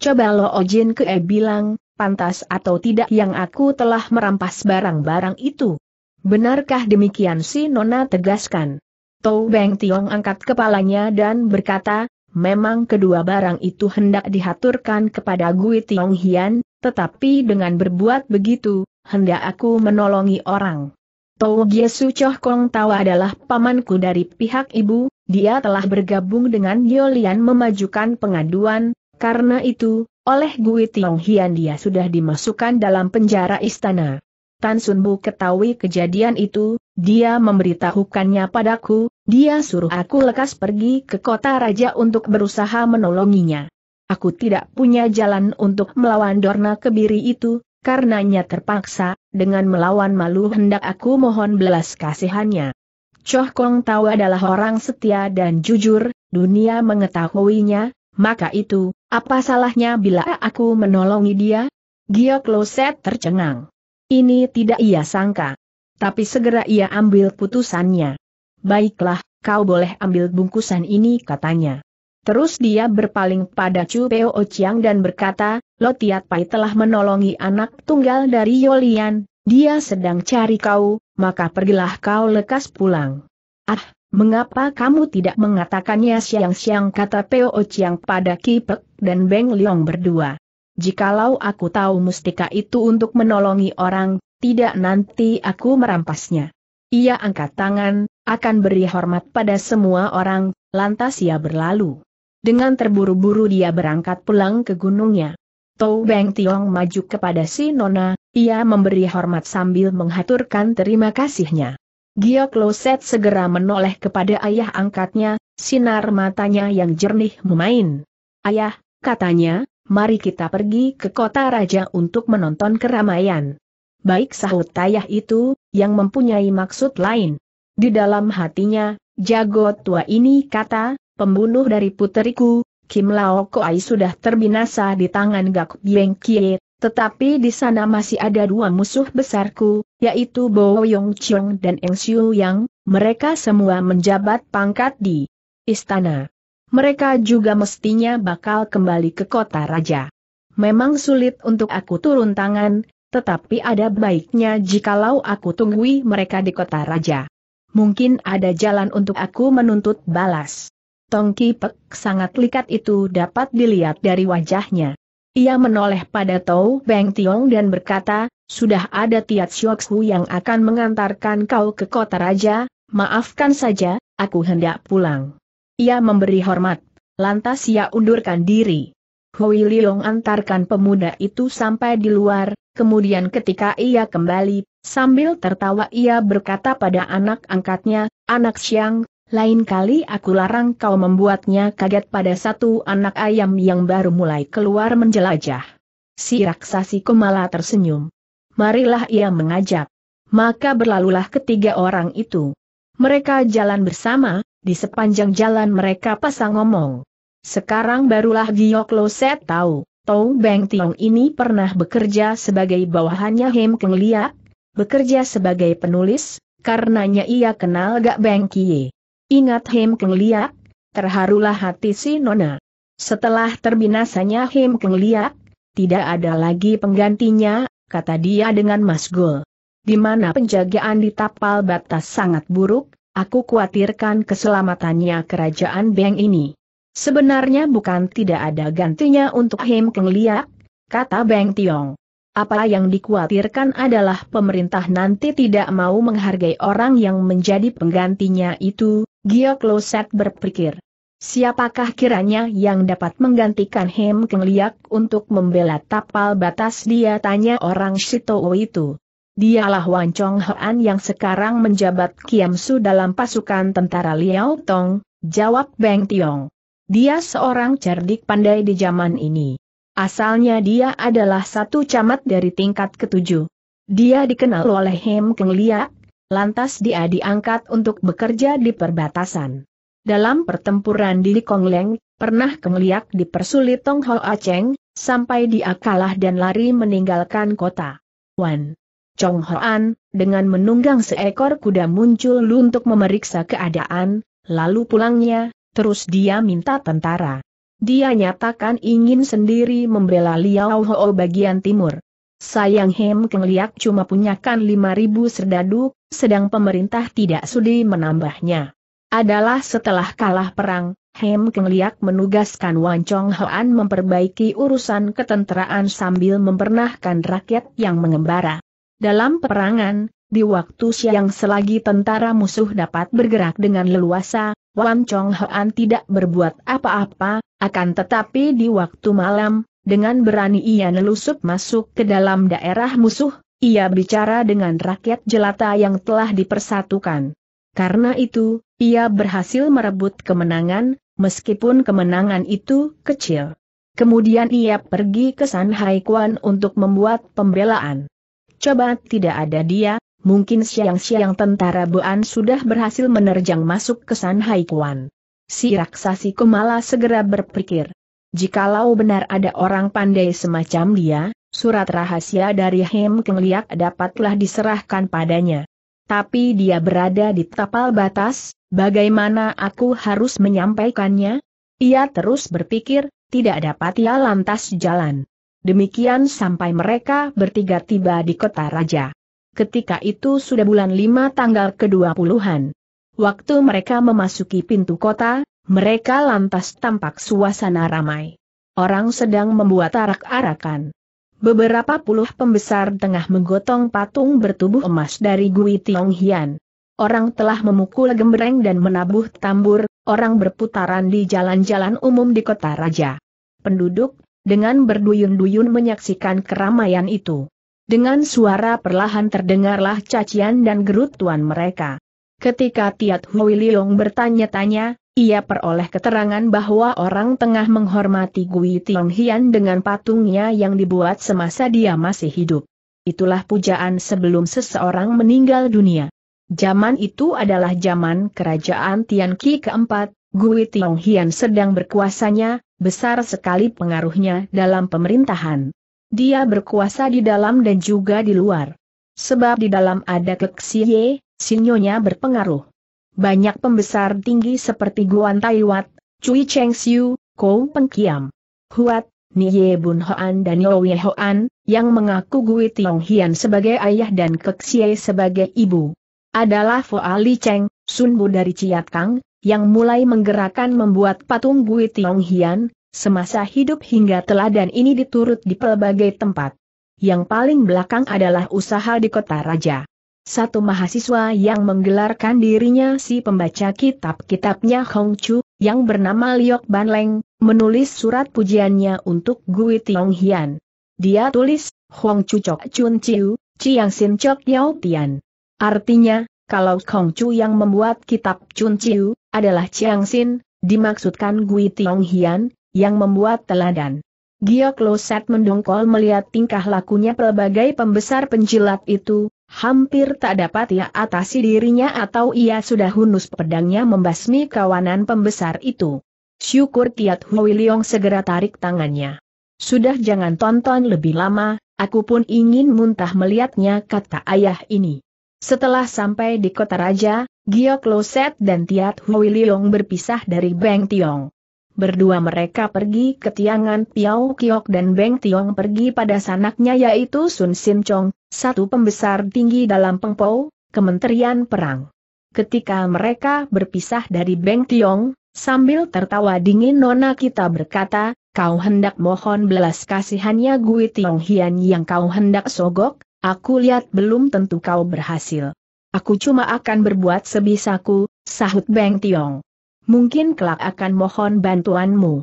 Coba Lo Jin Kee bilang, pantas atau tidak yang aku telah merampas barang-barang itu. Benarkah demikian si Nona tegaskan? Tou Beng Tiong angkat kepalanya dan berkata, memang kedua barang itu hendak dihaturkan kepada Gui Tiong Hian, tetapi dengan berbuat begitu, hendak aku menolongi orang. Tou Giesu Choh Kong Tau adalah pamanku dari pihak ibu, dia telah bergabung dengan Yolian memajukan pengaduan, karena itu, oleh Gui Tiong Hian dia sudah dimasukkan dalam penjara istana. Tan Sun Bu ketahui kejadian itu, dia memberitahukannya padaku, dia suruh aku lekas pergi ke kota raja untuk berusaha menolonginya. Aku tidak punya jalan untuk melawan Dorna Kebiri itu, karenanya terpaksa, dengan melawan malu hendak aku mohon belas kasihannya. Choh Kong Tau adalah orang setia dan jujur, dunia mengetahuinya, maka itu, apa salahnya bila aku menolongi dia? Giok Loset tercengang. Ini tidak ia sangka. Tapi segera ia ambil putusannya. Baiklah, kau boleh ambil bungkusan ini katanya. Terus dia berpaling pada Chu Peo Chiang dan berkata, Lo Tiat Pai telah menolongi anak tunggal dari Yolian, dia sedang cari kau, maka pergilah kau lekas pulang. Ah, Mengapa kamu tidak mengatakannya siang-siang kata Peo Chiang pada Kipek dan Beng Leong berdua? Jikalau aku tahu mustika itu untuk menolongi orang, tidak nanti aku merampasnya. Ia angkat tangan, akan beri hormat pada semua orang, lantas ia berlalu. Dengan terburu-buru dia berangkat pulang ke gunungnya. Tou Beng Tiong maju kepada si Nona, ia memberi hormat sambil menghaturkan terima kasihnya. Giok Loset segera menoleh kepada ayah angkatnya, sinar matanya yang jernih memain. Ayah, katanya, mari kita pergi ke kota raja untuk menonton keramaian. Baik sahut ayah itu, yang mempunyai maksud lain. Di dalam hatinya, jago tua ini kata, pembunuh dari puteriku, Kim Lao Koai sudah terbinasa di tangan Gak Bieng Kie, tetapi di sana masih ada dua musuh besarku, yaitu Bo Yong Chong dan Eng Xiu Yang, mereka semua menjabat pangkat di istana. Mereka juga mestinya bakal kembali ke kota raja. Memang sulit untuk aku turun tangan, tetapi ada baiknya jikalau aku tunggui mereka di kota raja. Mungkin ada jalan untuk aku menuntut balas. Tongki Pek sangat likat itu dapat dilihat dari wajahnya. Ia menoleh pada Tou Beng Tiong dan berkata, sudah ada Tiat Siok Hu yang akan mengantarkan kau ke kota raja, maafkan saja, aku hendak pulang. Ia memberi hormat, lantas ia undurkan diri. Hui Liong antarkan pemuda itu sampai di luar, kemudian ketika ia kembali, sambil tertawa ia berkata pada anak angkatnya, Anak Siang, lain kali aku larang kau membuatnya kaget pada satu anak ayam yang baru mulai keluar menjelajah. Si raksasi Kumala tersenyum. Marilah ia mengajak. Maka berlalulah ketiga orang itu. Mereka jalan bersama, di sepanjang jalan mereka pasang ngomong. Sekarang barulah Gioklo Set tahu, Tau Beng Tiong ini pernah bekerja sebagai bawahannya Hem Keng Liak, bekerja sebagai penulis, karenanya ia kenal Gak Beng Kie. Ingat Hem Keng Liak, terharulah hati si Nona. Setelah terbinasanya Hem Keng Liak, tidak ada lagi penggantinya, kata dia dengan Gul. Di mana penjagaan di tapal batas sangat buruk, aku khawatirkan keselamatannya kerajaan Beng ini. Sebenarnya bukan tidak ada gantinya untuk Hem Keng Liak, kata Beng Tiong. Apa yang dikhawatirkan adalah pemerintah nanti tidak mau menghargai orang yang menjadi penggantinya itu, Gio Kloset berpikir. Siapakah kiranya yang dapat menggantikan Hem Keng Liak untuk membela tapal batas dia tanya orang Shitoo itu. Dialah Wan Chong Hoan yang sekarang menjabat Kiam Su dalam pasukan tentara Liao Tong, jawab Beng Tiong. Dia seorang cerdik pandai di zaman ini. Asalnya dia adalah satu camat dari tingkat ketujuh. Dia dikenal oleh Hem Keng Liak, Lantas dia diangkat untuk bekerja di perbatasan. Dalam pertempuran di Kongleng, pernah kemeliak dipersulit Tong Ho Acheng, sampai dia kalah dan lari meninggalkan kota. Wan Chong Hoan, dengan menunggang seekor kuda muncul untuk memeriksa keadaan, lalu pulangnya, terus dia minta tentara. Dia nyatakan ingin sendiri membela Liao Ho bagian timur. Sayang Hem Kengliak cuma punyakan 5.000 serdadu, sedang pemerintah tidak sudi menambahnya. Adalah setelah kalah perang, Hem Kengliak menugaskan Wan Chong Hoan memperbaiki urusan ketenteraan sambil mempernahkan rakyat yang mengembara. Dalam peperangan, di waktu siang selagi tentara musuh dapat bergerak dengan leluasa, Wan Chong Hoan tidak berbuat apa-apa, akan tetapi di waktu malam, dengan berani ia nelusup masuk ke dalam daerah musuh, ia bicara dengan rakyat jelata yang telah dipersatukan. Karena itu, ia berhasil merebut kemenangan, meskipun kemenangan itu kecil. Kemudian ia pergi ke San Haikuan untuk membuat pembelaan. Coba tidak ada dia, mungkin siang-siang tentara Boan sudah berhasil menerjang masuk ke San Haikuan. Si raksasi Kumala segera berpikir, Jikalau benar ada orang pandai semacam dia, surat rahasia dari Hem Kengliak dapatlah diserahkan padanya. Tapi dia berada di tapal batas, bagaimana aku harus menyampaikannya? Ia terus berpikir, tidak dapat ia lantas jalan. Demikian sampai mereka bertiga tiba di kota raja. Ketika itu sudah bulan lima tanggal kedua puluhan. Waktu mereka memasuki pintu kota, mereka lantas tampak suasana ramai. Orang sedang membuat arak-arakan. Beberapa puluh pembesar tengah menggotong patung bertubuh emas dari Gui Tiong Hian. Orang telah memukul gembreng dan menabuh tambur, orang berputaran di jalan-jalan umum di kota raja. Penduduk, dengan berduyun-duyun menyaksikan keramaian itu. Dengan suara perlahan terdengarlah cacian dan gerutuan mereka. Ketika Tiat Hui Liong bertanya-tanya, ia peroleh keterangan bahwa orang tengah menghormati Gui Tiong Hian dengan patungnya yang dibuat semasa dia masih hidup. Itulah pujaan sebelum seseorang meninggal dunia. Zaman itu adalah zaman kerajaan Tian Qi keempat, Gui Tiong Hian sedang berkuasanya, besar sekali pengaruhnya dalam pemerintahan. Dia berkuasa di dalam dan juga di luar. Sebab di dalam ada Keksie, sinyonya berpengaruh banyak pembesar tinggi seperti Guan Taiwat, Cui Cheng Siu, Kou Pengkiam, Huat, Nie Bun Hoan dan Ye Hoan, yang mengaku Gui Tiong Hian sebagai ayah dan Keksie sebagai ibu. Adalah Fu Li Cheng, Sun Bu dari Ciat Kang, yang mulai menggerakkan membuat patung Gui Tiong Hian, semasa hidup hingga teladan ini diturut di pelbagai tempat. Yang paling belakang adalah usaha di kota raja. Satu mahasiswa yang menggelarkan dirinya si pembaca kitab-kitabnya Hong Chu, yang bernama Liok Ban Leng, menulis surat pujiannya untuk Gui Tiong Hian. Dia tulis, Hong Chu cok Chun Chiu, Chiang Sin Chok Yao Tian. Artinya, kalau Hong Chu yang membuat kitab Chun Chiu, adalah Chiang Sin, dimaksudkan Gui Tiong Hian, yang membuat teladan. Giok Loset mendongkol melihat tingkah lakunya pelbagai pembesar penjilat itu, Hampir tak dapat ia atasi dirinya atau ia sudah hunus pedangnya membasmi kawanan pembesar itu. Syukur Tiat Hui Leong segera tarik tangannya. Sudah jangan tonton lebih lama, aku pun ingin muntah melihatnya kata ayah ini. Setelah sampai di kota raja, Giok Loset dan Tiat Hui Leong berpisah dari Beng Tiong. Berdua mereka pergi ke tiangan Piao Kiok dan Beng Tiong pergi pada sanaknya yaitu Sun Sin Chong, satu pembesar tinggi dalam Pengpo, Kementerian Perang. Ketika mereka berpisah dari Beng Tiong, sambil tertawa dingin Nona kita berkata, kau hendak mohon belas kasihannya Gui Tiong Hian yang kau hendak sogok, aku lihat belum tentu kau berhasil. Aku cuma akan berbuat sebisaku, sahut Beng Tiong mungkin kelak akan mohon bantuanmu.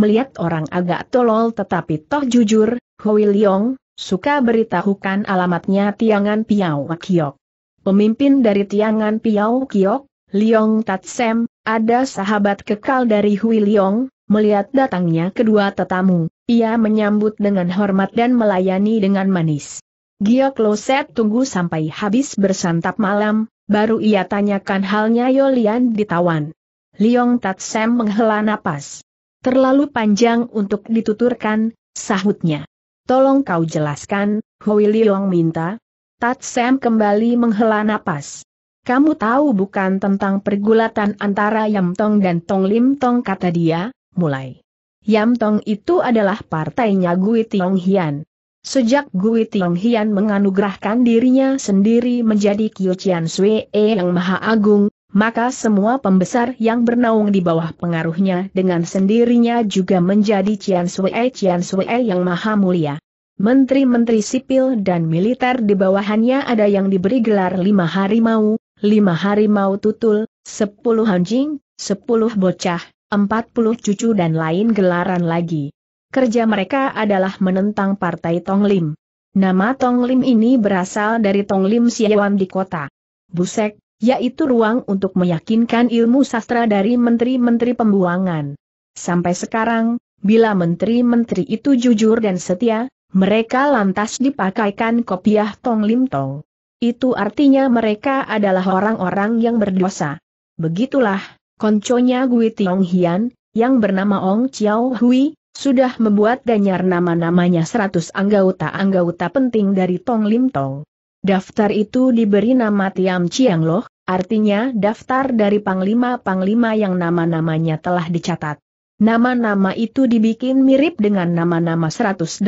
Melihat orang agak tolol tetapi toh jujur, Hui Leong, suka beritahukan alamatnya Tiangan Piao Kiok. Pemimpin dari Tiangan Piao Kiok, Liong Tatsem, ada sahabat kekal dari Hui Liong, melihat datangnya kedua tetamu, ia menyambut dengan hormat dan melayani dengan manis. Giok Loset tunggu sampai habis bersantap malam, baru ia tanyakan halnya Yolian ditawan. Liong Tatsem menghela napas. Terlalu panjang untuk dituturkan, sahutnya. Tolong kau jelaskan, Hui Liong minta. Tatsem kembali menghela napas. Kamu tahu bukan tentang pergulatan antara Yam Tong dan Tong Lim Tong kata dia, mulai. Yam Tong itu adalah partainya Gui Tiong Hian. Sejak Gui Tiong Hian menganugerahkan dirinya sendiri menjadi Kyo Chian Sue yang Maha Agung, maka semua pembesar yang bernaung di bawah pengaruhnya dengan sendirinya juga menjadi Cian Sui Cian Sui yang maha mulia. Menteri-menteri sipil dan militer di bawahannya ada yang diberi gelar lima harimau, lima harimau tutul, sepuluh anjing, sepuluh bocah, empat puluh cucu dan lain gelaran lagi. Kerja mereka adalah menentang partai Tonglim. Nama Tonglim ini berasal dari Tonglim Siawam di kota Busek, yaitu ruang untuk meyakinkan ilmu sastra dari menteri-menteri pembuangan. Sampai sekarang, bila menteri-menteri itu jujur dan setia, mereka lantas dipakaikan kopiah Tong Lim Tong. Itu artinya mereka adalah orang-orang yang berdosa. Begitulah, konconya Gui Tiong Hian, yang bernama Ong Chiao Hui, sudah membuat danyar nama-namanya seratus anggota-anggota penting dari Tong Lim Tong. Daftar itu diberi nama Tiam Chiang Loh, Artinya daftar dari panglima-panglima yang nama-namanya telah dicatat. Nama-nama itu dibikin mirip dengan nama-nama 108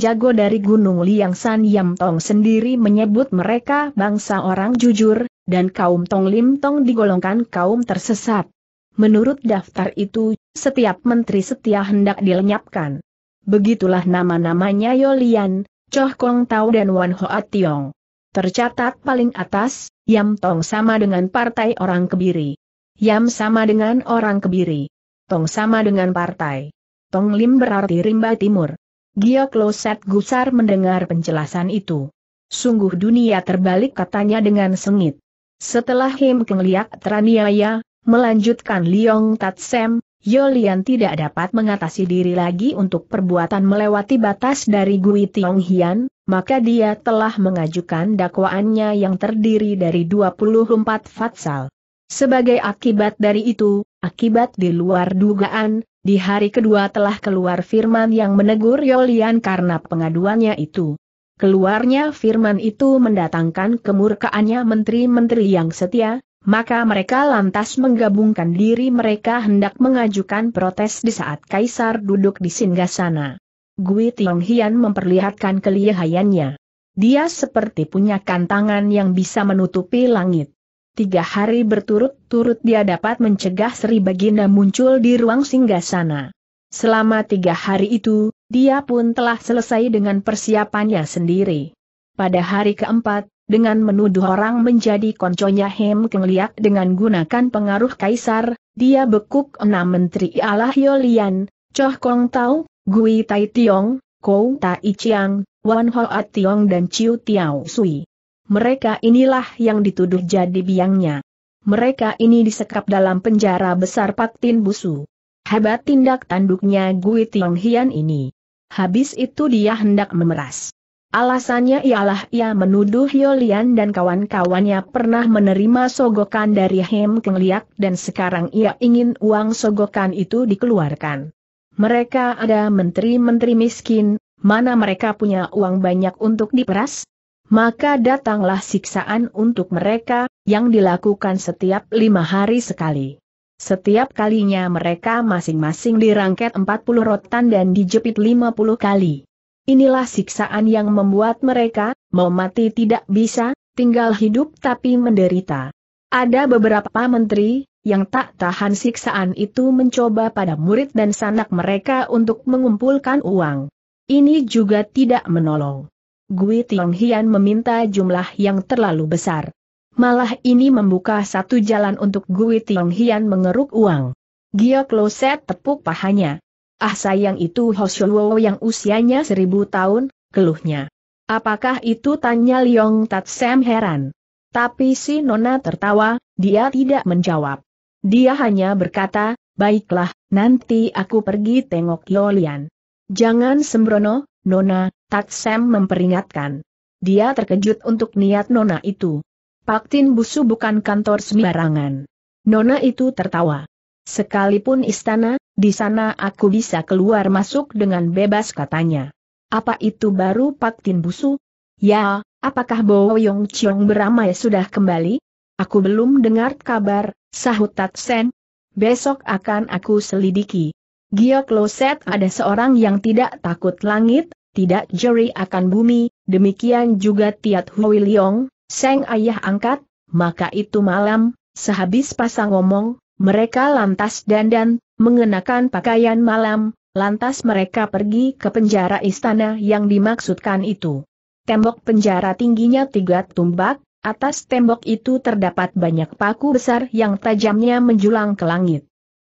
jago dari Gunung Liang San Yam Tong sendiri menyebut mereka bangsa orang jujur, dan kaum Tong Lim Tong digolongkan kaum tersesat. Menurut daftar itu, setiap menteri setia hendak dilenyapkan. Begitulah nama-namanya Yolian, Choh Kong Tao dan Wan Hoa Tiong. Tercatat paling atas, Yam Tong sama dengan partai orang kebiri. Yam sama dengan orang kebiri. Tong sama dengan partai. Tong Lim berarti rimba timur. Gia Kloset Gusar mendengar penjelasan itu. Sungguh dunia terbalik katanya dengan sengit. Setelah Him Keng Liak teraniaya, melanjutkan Liong Tatsem, Yolian tidak dapat mengatasi diri lagi untuk perbuatan melewati batas dari Gui Tiong Hian, maka dia telah mengajukan dakwaannya yang terdiri dari 24 fatsal. Sebagai akibat dari itu, akibat di luar dugaan, di hari kedua telah keluar firman yang menegur Yolian karena pengaduannya itu. Keluarnya firman itu mendatangkan kemurkaannya menteri-menteri yang setia, maka mereka lantas menggabungkan diri mereka hendak mengajukan protes di saat Kaisar duduk di singgasana. Gui Tiong Hian memperlihatkan kelihayannya. Dia seperti punya kantangan yang bisa menutupi langit. Tiga hari berturut-turut dia dapat mencegah Sri Baginda muncul di ruang singgasana. Selama tiga hari itu, dia pun telah selesai dengan persiapannya sendiri. Pada hari keempat, dengan menuduh orang menjadi konconya Hem kengliak dengan gunakan pengaruh kaisar, dia bekuk enam menteri Allah Yolian, Choh Kong Tao, Gui Tai Tiong, Kou Tai Chiang, Wan Hoa Tiong dan Chiu Tiao Sui. Mereka inilah yang dituduh jadi biangnya. Mereka ini disekap dalam penjara besar Paktin Busu. Hebat tindak tanduknya Gui Tiong Hian ini. Habis itu dia hendak memeras. Alasannya ialah ia menuduh Yolian dan kawan-kawannya pernah menerima sogokan dari Hem Keng dan sekarang ia ingin uang sogokan itu dikeluarkan. Mereka ada menteri-menteri miskin, mana mereka punya uang banyak untuk diperas? Maka datanglah siksaan untuk mereka, yang dilakukan setiap lima hari sekali. Setiap kalinya mereka masing-masing dirangket 40 rotan dan dijepit 50 kali. Inilah siksaan yang membuat mereka, mau mati tidak bisa, tinggal hidup tapi menderita. Ada beberapa menteri, yang tak tahan siksaan itu mencoba pada murid dan sanak mereka untuk mengumpulkan uang. Ini juga tidak menolong. Gui Tiong Hian meminta jumlah yang terlalu besar. Malah ini membuka satu jalan untuk Gui Tiong Hian mengeruk uang. Gio Kloset tepuk pahanya. Ah sayang itu Hoshuo yang usianya seribu tahun, keluhnya. Apakah itu tanya Liong Tatsem heran. Tapi si Nona tertawa, dia tidak menjawab. Dia hanya berkata, baiklah, nanti aku pergi tengok Yolian. Jangan sembrono, Nona, Tatsem memperingatkan. Dia terkejut untuk niat Nona itu. Pak Tin Busu bukan kantor sembarangan. Nona itu tertawa. Sekalipun istana, di sana aku bisa keluar masuk dengan bebas katanya. Apa itu baru Pak Tin Busu? Ya, apakah Bo Yong Chiong beramai sudah kembali? Aku belum dengar kabar, sahut Tat Sen. Besok akan aku selidiki. Gio Kloset ada seorang yang tidak takut langit, tidak jeri akan bumi, demikian juga Tiat Hui Liong, Seng Ayah Angkat, maka itu malam, sehabis pasang ngomong, mereka lantas dandan mengenakan pakaian malam, lantas mereka pergi ke penjara istana yang dimaksudkan itu. Tembok penjara tingginya tiga tumbak, atas tembok itu terdapat banyak paku besar yang tajamnya menjulang ke langit.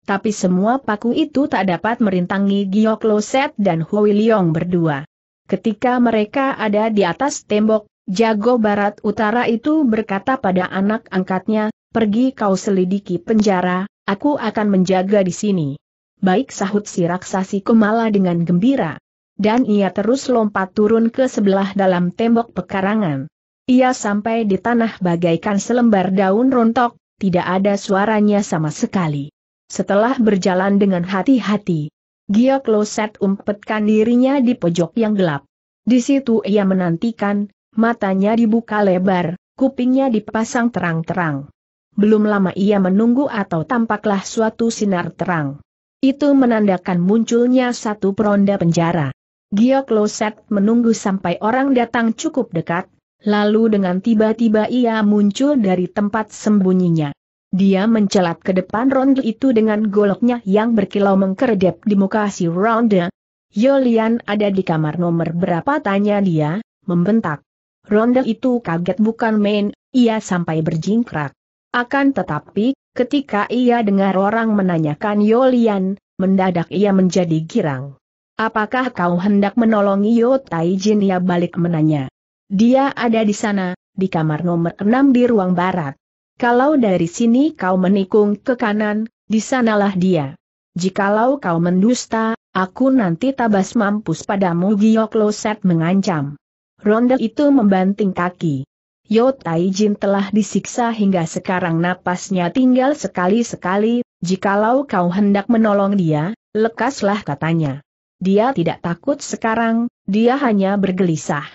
Tapi semua paku itu tak dapat merintangi Giok Loset dan Hui Liong berdua. Ketika mereka ada di atas tembok, Jago Barat Utara itu berkata pada anak angkatnya, pergi kau selidiki penjara, Aku akan menjaga di sini. Baik sahut si raksasi Kumala dengan gembira. Dan ia terus lompat turun ke sebelah dalam tembok pekarangan. Ia sampai di tanah bagaikan selembar daun rontok, tidak ada suaranya sama sekali. Setelah berjalan dengan hati-hati, Giok Loset umpetkan dirinya di pojok yang gelap. Di situ ia menantikan, matanya dibuka lebar, kupingnya dipasang terang-terang belum lama ia menunggu atau tampaklah suatu sinar terang. Itu menandakan munculnya satu peronda penjara. Giok Loset menunggu sampai orang datang cukup dekat, lalu dengan tiba-tiba ia muncul dari tempat sembunyinya. Dia mencelat ke depan ronde itu dengan goloknya yang berkilau mengkerdep di muka si ronde. Yolian ada di kamar nomor berapa tanya dia, membentak. Ronde itu kaget bukan main, ia sampai berjingkrak. Akan tetapi, ketika ia dengar orang menanyakan Yolian, mendadak ia menjadi girang. Apakah kau hendak menolong Yo Jin? Ia balik menanya. Dia ada di sana, di kamar nomor 6 di ruang barat. Kalau dari sini kau menikung ke kanan, di sanalah dia. Jikalau kau mendusta, aku nanti tabas mampus padamu Giokloset mengancam. Ronda itu membanting kaki. Yo Tai Jin telah disiksa hingga sekarang napasnya tinggal sekali-sekali, jikalau kau hendak menolong dia, lekaslah katanya. Dia tidak takut sekarang, dia hanya bergelisah.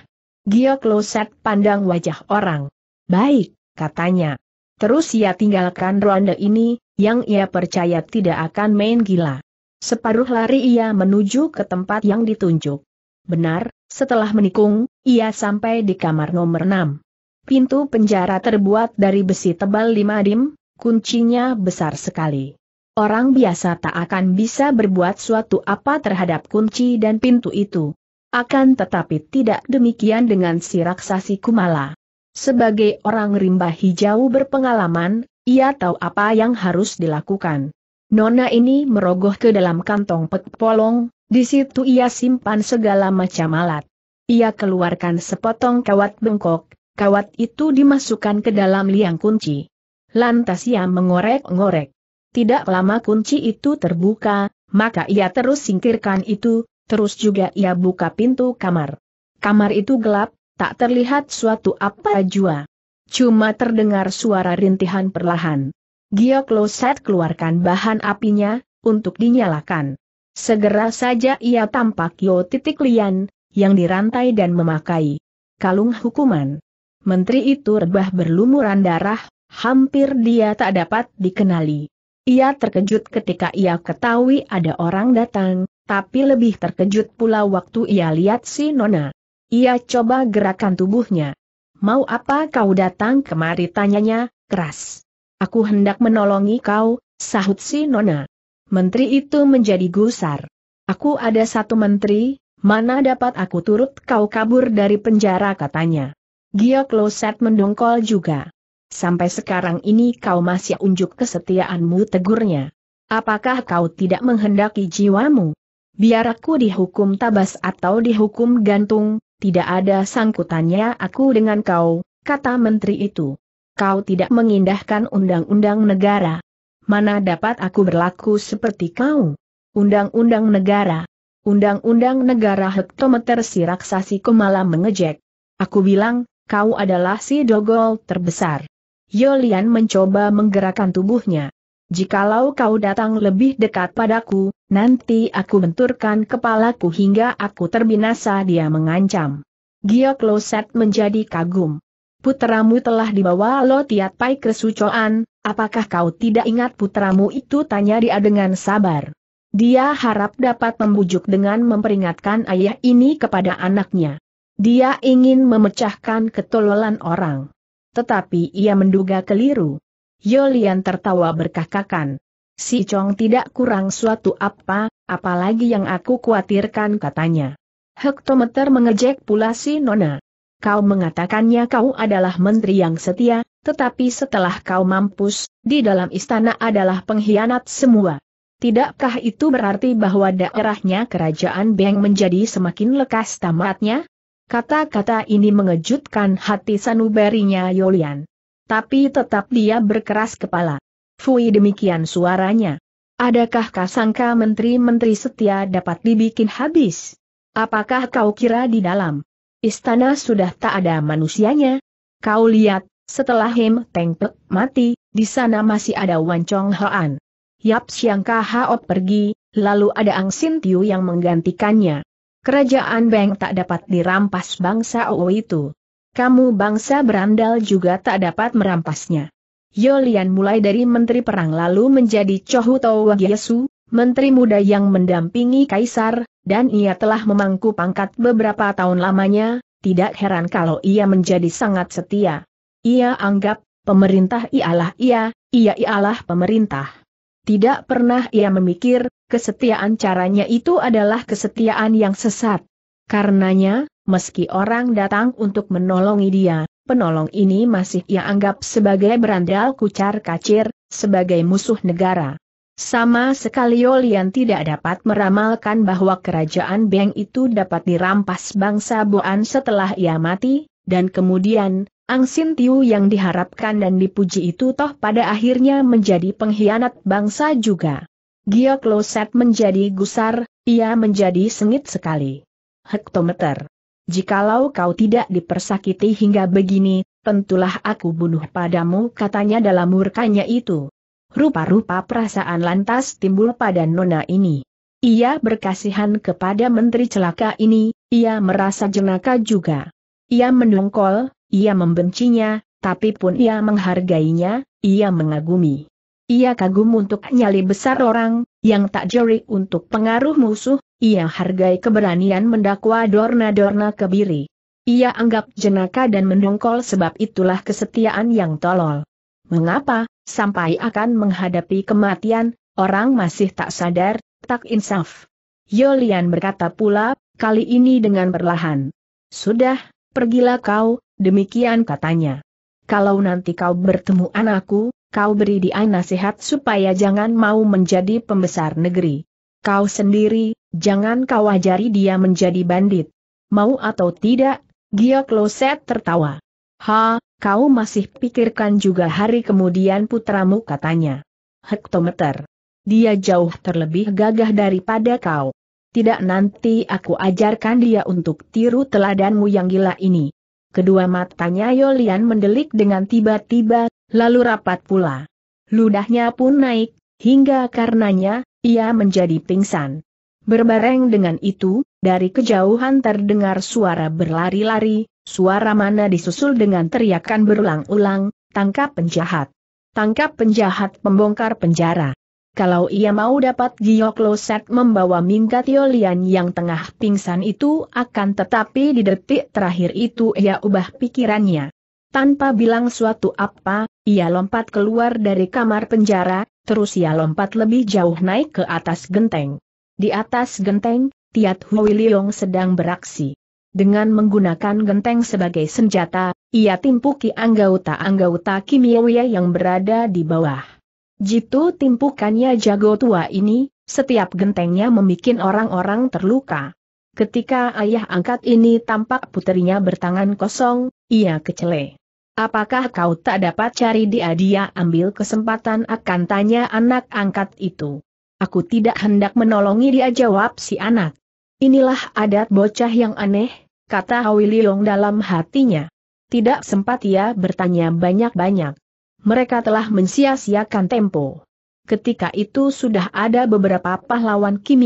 Gia Kloset pandang wajah orang. Baik, katanya. Terus ia tinggalkan ronde ini, yang ia percaya tidak akan main gila. Separuh lari ia menuju ke tempat yang ditunjuk. Benar, setelah menikung, ia sampai di kamar nomor 6. Pintu penjara terbuat dari besi tebal lima dim, kuncinya besar sekali. Orang biasa tak akan bisa berbuat suatu apa terhadap kunci dan pintu itu. Akan tetapi tidak demikian dengan si raksasi Kumala. Sebagai orang rimba hijau berpengalaman, ia tahu apa yang harus dilakukan. Nona ini merogoh ke dalam kantong pet polong, di situ ia simpan segala macam alat. Ia keluarkan sepotong kawat bengkok, Kawat itu dimasukkan ke dalam liang kunci. Lantas ia mengorek-ngorek. Tidak lama kunci itu terbuka, maka ia terus singkirkan itu, terus juga ia buka pintu kamar. Kamar itu gelap, tak terlihat suatu apa jua. Cuma terdengar suara rintihan perlahan. Gio set keluarkan bahan apinya, untuk dinyalakan. Segera saja ia tampak Yo titik lian, yang dirantai dan memakai kalung hukuman menteri itu rebah berlumuran darah, hampir dia tak dapat dikenali. Ia terkejut ketika ia ketahui ada orang datang, tapi lebih terkejut pula waktu ia lihat si Nona. Ia coba gerakan tubuhnya. Mau apa kau datang kemari tanyanya, keras. Aku hendak menolongi kau, sahut si Nona. Menteri itu menjadi gusar. Aku ada satu menteri, mana dapat aku turut kau kabur dari penjara katanya. Gio Kloset mendongkol juga. Sampai sekarang ini kau masih unjuk kesetiaanmu tegurnya. Apakah kau tidak menghendaki jiwamu? Biar aku dihukum tabas atau dihukum gantung, tidak ada sangkutannya aku dengan kau, kata menteri itu. Kau tidak mengindahkan undang-undang negara. Mana dapat aku berlaku seperti kau? Undang-undang negara. Undang-undang negara hektometer si raksasi kemala mengejek. Aku bilang, kau adalah si dogol terbesar. Yolian mencoba menggerakkan tubuhnya. Jikalau kau datang lebih dekat padaku, nanti aku benturkan kepalaku hingga aku terbinasa dia mengancam. Gio Kloset menjadi kagum. Putramu telah dibawa Lo Tiat Pai ke apakah kau tidak ingat putramu itu tanya dia dengan sabar. Dia harap dapat membujuk dengan memperingatkan ayah ini kepada anaknya. Dia ingin memecahkan ketololan orang. Tetapi ia menduga keliru. Yolian tertawa berkakakan. Si Chong tidak kurang suatu apa, apalagi yang aku khawatirkan katanya. Hektometer mengejek pula si Nona. Kau mengatakannya kau adalah menteri yang setia, tetapi setelah kau mampus, di dalam istana adalah pengkhianat semua. Tidakkah itu berarti bahwa daerahnya kerajaan Beng menjadi semakin lekas tamatnya? Kata-kata ini mengejutkan hati sanubarinya Yolian. Tapi tetap dia berkeras kepala. Fui demikian suaranya. Adakah kasangka menteri-menteri setia dapat dibikin habis? Apakah kau kira di dalam istana sudah tak ada manusianya? Kau lihat, setelah Him Teng Pek mati, di sana masih ada Wancong Chong Hoan. Yap Siang Kahao pergi, lalu ada Ang Sin Tiu yang menggantikannya. Kerajaan Beng tak dapat dirampas bangsa Ou itu. Kamu bangsa berandal juga tak dapat merampasnya. Yolian mulai dari Menteri Perang lalu menjadi Chohuto Wagyasu, Menteri Muda yang mendampingi Kaisar, dan ia telah memangku pangkat beberapa tahun lamanya, tidak heran kalau ia menjadi sangat setia. Ia anggap, pemerintah ialah ia, ia ialah pemerintah. Tidak pernah ia memikir, kesetiaan caranya itu adalah kesetiaan yang sesat. Karenanya, meski orang datang untuk menolongi dia, penolong ini masih ia anggap sebagai berandal kucar kacir, sebagai musuh negara. Sama sekali Yolian tidak dapat meramalkan bahwa kerajaan Beng itu dapat dirampas bangsa Boan setelah ia mati, dan kemudian, Ang Sin Tiu yang diharapkan dan dipuji itu toh pada akhirnya menjadi pengkhianat bangsa juga. Gia Kloset menjadi gusar, ia menjadi sengit sekali. Hektometer. Jikalau kau tidak dipersakiti hingga begini, tentulah aku bunuh padamu katanya dalam murkanya itu. Rupa-rupa perasaan lantas timbul pada nona ini. Ia berkasihan kepada menteri celaka ini, ia merasa jenaka juga. Ia mendongkol, ia membencinya, tapi pun ia menghargainya, ia mengagumi. Ia kagum untuk nyali besar orang, yang tak jeri untuk pengaruh musuh, ia hargai keberanian mendakwa Dorna-Dorna kebiri. Ia anggap jenaka dan mendongkol sebab itulah kesetiaan yang tolol. Mengapa, sampai akan menghadapi kematian, orang masih tak sadar, tak insaf. Yolian berkata pula, kali ini dengan perlahan. Sudah, pergilah kau, demikian katanya. Kalau nanti kau bertemu anakku, kau beri dia nasihat supaya jangan mau menjadi pembesar negeri. Kau sendiri, jangan kau ajari dia menjadi bandit. Mau atau tidak, Gia Kloset tertawa. Ha, kau masih pikirkan juga hari kemudian putramu katanya. Hektometer. Dia jauh terlebih gagah daripada kau. Tidak nanti aku ajarkan dia untuk tiru teladanmu yang gila ini. Kedua matanya Yolian mendelik dengan tiba-tiba, lalu rapat pula. Ludahnya pun naik, hingga karenanya, ia menjadi pingsan. Berbareng dengan itu, dari kejauhan terdengar suara berlari-lari, suara mana disusul dengan teriakan berulang-ulang, tangkap penjahat. Tangkap penjahat pembongkar penjara. Kalau ia mau dapat loset membawa Mingga Tiolian yang tengah pingsan itu akan tetapi di detik terakhir itu ia ubah pikirannya. Tanpa bilang suatu apa, ia lompat keluar dari kamar penjara, terus ia lompat lebih jauh naik ke atas genteng. Di atas genteng, Tiat Hui Liong sedang beraksi. Dengan menggunakan genteng sebagai senjata, ia timpuki anggota-anggota kimiawia yang berada di bawah. Jitu timpukannya jago tua ini, setiap gentengnya membuat orang-orang terluka. Ketika ayah angkat ini tampak putrinya bertangan kosong, ia kecele. Apakah kau tak dapat cari dia dia ambil kesempatan akan tanya anak angkat itu. Aku tidak hendak menolongi dia jawab si anak. Inilah adat bocah yang aneh, kata Hawi Liong dalam hatinya. Tidak sempat ia bertanya banyak-banyak. Mereka telah mensia-siakan tempo. Ketika itu sudah ada beberapa pahlawan Kim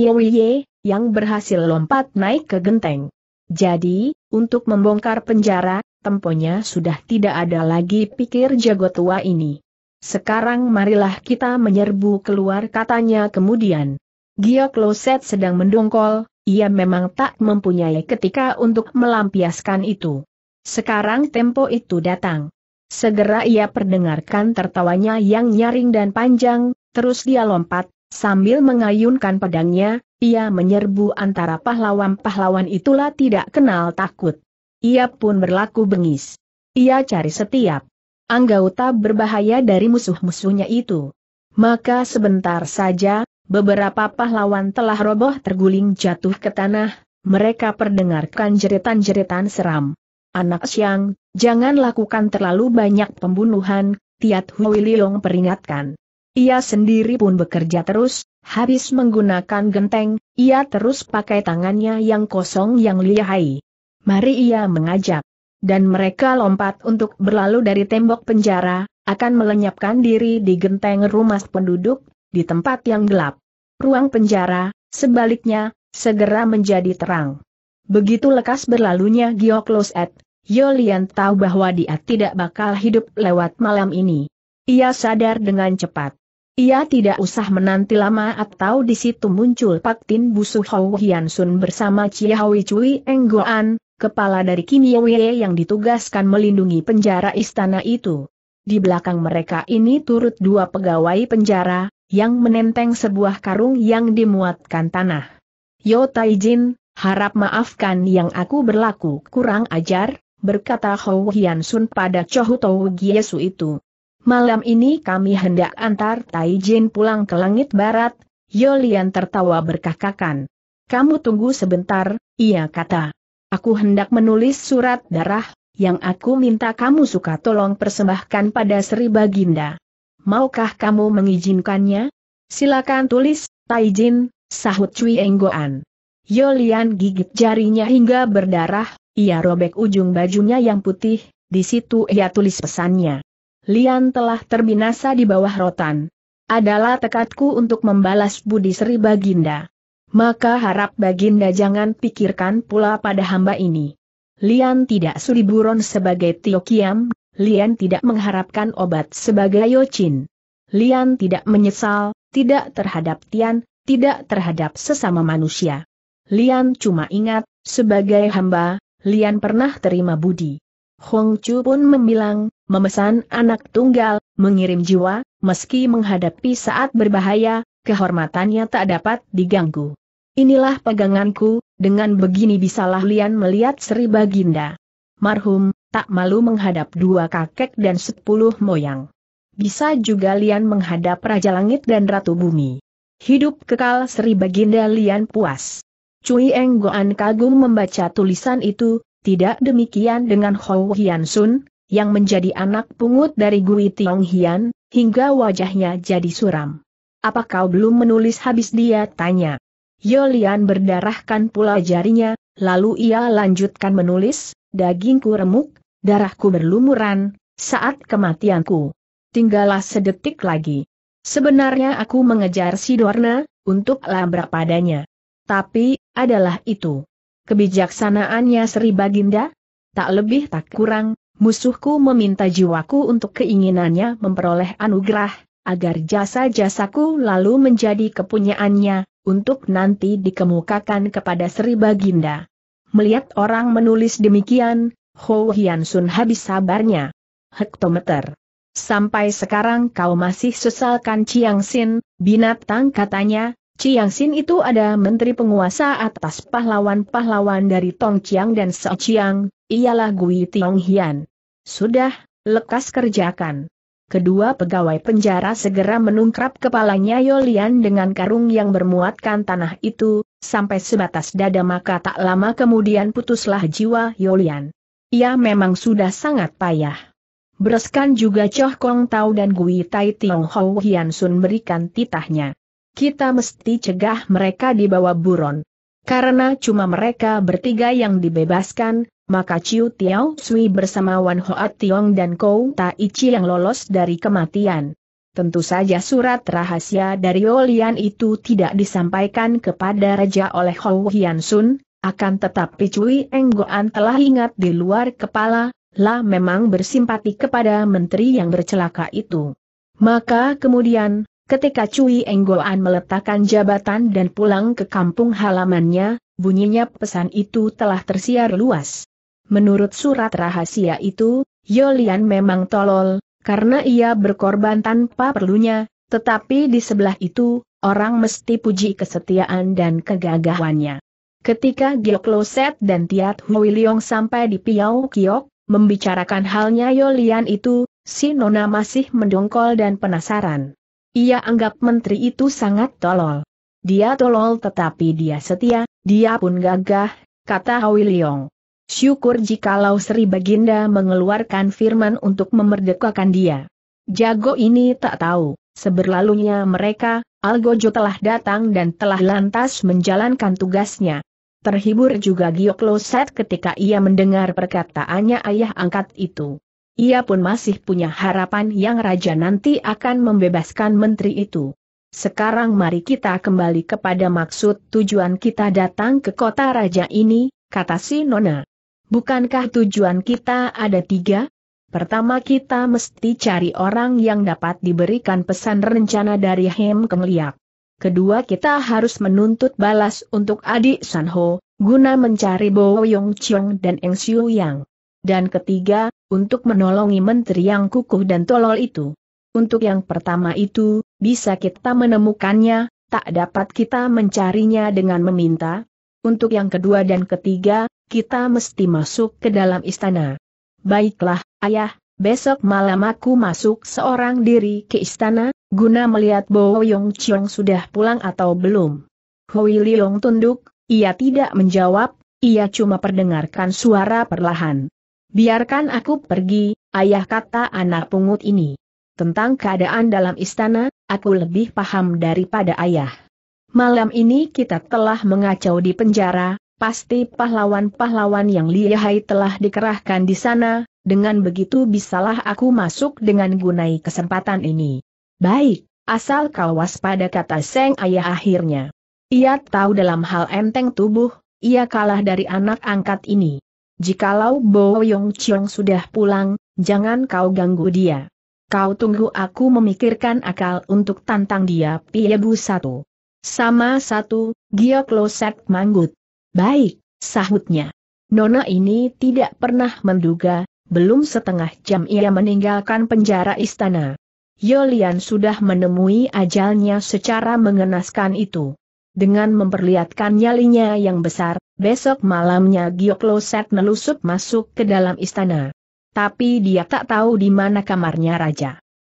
yang berhasil lompat naik ke genteng. Jadi, untuk membongkar penjara, temponya sudah tidak ada lagi pikir jago tua ini. Sekarang marilah kita menyerbu keluar katanya kemudian. Gio Kloset sedang mendongkol, ia memang tak mempunyai ketika untuk melampiaskan itu. Sekarang tempo itu datang. Segera ia perdengarkan tertawanya yang nyaring dan panjang, terus dia lompat, sambil mengayunkan pedangnya, ia menyerbu antara pahlawan-pahlawan itulah tidak kenal takut ia pun berlaku bengis. Ia cari setiap anggota berbahaya dari musuh-musuhnya itu. Maka sebentar saja, beberapa pahlawan telah roboh terguling jatuh ke tanah, mereka perdengarkan jeritan-jeritan seram. Anak siang, jangan lakukan terlalu banyak pembunuhan, Tiat Hui Liong peringatkan. Ia sendiri pun bekerja terus, habis menggunakan genteng, ia terus pakai tangannya yang kosong yang lihai. Mari ia mengajak. Dan mereka lompat untuk berlalu dari tembok penjara, akan melenyapkan diri di genteng rumah penduduk, di tempat yang gelap. Ruang penjara, sebaliknya, segera menjadi terang. Begitu lekas berlalunya Ed, Yolian tahu bahwa dia tidak bakal hidup lewat malam ini. Ia sadar dengan cepat. Ia tidak usah menanti lama atau di situ muncul Pak Tin Busu Hou Hian Sun bersama Chia Hui Cui Enggoan, kepala dari Kim Yowie yang ditugaskan melindungi penjara istana itu. Di belakang mereka ini turut dua pegawai penjara, yang menenteng sebuah karung yang dimuatkan tanah. Yo Taijin, harap maafkan yang aku berlaku kurang ajar, berkata Hou Hian Sun pada Chou Tou Giesu itu. Malam ini kami hendak antar Taijin pulang ke langit barat, Yolian tertawa berkakakan. Kamu tunggu sebentar, ia kata. Aku hendak menulis surat darah, yang aku minta kamu suka tolong persembahkan pada Sri Baginda. Maukah kamu mengizinkannya? Silakan tulis, Taijin, sahut Cui Enggoan. Yolian gigit jarinya hingga berdarah, ia robek ujung bajunya yang putih, di situ ia tulis pesannya. Lian telah terbinasa di bawah rotan. Adalah tekadku untuk membalas budi Sri Baginda maka harap Baginda jangan pikirkan pula pada hamba ini. Lian tidak suri buron sebagai Tio Kiam, Lian tidak mengharapkan obat sebagai Yochin. Lian tidak menyesal, tidak terhadap Tian, tidak terhadap sesama manusia. Lian cuma ingat, sebagai hamba, Lian pernah terima budi. Hong Chu pun membilang, memesan anak tunggal, mengirim jiwa, meski menghadapi saat berbahaya, kehormatannya tak dapat diganggu. Inilah peganganku, dengan begini bisalah Lian melihat Sri Baginda. Marhum, tak malu menghadap dua kakek dan sepuluh moyang. Bisa juga Lian menghadap Raja Langit dan Ratu Bumi. Hidup kekal Sri Baginda Lian puas. Cui Eng Goan kagum membaca tulisan itu, tidak demikian dengan Hou Hian Sun, yang menjadi anak pungut dari Gui Tiong Hian, hingga wajahnya jadi suram. Apa kau belum menulis habis dia tanya. Yolian berdarahkan pula jarinya, lalu ia lanjutkan menulis, dagingku remuk, darahku berlumuran, saat kematianku. Tinggallah sedetik lagi. Sebenarnya aku mengejar Sidorna, untuk labrak padanya. Tapi, adalah itu. Kebijaksanaannya Sri Baginda? Tak lebih tak kurang, musuhku meminta jiwaku untuk keinginannya memperoleh anugerah, agar jasa-jasaku lalu menjadi kepunyaannya, untuk nanti dikemukakan kepada Sri Baginda. Melihat orang menulis demikian, Ho Hian Sun habis sabarnya. Hektometer. Sampai sekarang kau masih sesalkan Chiang Sin, binatang katanya, Chiang Sin itu ada menteri penguasa atas pahlawan-pahlawan dari Tong Chiang dan Se Chiang, ialah Gui Tiong Hian. Sudah, lekas kerjakan. Kedua pegawai penjara segera menungkrap kepalanya Yolian dengan karung yang bermuatkan tanah itu, sampai sebatas dada maka tak lama kemudian putuslah jiwa Yolian. Ia memang sudah sangat payah. Bereskan juga Choh Kong Tau dan Gui Tai Tiong Hou Hian Sun berikan titahnya. Kita mesti cegah mereka dibawa buron. Karena cuma mereka bertiga yang dibebaskan, maka Chiu Tiao Sui bersama Wan Hoat Tiong dan Kou Tai Chi yang lolos dari kematian. Tentu saja surat rahasia dari Olian itu tidak disampaikan kepada Raja oleh Hou Hian Sun, akan tetapi Cui Enggoan telah ingat di luar kepala, lah memang bersimpati kepada menteri yang bercelaka itu. Maka kemudian, ketika Cui Enggoan meletakkan jabatan dan pulang ke kampung halamannya, bunyinya pesan itu telah tersiar luas. Menurut surat rahasia itu, Yolian memang tolol, karena ia berkorban tanpa perlunya, tetapi di sebelah itu, orang mesti puji kesetiaan dan kegagahannya. Ketika Giok Loset dan Tiat Hui Leong sampai di Piau Kiok, membicarakan halnya Yolian itu, si Nona masih mendongkol dan penasaran. Ia anggap menteri itu sangat tolol. Dia tolol tetapi dia setia, dia pun gagah, kata Hui Leong. Syukur jikalau Sri Baginda mengeluarkan firman untuk memerdekakan dia. Jago ini tak tahu, seberlalunya mereka, Algojo telah datang dan telah lantas menjalankan tugasnya. Terhibur juga Loset ketika ia mendengar perkataannya ayah angkat itu. Ia pun masih punya harapan yang raja nanti akan membebaskan menteri itu. Sekarang mari kita kembali kepada maksud tujuan kita datang ke kota raja ini, kata si Nona. Bukankah tujuan kita ada tiga? Pertama kita mesti cari orang yang dapat diberikan pesan rencana dari Hem Kengliak. Kedua kita harus menuntut balas untuk adik Sanho, guna mencari Bo Yong Chiong dan Eng Siu Yang. Dan ketiga, untuk menolongi menteri yang kukuh dan tolol itu. Untuk yang pertama itu, bisa kita menemukannya, tak dapat kita mencarinya dengan meminta. Untuk yang kedua dan ketiga, kita mesti masuk ke dalam istana. Baiklah, ayah, besok malam aku masuk seorang diri ke istana, guna melihat bahwa Yong Chiong sudah pulang atau belum. Hui Liong tunduk, ia tidak menjawab, ia cuma perdengarkan suara perlahan. Biarkan aku pergi, ayah kata anak pungut ini. Tentang keadaan dalam istana, aku lebih paham daripada ayah. Malam ini kita telah mengacau di penjara, Pasti pahlawan-pahlawan yang lihai telah dikerahkan di sana, dengan begitu bisalah aku masuk dengan gunai kesempatan ini. Baik, asal kau waspada kata Seng Ayah akhirnya. Ia tahu dalam hal enteng tubuh, ia kalah dari anak angkat ini. Jikalau Bo Yong Chiong sudah pulang, jangan kau ganggu dia. Kau tunggu aku memikirkan akal untuk tantang dia Piebu satu. Sama satu, Giok Kloset Manggut. Baik, sahutnya. Nona ini tidak pernah menduga, belum setengah jam ia meninggalkan penjara istana. Yolian sudah menemui ajalnya secara mengenaskan itu. Dengan memperlihatkan nyalinya yang besar, besok malamnya Giokloset melusup masuk ke dalam istana. Tapi dia tak tahu di mana kamarnya raja.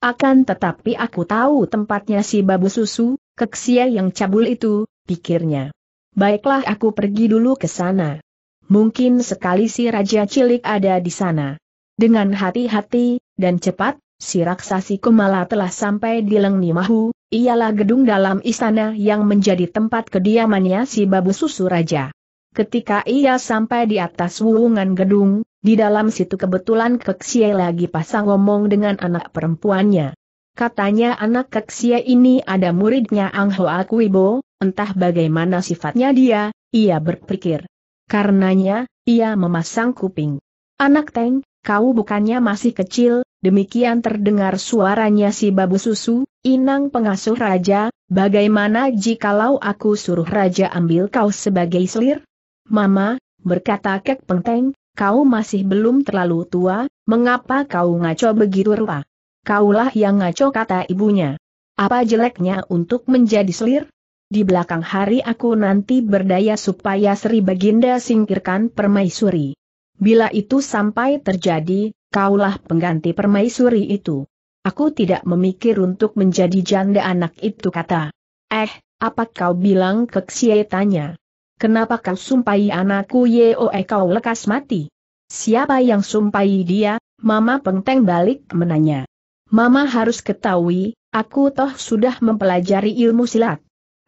Akan tetapi aku tahu tempatnya si babu susu, keksia yang cabul itu, pikirnya baiklah aku pergi dulu ke sana. Mungkin sekali si Raja Cilik ada di sana. Dengan hati-hati, dan cepat, si raksasi Kumala telah sampai di Lengni Mahu, ialah gedung dalam istana yang menjadi tempat kediamannya si Babu Susu Raja. Ketika ia sampai di atas wuungan gedung, di dalam situ kebetulan Keksie lagi pasang ngomong dengan anak perempuannya. Katanya anak Keksie ini ada muridnya Ang Hoa Kuibo, Entah bagaimana sifatnya dia, ia berpikir. Karenanya, ia memasang kuping. Anak Teng, kau bukannya masih kecil, demikian terdengar suaranya si babu susu, inang pengasuh raja, bagaimana jikalau aku suruh raja ambil kau sebagai selir? Mama, berkata Kek Pengteng, kau masih belum terlalu tua, mengapa kau ngaco begitu rupa? Kaulah yang ngaco kata ibunya. Apa jeleknya untuk menjadi selir? di belakang hari aku nanti berdaya supaya Sri Baginda singkirkan permaisuri. Bila itu sampai terjadi, kaulah pengganti permaisuri itu. Aku tidak memikir untuk menjadi janda anak itu kata. Eh, apa kau bilang ke Xie tanya? Kenapa kau sumpahi anakku Yeoe kau lekas mati? Siapa yang sumpahi dia? Mama Pengteng balik menanya. Mama harus ketahui, aku toh sudah mempelajari ilmu silat.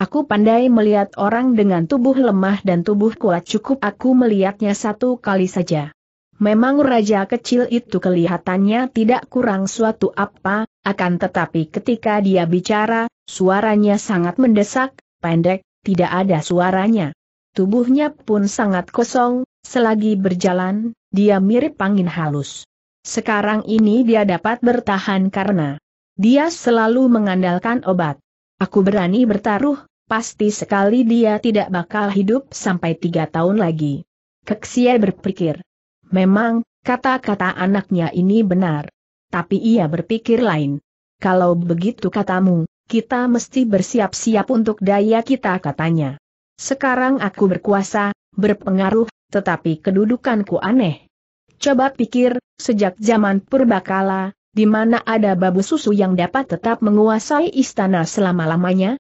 Aku pandai melihat orang dengan tubuh lemah dan tubuh kuat cukup aku melihatnya satu kali saja. Memang raja kecil itu kelihatannya tidak kurang suatu apa, akan tetapi ketika dia bicara, suaranya sangat mendesak, pendek, tidak ada suaranya. Tubuhnya pun sangat kosong, selagi berjalan, dia mirip angin halus. Sekarang ini dia dapat bertahan karena dia selalu mengandalkan obat. Aku berani bertaruh, Pasti sekali dia tidak bakal hidup sampai tiga tahun lagi. Keksia berpikir. Memang, kata-kata anaknya ini benar. Tapi ia berpikir lain. Kalau begitu katamu, kita mesti bersiap-siap untuk daya kita katanya. Sekarang aku berkuasa, berpengaruh, tetapi kedudukanku aneh. Coba pikir, sejak zaman purbakala, di mana ada babu susu yang dapat tetap menguasai istana selama-lamanya,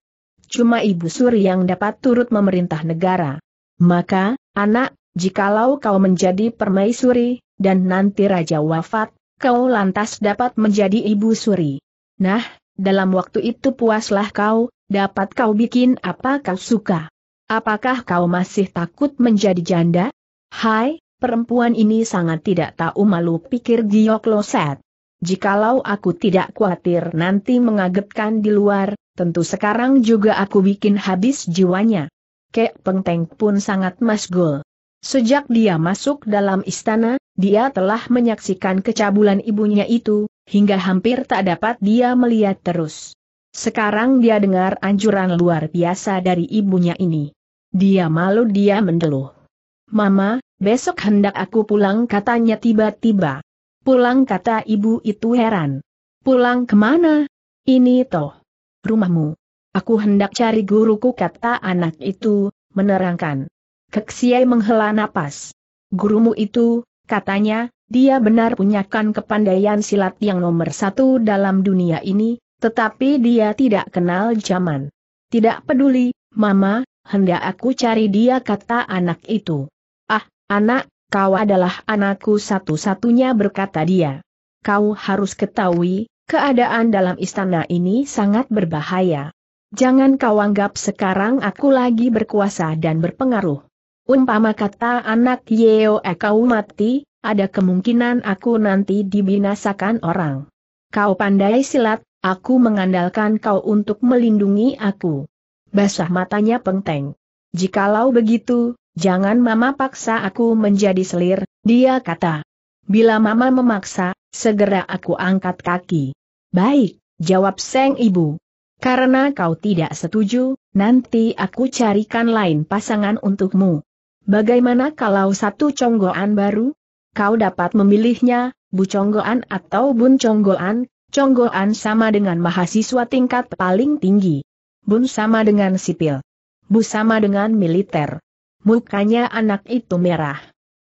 cuma ibu suri yang dapat turut memerintah negara. Maka, anak, jikalau kau menjadi permaisuri, dan nanti raja wafat, kau lantas dapat menjadi ibu suri. Nah, dalam waktu itu puaslah kau, dapat kau bikin apa kau suka. Apakah kau masih takut menjadi janda? Hai, perempuan ini sangat tidak tahu malu pikir Giok Loset. Jikalau aku tidak khawatir nanti mengagetkan di luar, tentu sekarang juga aku bikin habis jiwanya. Kek Pengteng pun sangat masgul. Sejak dia masuk dalam istana, dia telah menyaksikan kecabulan ibunya itu, hingga hampir tak dapat dia melihat terus. Sekarang dia dengar anjuran luar biasa dari ibunya ini. Dia malu dia mendeluh. Mama, besok hendak aku pulang katanya tiba-tiba. Pulang kata ibu itu heran. Pulang kemana? Ini toh rumahmu. Aku hendak cari guruku kata anak itu, menerangkan. Keksiai menghela napas. Gurumu itu, katanya, dia benar punyakan kepandaian silat yang nomor satu dalam dunia ini, tetapi dia tidak kenal zaman. Tidak peduli, Mama, hendak aku cari dia kata anak itu. Ah, anak, kau adalah anakku satu-satunya berkata dia. Kau harus ketahui, Keadaan dalam istana ini sangat berbahaya. Jangan kau anggap sekarang aku lagi berkuasa dan berpengaruh. Umpama kata anak Yeo kau mati, ada kemungkinan aku nanti dibinasakan orang. Kau pandai silat, aku mengandalkan kau untuk melindungi aku. Basah matanya pengteng. Jikalau begitu, jangan mama paksa aku menjadi selir, dia kata. Bila mama memaksa, Segera aku angkat kaki. Baik, jawab Seng Ibu. Karena kau tidak setuju, nanti aku carikan lain pasangan untukmu. Bagaimana kalau satu conggoan baru? Kau dapat memilihnya, Bu Conggoan atau Bun Conggoan, Conggoan sama dengan mahasiswa tingkat paling tinggi. Bun sama dengan sipil. Bu sama dengan militer. Mukanya anak itu merah.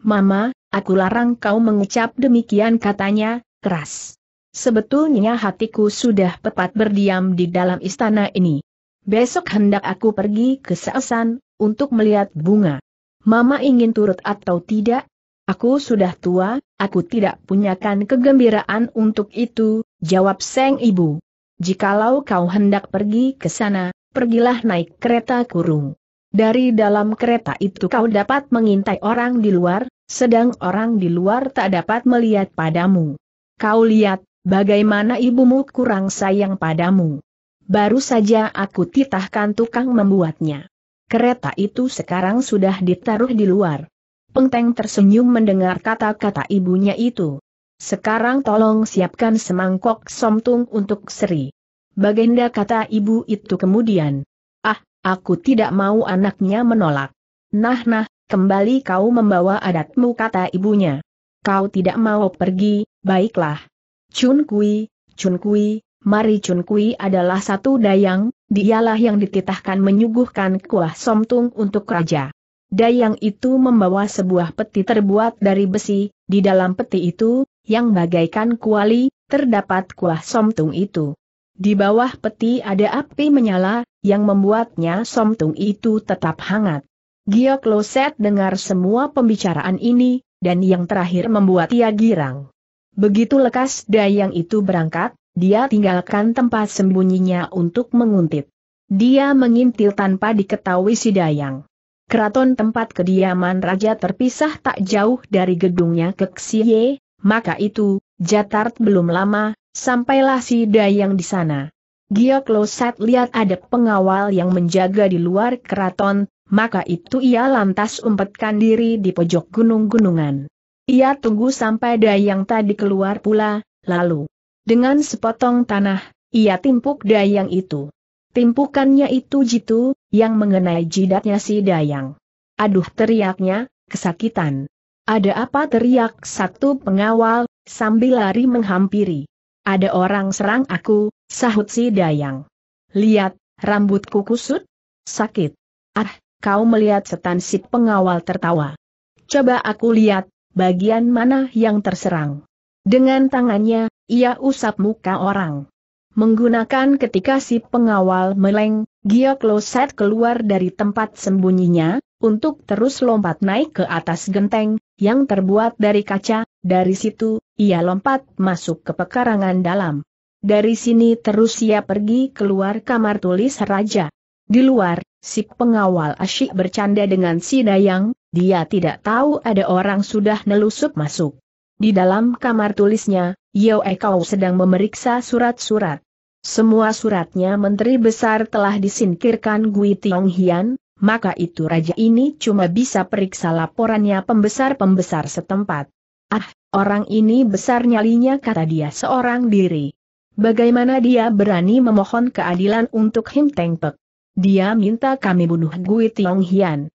Mama, Aku larang kau mengucap demikian katanya, keras. Sebetulnya hatiku sudah tepat berdiam di dalam istana ini. Besok hendak aku pergi ke Saosan, untuk melihat bunga. Mama ingin turut atau tidak? Aku sudah tua, aku tidak punyakan kegembiraan untuk itu, jawab Seng Ibu. Jikalau kau hendak pergi ke sana, pergilah naik kereta kurung. Dari dalam kereta itu kau dapat mengintai orang di luar, sedang orang di luar tak dapat melihat padamu. Kau lihat, bagaimana ibumu kurang sayang padamu. Baru saja aku titahkan tukang membuatnya. Kereta itu sekarang sudah ditaruh di luar. Pengteng tersenyum mendengar kata-kata ibunya itu. Sekarang tolong siapkan semangkok somtung untuk Sri. Bagenda kata ibu itu kemudian. Ah, aku tidak mau anaknya menolak. Nah nah, Kembali kau membawa adatmu kata ibunya. Kau tidak mau pergi, baiklah. Chun Kui, Chun Kui, Mari Chun Kui adalah satu dayang, dialah yang dititahkan menyuguhkan kuah somtung untuk raja. Dayang itu membawa sebuah peti terbuat dari besi, di dalam peti itu, yang bagaikan kuali, terdapat kuah somtung itu. Di bawah peti ada api menyala, yang membuatnya somtung itu tetap hangat. Giok Kloset dengar semua pembicaraan ini, dan yang terakhir membuat ia girang. Begitu lekas Dayang itu berangkat, dia tinggalkan tempat sembunyinya untuk menguntit. Dia mengintil tanpa diketahui si Dayang. Keraton tempat kediaman raja terpisah tak jauh dari gedungnya ke Keksie, maka itu, Jatart belum lama, sampailah si Dayang di sana. Giok Kloset lihat ada pengawal yang menjaga di luar keraton, maka itu ia lantas umpetkan diri di pojok gunung-gunungan. Ia tunggu sampai dayang tadi keluar pula, lalu, dengan sepotong tanah, ia timpuk dayang itu. Timpukannya itu jitu, yang mengenai jidatnya si dayang. Aduh teriaknya, kesakitan. Ada apa teriak satu pengawal, sambil lari menghampiri. Ada orang serang aku, sahut si dayang. Lihat, rambutku kusut? Sakit. Ah, Kau melihat setan si pengawal tertawa. Coba aku lihat, bagian mana yang terserang. Dengan tangannya, ia usap muka orang. Menggunakan ketika si pengawal meleng, Gio Kloset keluar dari tempat sembunyinya, untuk terus lompat naik ke atas genteng, yang terbuat dari kaca, dari situ, ia lompat masuk ke pekarangan dalam. Dari sini terus ia pergi keluar kamar tulis raja. Di luar, Si pengawal asyik bercanda dengan si Dayang, dia tidak tahu ada orang sudah nelusup masuk. Di dalam kamar tulisnya, Yo Ekau sedang memeriksa surat-surat. Semua suratnya Menteri Besar telah disingkirkan Gui Tiong Hian, maka itu raja ini cuma bisa periksa laporannya pembesar-pembesar setempat. Ah, orang ini besar nyalinya kata dia seorang diri. Bagaimana dia berani memohon keadilan untuk Him Teng Pek? Dia minta kami bunuh Gui Tiong Hian.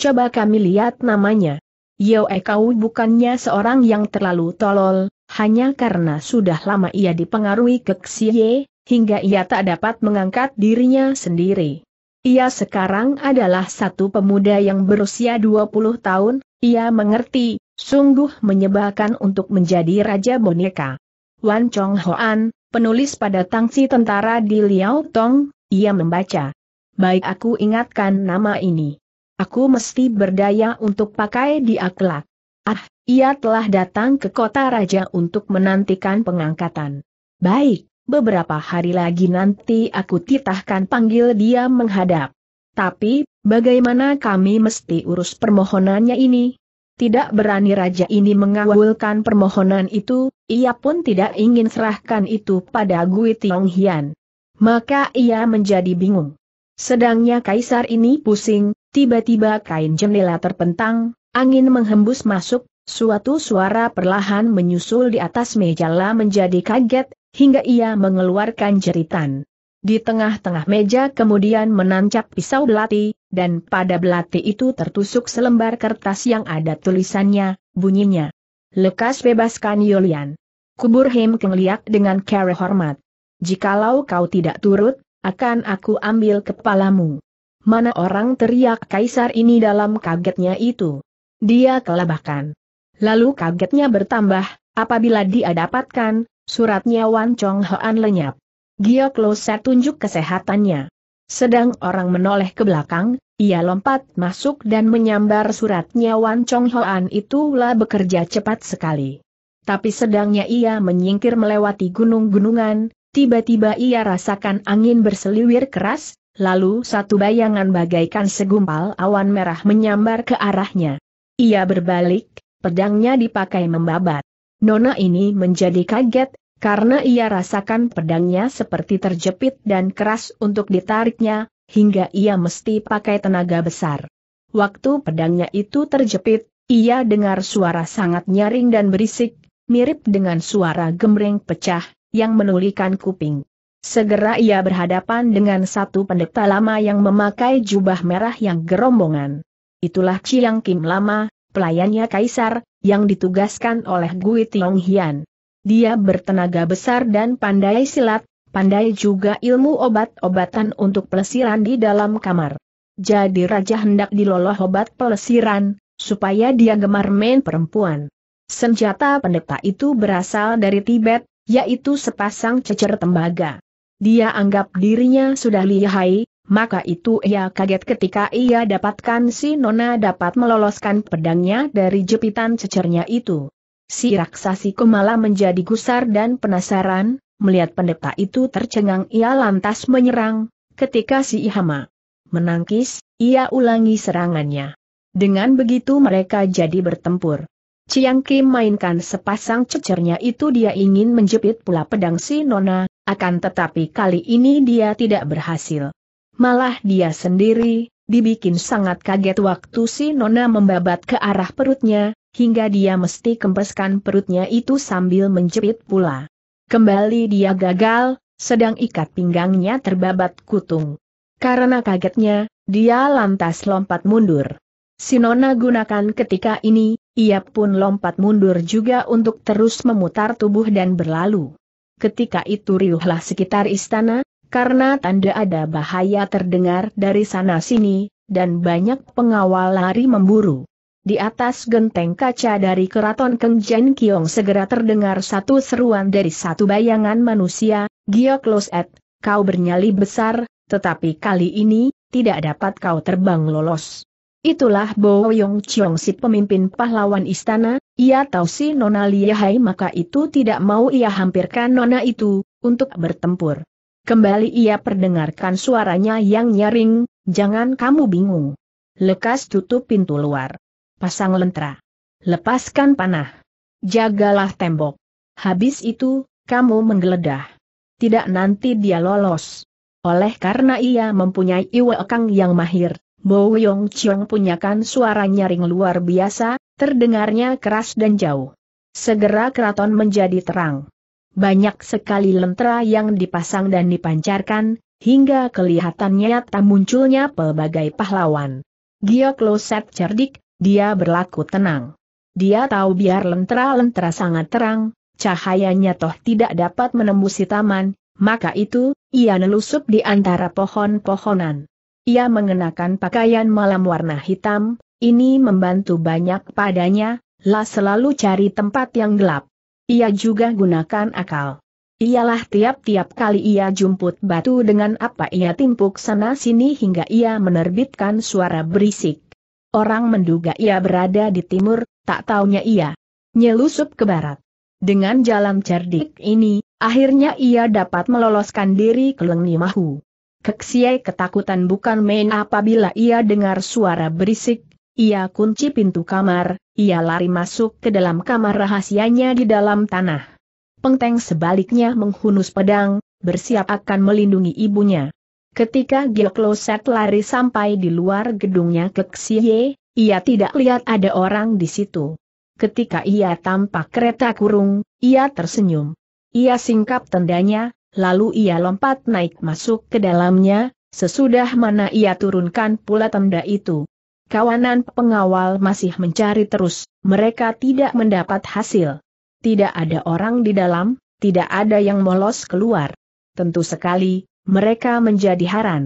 Coba kami lihat namanya. Yo Ekau bukannya seorang yang terlalu tolol, hanya karena sudah lama ia dipengaruhi ke Xie, hingga ia tak dapat mengangkat dirinya sendiri. Ia sekarang adalah satu pemuda yang berusia 20 tahun, ia mengerti, sungguh menyebalkan untuk menjadi raja boneka. Wan Chong Hoan, penulis pada tangsi tentara di Liao Tong, ia membaca baik aku ingatkan nama ini. Aku mesti berdaya untuk pakai di akhlak. Ah, ia telah datang ke kota raja untuk menantikan pengangkatan. Baik, beberapa hari lagi nanti aku titahkan panggil dia menghadap. Tapi, bagaimana kami mesti urus permohonannya ini? Tidak berani raja ini mengawulkan permohonan itu, ia pun tidak ingin serahkan itu pada Gui Tiong Hian. Maka ia menjadi bingung. Sedangnya kaisar ini pusing, tiba-tiba kain jendela terpentang, angin menghembus masuk, suatu suara perlahan menyusul di atas meja lah menjadi kaget, hingga ia mengeluarkan jeritan. Di tengah-tengah meja kemudian menancap pisau belati, dan pada belati itu tertusuk selembar kertas yang ada tulisannya, bunyinya. Lekas bebaskan Yulian. Kubur Hem kengliak dengan cara hormat. Jikalau kau tidak turut, akan aku ambil kepalamu. Mana orang teriak kaisar ini dalam kagetnya itu. Dia kelabakan. Lalu kagetnya bertambah, apabila dia dapatkan, suratnya Wan Chong Hoan lenyap. Giok Loset tunjuk kesehatannya. Sedang orang menoleh ke belakang, ia lompat masuk dan menyambar suratnya Wan Chong Hoan itulah bekerja cepat sekali. Tapi sedangnya ia menyingkir melewati gunung-gunungan, Tiba-tiba ia rasakan angin berseliwir keras, lalu satu bayangan bagaikan segumpal awan merah menyambar ke arahnya. Ia berbalik, pedangnya dipakai membabat. Nona ini menjadi kaget, karena ia rasakan pedangnya seperti terjepit dan keras untuk ditariknya, hingga ia mesti pakai tenaga besar. Waktu pedangnya itu terjepit, ia dengar suara sangat nyaring dan berisik, mirip dengan suara gemreng pecah, yang menulikan kuping. Segera ia berhadapan dengan satu pendeta lama yang memakai jubah merah yang gerombongan. Itulah Chiang Kim Lama, pelayannya Kaisar, yang ditugaskan oleh Gui Tiong Hian. Dia bertenaga besar dan pandai silat, pandai juga ilmu obat-obatan untuk pelesiran di dalam kamar. Jadi Raja hendak diloloh obat pelesiran, supaya dia gemar main perempuan. Senjata pendeta itu berasal dari Tibet, yaitu sepasang cecer tembaga. Dia anggap dirinya sudah lihai, maka itu ia kaget ketika ia dapatkan si Nona dapat meloloskan pedangnya dari jepitan cecernya itu. Si raksasi Kumala menjadi gusar dan penasaran, melihat pendeta itu tercengang ia lantas menyerang, ketika si Ihama menangkis, ia ulangi serangannya. Dengan begitu mereka jadi bertempur. Chiang Kim mainkan sepasang cecernya itu dia ingin menjepit pula pedang si Nona, akan tetapi kali ini dia tidak berhasil. Malah dia sendiri, dibikin sangat kaget waktu si Nona membabat ke arah perutnya, hingga dia mesti kempeskan perutnya itu sambil menjepit pula. Kembali dia gagal, sedang ikat pinggangnya terbabat kutung. Karena kagetnya, dia lantas lompat mundur. Sinona gunakan ketika ini, ia pun lompat mundur juga untuk terus memutar tubuh dan berlalu. Ketika itu riuhlah sekitar istana, karena tanda ada bahaya terdengar dari sana-sini, dan banyak pengawal lari memburu. Di atas genteng kaca dari keraton Keng Jen Kiong segera terdengar satu seruan dari satu bayangan manusia, Gio Kloset, kau bernyali besar, tetapi kali ini, tidak dapat kau terbang lolos. Itulah Bo Yong Chong si pemimpin pahlawan istana, ia tahu si Nona Liahai maka itu tidak mau ia hampirkan Nona itu, untuk bertempur. Kembali ia perdengarkan suaranya yang nyaring, jangan kamu bingung. Lekas tutup pintu luar. Pasang lentera. Lepaskan panah. Jagalah tembok. Habis itu, kamu menggeledah. Tidak nanti dia lolos. Oleh karena ia mempunyai iwa ekang yang mahir, Bow Yong Chiong punyakan suara nyaring luar biasa, terdengarnya keras dan jauh. Segera keraton menjadi terang. Banyak sekali lentera yang dipasang dan dipancarkan, hingga kelihatannya tak munculnya pelbagai pahlawan. Giok Loset cerdik, dia berlaku tenang. Dia tahu biar lentera-lentera sangat terang, cahayanya toh tidak dapat menembusi taman, maka itu, ia nelusup di antara pohon-pohonan. Ia mengenakan pakaian malam warna hitam, ini membantu banyak padanya, lah selalu cari tempat yang gelap. Ia juga gunakan akal. Ialah tiap-tiap kali ia jumput batu dengan apa ia timpuk sana-sini hingga ia menerbitkan suara berisik. Orang menduga ia berada di timur, tak taunya ia nyelusup ke barat. Dengan jalan cerdik ini, akhirnya ia dapat meloloskan diri ke Lengni Mahu. Keksie ketakutan bukan main apabila ia dengar suara berisik, ia kunci pintu kamar, ia lari masuk ke dalam kamar rahasianya di dalam tanah. Pengteng sebaliknya menghunus pedang, bersiap akan melindungi ibunya. Ketika Giokloset lari sampai di luar gedungnya Keksie, ia tidak lihat ada orang di situ. Ketika ia tampak kereta kurung, ia tersenyum. Ia singkap tendanya, lalu ia lompat naik masuk ke dalamnya, sesudah mana ia turunkan pula tenda itu. Kawanan pengawal masih mencari terus, mereka tidak mendapat hasil. Tidak ada orang di dalam, tidak ada yang molos keluar. Tentu sekali, mereka menjadi haran.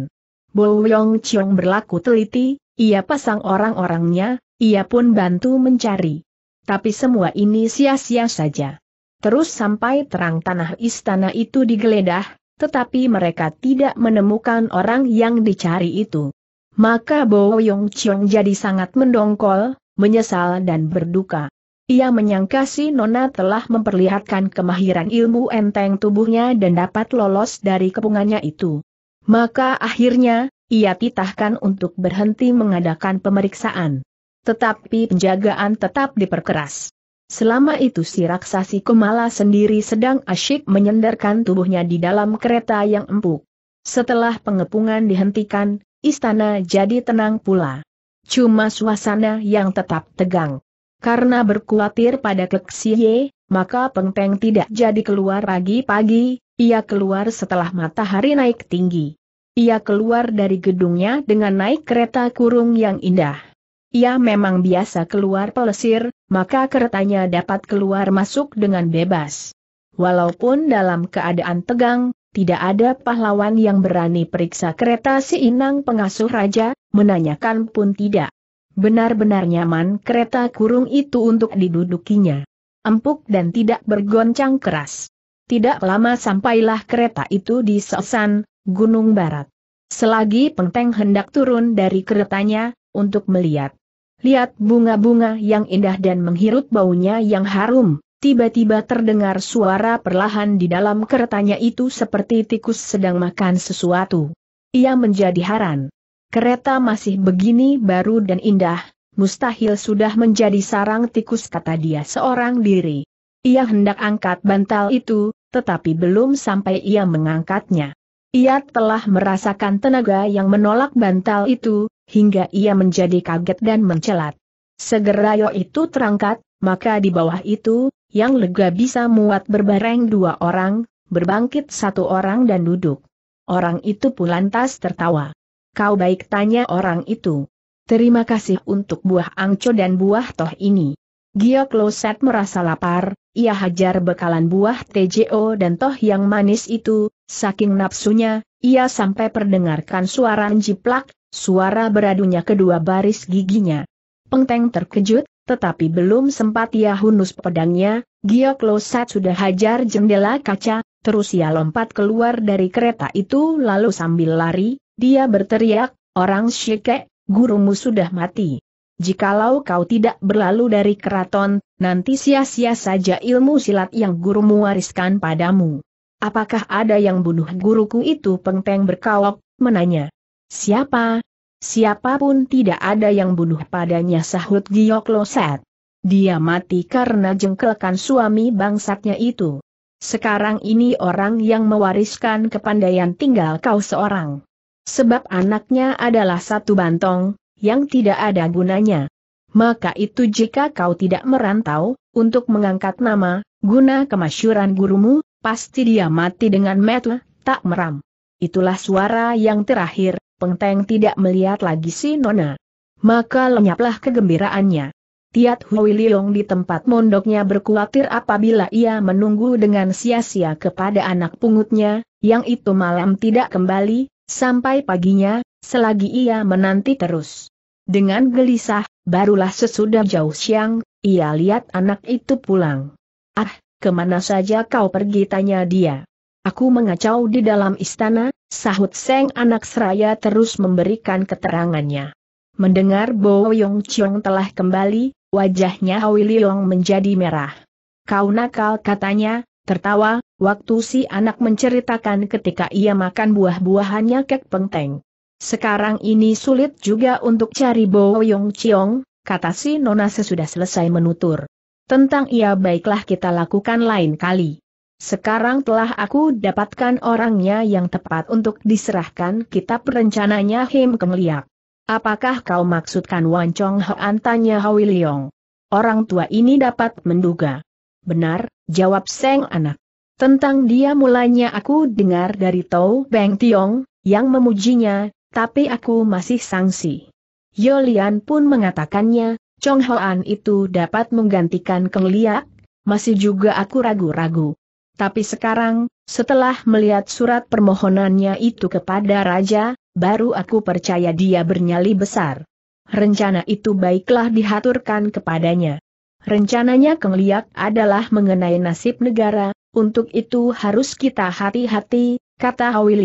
Bo Yong Chiong berlaku teliti, ia pasang orang-orangnya, ia pun bantu mencari. Tapi semua ini sia-sia saja. Terus sampai terang tanah istana itu digeledah, tetapi mereka tidak menemukan orang yang dicari itu. Maka Bowo Yong jadi sangat mendongkol, menyesal dan berduka. Ia menyangka si Nona telah memperlihatkan kemahiran ilmu enteng tubuhnya dan dapat lolos dari kepungannya itu. Maka akhirnya, ia titahkan untuk berhenti mengadakan pemeriksaan. Tetapi penjagaan tetap diperkeras. Selama itu si raksasi Kumala sendiri sedang asyik menyenderkan tubuhnya di dalam kereta yang empuk. Setelah pengepungan dihentikan, istana jadi tenang pula. Cuma suasana yang tetap tegang. Karena berkuatir pada Keksiye, maka Pengpeng tidak jadi keluar pagi-pagi, ia keluar setelah matahari naik tinggi. Ia keluar dari gedungnya dengan naik kereta kurung yang indah. Ia memang biasa keluar pelesir, maka keretanya dapat keluar masuk dengan bebas. Walaupun dalam keadaan tegang, tidak ada pahlawan yang berani periksa kereta si Inang pengasuh raja, menanyakan pun tidak. Benar-benar nyaman kereta kurung itu untuk didudukinya. Empuk dan tidak bergoncang keras. Tidak lama sampailah kereta itu di Sosan, Gunung Barat. Selagi penteng hendak turun dari keretanya, untuk melihat Lihat bunga-bunga yang indah dan menghirup baunya yang harum. Tiba-tiba terdengar suara perlahan di dalam keretanya itu seperti tikus sedang makan sesuatu. Ia menjadi heran. Kereta masih begini baru dan indah, mustahil sudah menjadi sarang tikus kata dia seorang diri. Ia hendak angkat bantal itu, tetapi belum sampai ia mengangkatnya. Ia telah merasakan tenaga yang menolak bantal itu, hingga ia menjadi kaget dan mencelat. Segera yo itu terangkat, maka di bawah itu, yang lega bisa muat berbareng dua orang, berbangkit satu orang dan duduk. Orang itu pun lantas tertawa. Kau baik tanya orang itu. Terima kasih untuk buah angco dan buah toh ini. Gia Kloset merasa lapar, ia hajar bekalan buah TJO dan toh yang manis itu, saking nafsunya, ia sampai perdengarkan suara jiplak, Suara beradunya kedua baris giginya. Pengteng terkejut, tetapi belum sempat ia hunus pedangnya, Giok Losat sudah hajar jendela kaca, terus ia lompat keluar dari kereta itu lalu sambil lari, dia berteriak, orang Shike, gurumu sudah mati. Jikalau kau tidak berlalu dari keraton, nanti sia-sia saja ilmu silat yang gurumu wariskan padamu. Apakah ada yang bunuh guruku itu pengteng berkawok, menanya. Siapa? Siapapun tidak ada yang bunuh padanya sahut Giok Loset. Dia mati karena jengkelkan suami bangsatnya itu. Sekarang ini orang yang mewariskan kepandaian tinggal kau seorang. Sebab anaknya adalah satu bantong, yang tidak ada gunanya. Maka itu jika kau tidak merantau, untuk mengangkat nama, guna kemasyuran gurumu, pasti dia mati dengan metu, tak meram. Itulah suara yang terakhir, Pengteng tidak melihat lagi si Nona. Maka lenyaplah kegembiraannya. Tiat Hui Liong di tempat mondoknya berkuatir apabila ia menunggu dengan sia-sia kepada anak pungutnya, yang itu malam tidak kembali, sampai paginya, selagi ia menanti terus. Dengan gelisah, barulah sesudah jauh siang, ia lihat anak itu pulang. Ah, kemana saja kau pergi tanya dia. Aku mengacau di dalam istana, Sahut Seng anak seraya terus memberikan keterangannya. Mendengar Bo Yong Chiong telah kembali, wajahnya Hwi Leong menjadi merah. Kau nakal katanya, tertawa, waktu si anak menceritakan ketika ia makan buah-buahannya kek pengteng. Sekarang ini sulit juga untuk cari Bo Yong Chiong, kata si Nona sesudah selesai menutur. Tentang ia baiklah kita lakukan lain kali. Sekarang telah aku dapatkan orangnya yang tepat untuk diserahkan kitab rencananya Him Keng Liak. Apakah kau maksudkan Wan Chong Hoan tanya Hawi Leong? Orang tua ini dapat menduga. Benar, jawab Seng anak. Tentang dia mulanya aku dengar dari Tau Beng Tiong, yang memujinya, tapi aku masih sangsi. Yolian pun mengatakannya, Chong Hoan itu dapat menggantikan Keng Liak, masih juga aku ragu-ragu. Tapi sekarang, setelah melihat surat permohonannya itu kepada Raja, baru aku percaya dia bernyali besar. Rencana itu baiklah dihaturkan kepadanya. Rencananya kengliak adalah mengenai nasib negara, untuk itu harus kita hati-hati, kata Hawi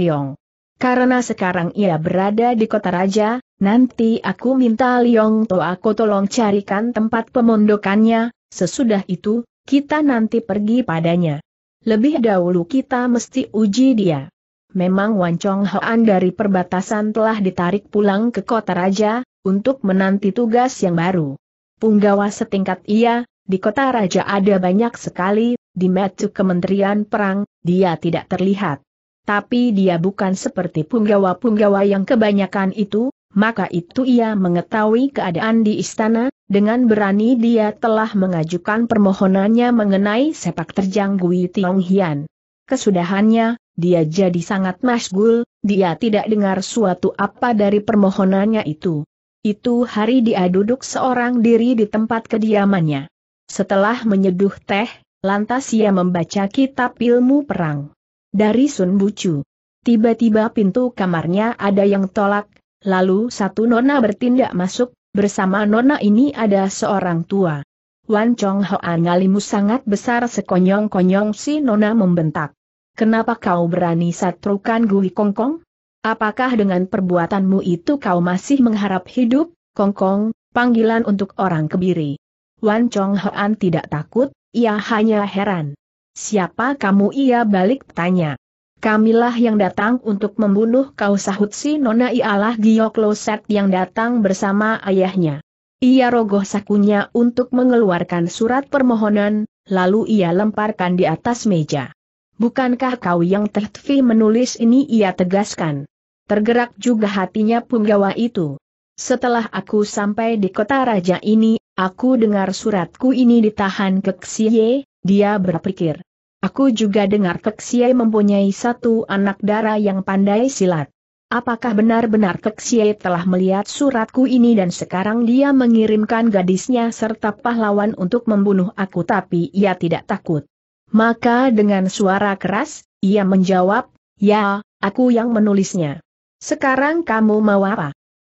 Karena sekarang ia berada di kota raja, nanti aku minta Liong To aku tolong carikan tempat pemondokannya, sesudah itu, kita nanti pergi padanya. Lebih dahulu kita mesti uji dia. Memang Wan Chong Hoan dari perbatasan telah ditarik pulang ke kota raja, untuk menanti tugas yang baru. Punggawa setingkat ia, di kota raja ada banyak sekali, di metu kementerian perang, dia tidak terlihat. Tapi dia bukan seperti punggawa-punggawa yang kebanyakan itu, maka itu ia mengetahui keadaan di istana, dengan berani dia telah mengajukan permohonannya mengenai sepak terjang Gui Tiong Hian. Kesudahannya, dia jadi sangat masgul, dia tidak dengar suatu apa dari permohonannya itu. Itu hari dia duduk seorang diri di tempat kediamannya. Setelah menyeduh teh, lantas ia membaca kitab ilmu perang. Dari Sun Bucu. Tiba-tiba pintu kamarnya ada yang tolak, Lalu satu nona bertindak masuk, bersama nona ini ada seorang tua. Wan Chong Hoan ngalimu sangat besar sekonyong-konyong si nona membentak. Kenapa kau berani satrukan Gui Kongkong? Apakah dengan perbuatanmu itu kau masih mengharap hidup, Kongkong, panggilan untuk orang kebiri? Wan Chong Hoan tidak takut, ia hanya heran. Siapa kamu ia balik tanya. Kamilah yang datang untuk membunuh kau sahut si nona ialah Gio yang datang bersama ayahnya. Ia rogoh sakunya untuk mengeluarkan surat permohonan, lalu ia lemparkan di atas meja. Bukankah kau yang tertfi menulis ini ia tegaskan. Tergerak juga hatinya punggawa itu. Setelah aku sampai di kota raja ini, aku dengar suratku ini ditahan ke Xie, dia berpikir. Aku juga dengar Keksiai mempunyai satu anak dara yang pandai silat. Apakah benar-benar Keksiai telah melihat suratku ini dan sekarang dia mengirimkan gadisnya serta pahlawan untuk membunuh aku tapi ia tidak takut. Maka dengan suara keras, ia menjawab, ya, aku yang menulisnya. Sekarang kamu mau apa?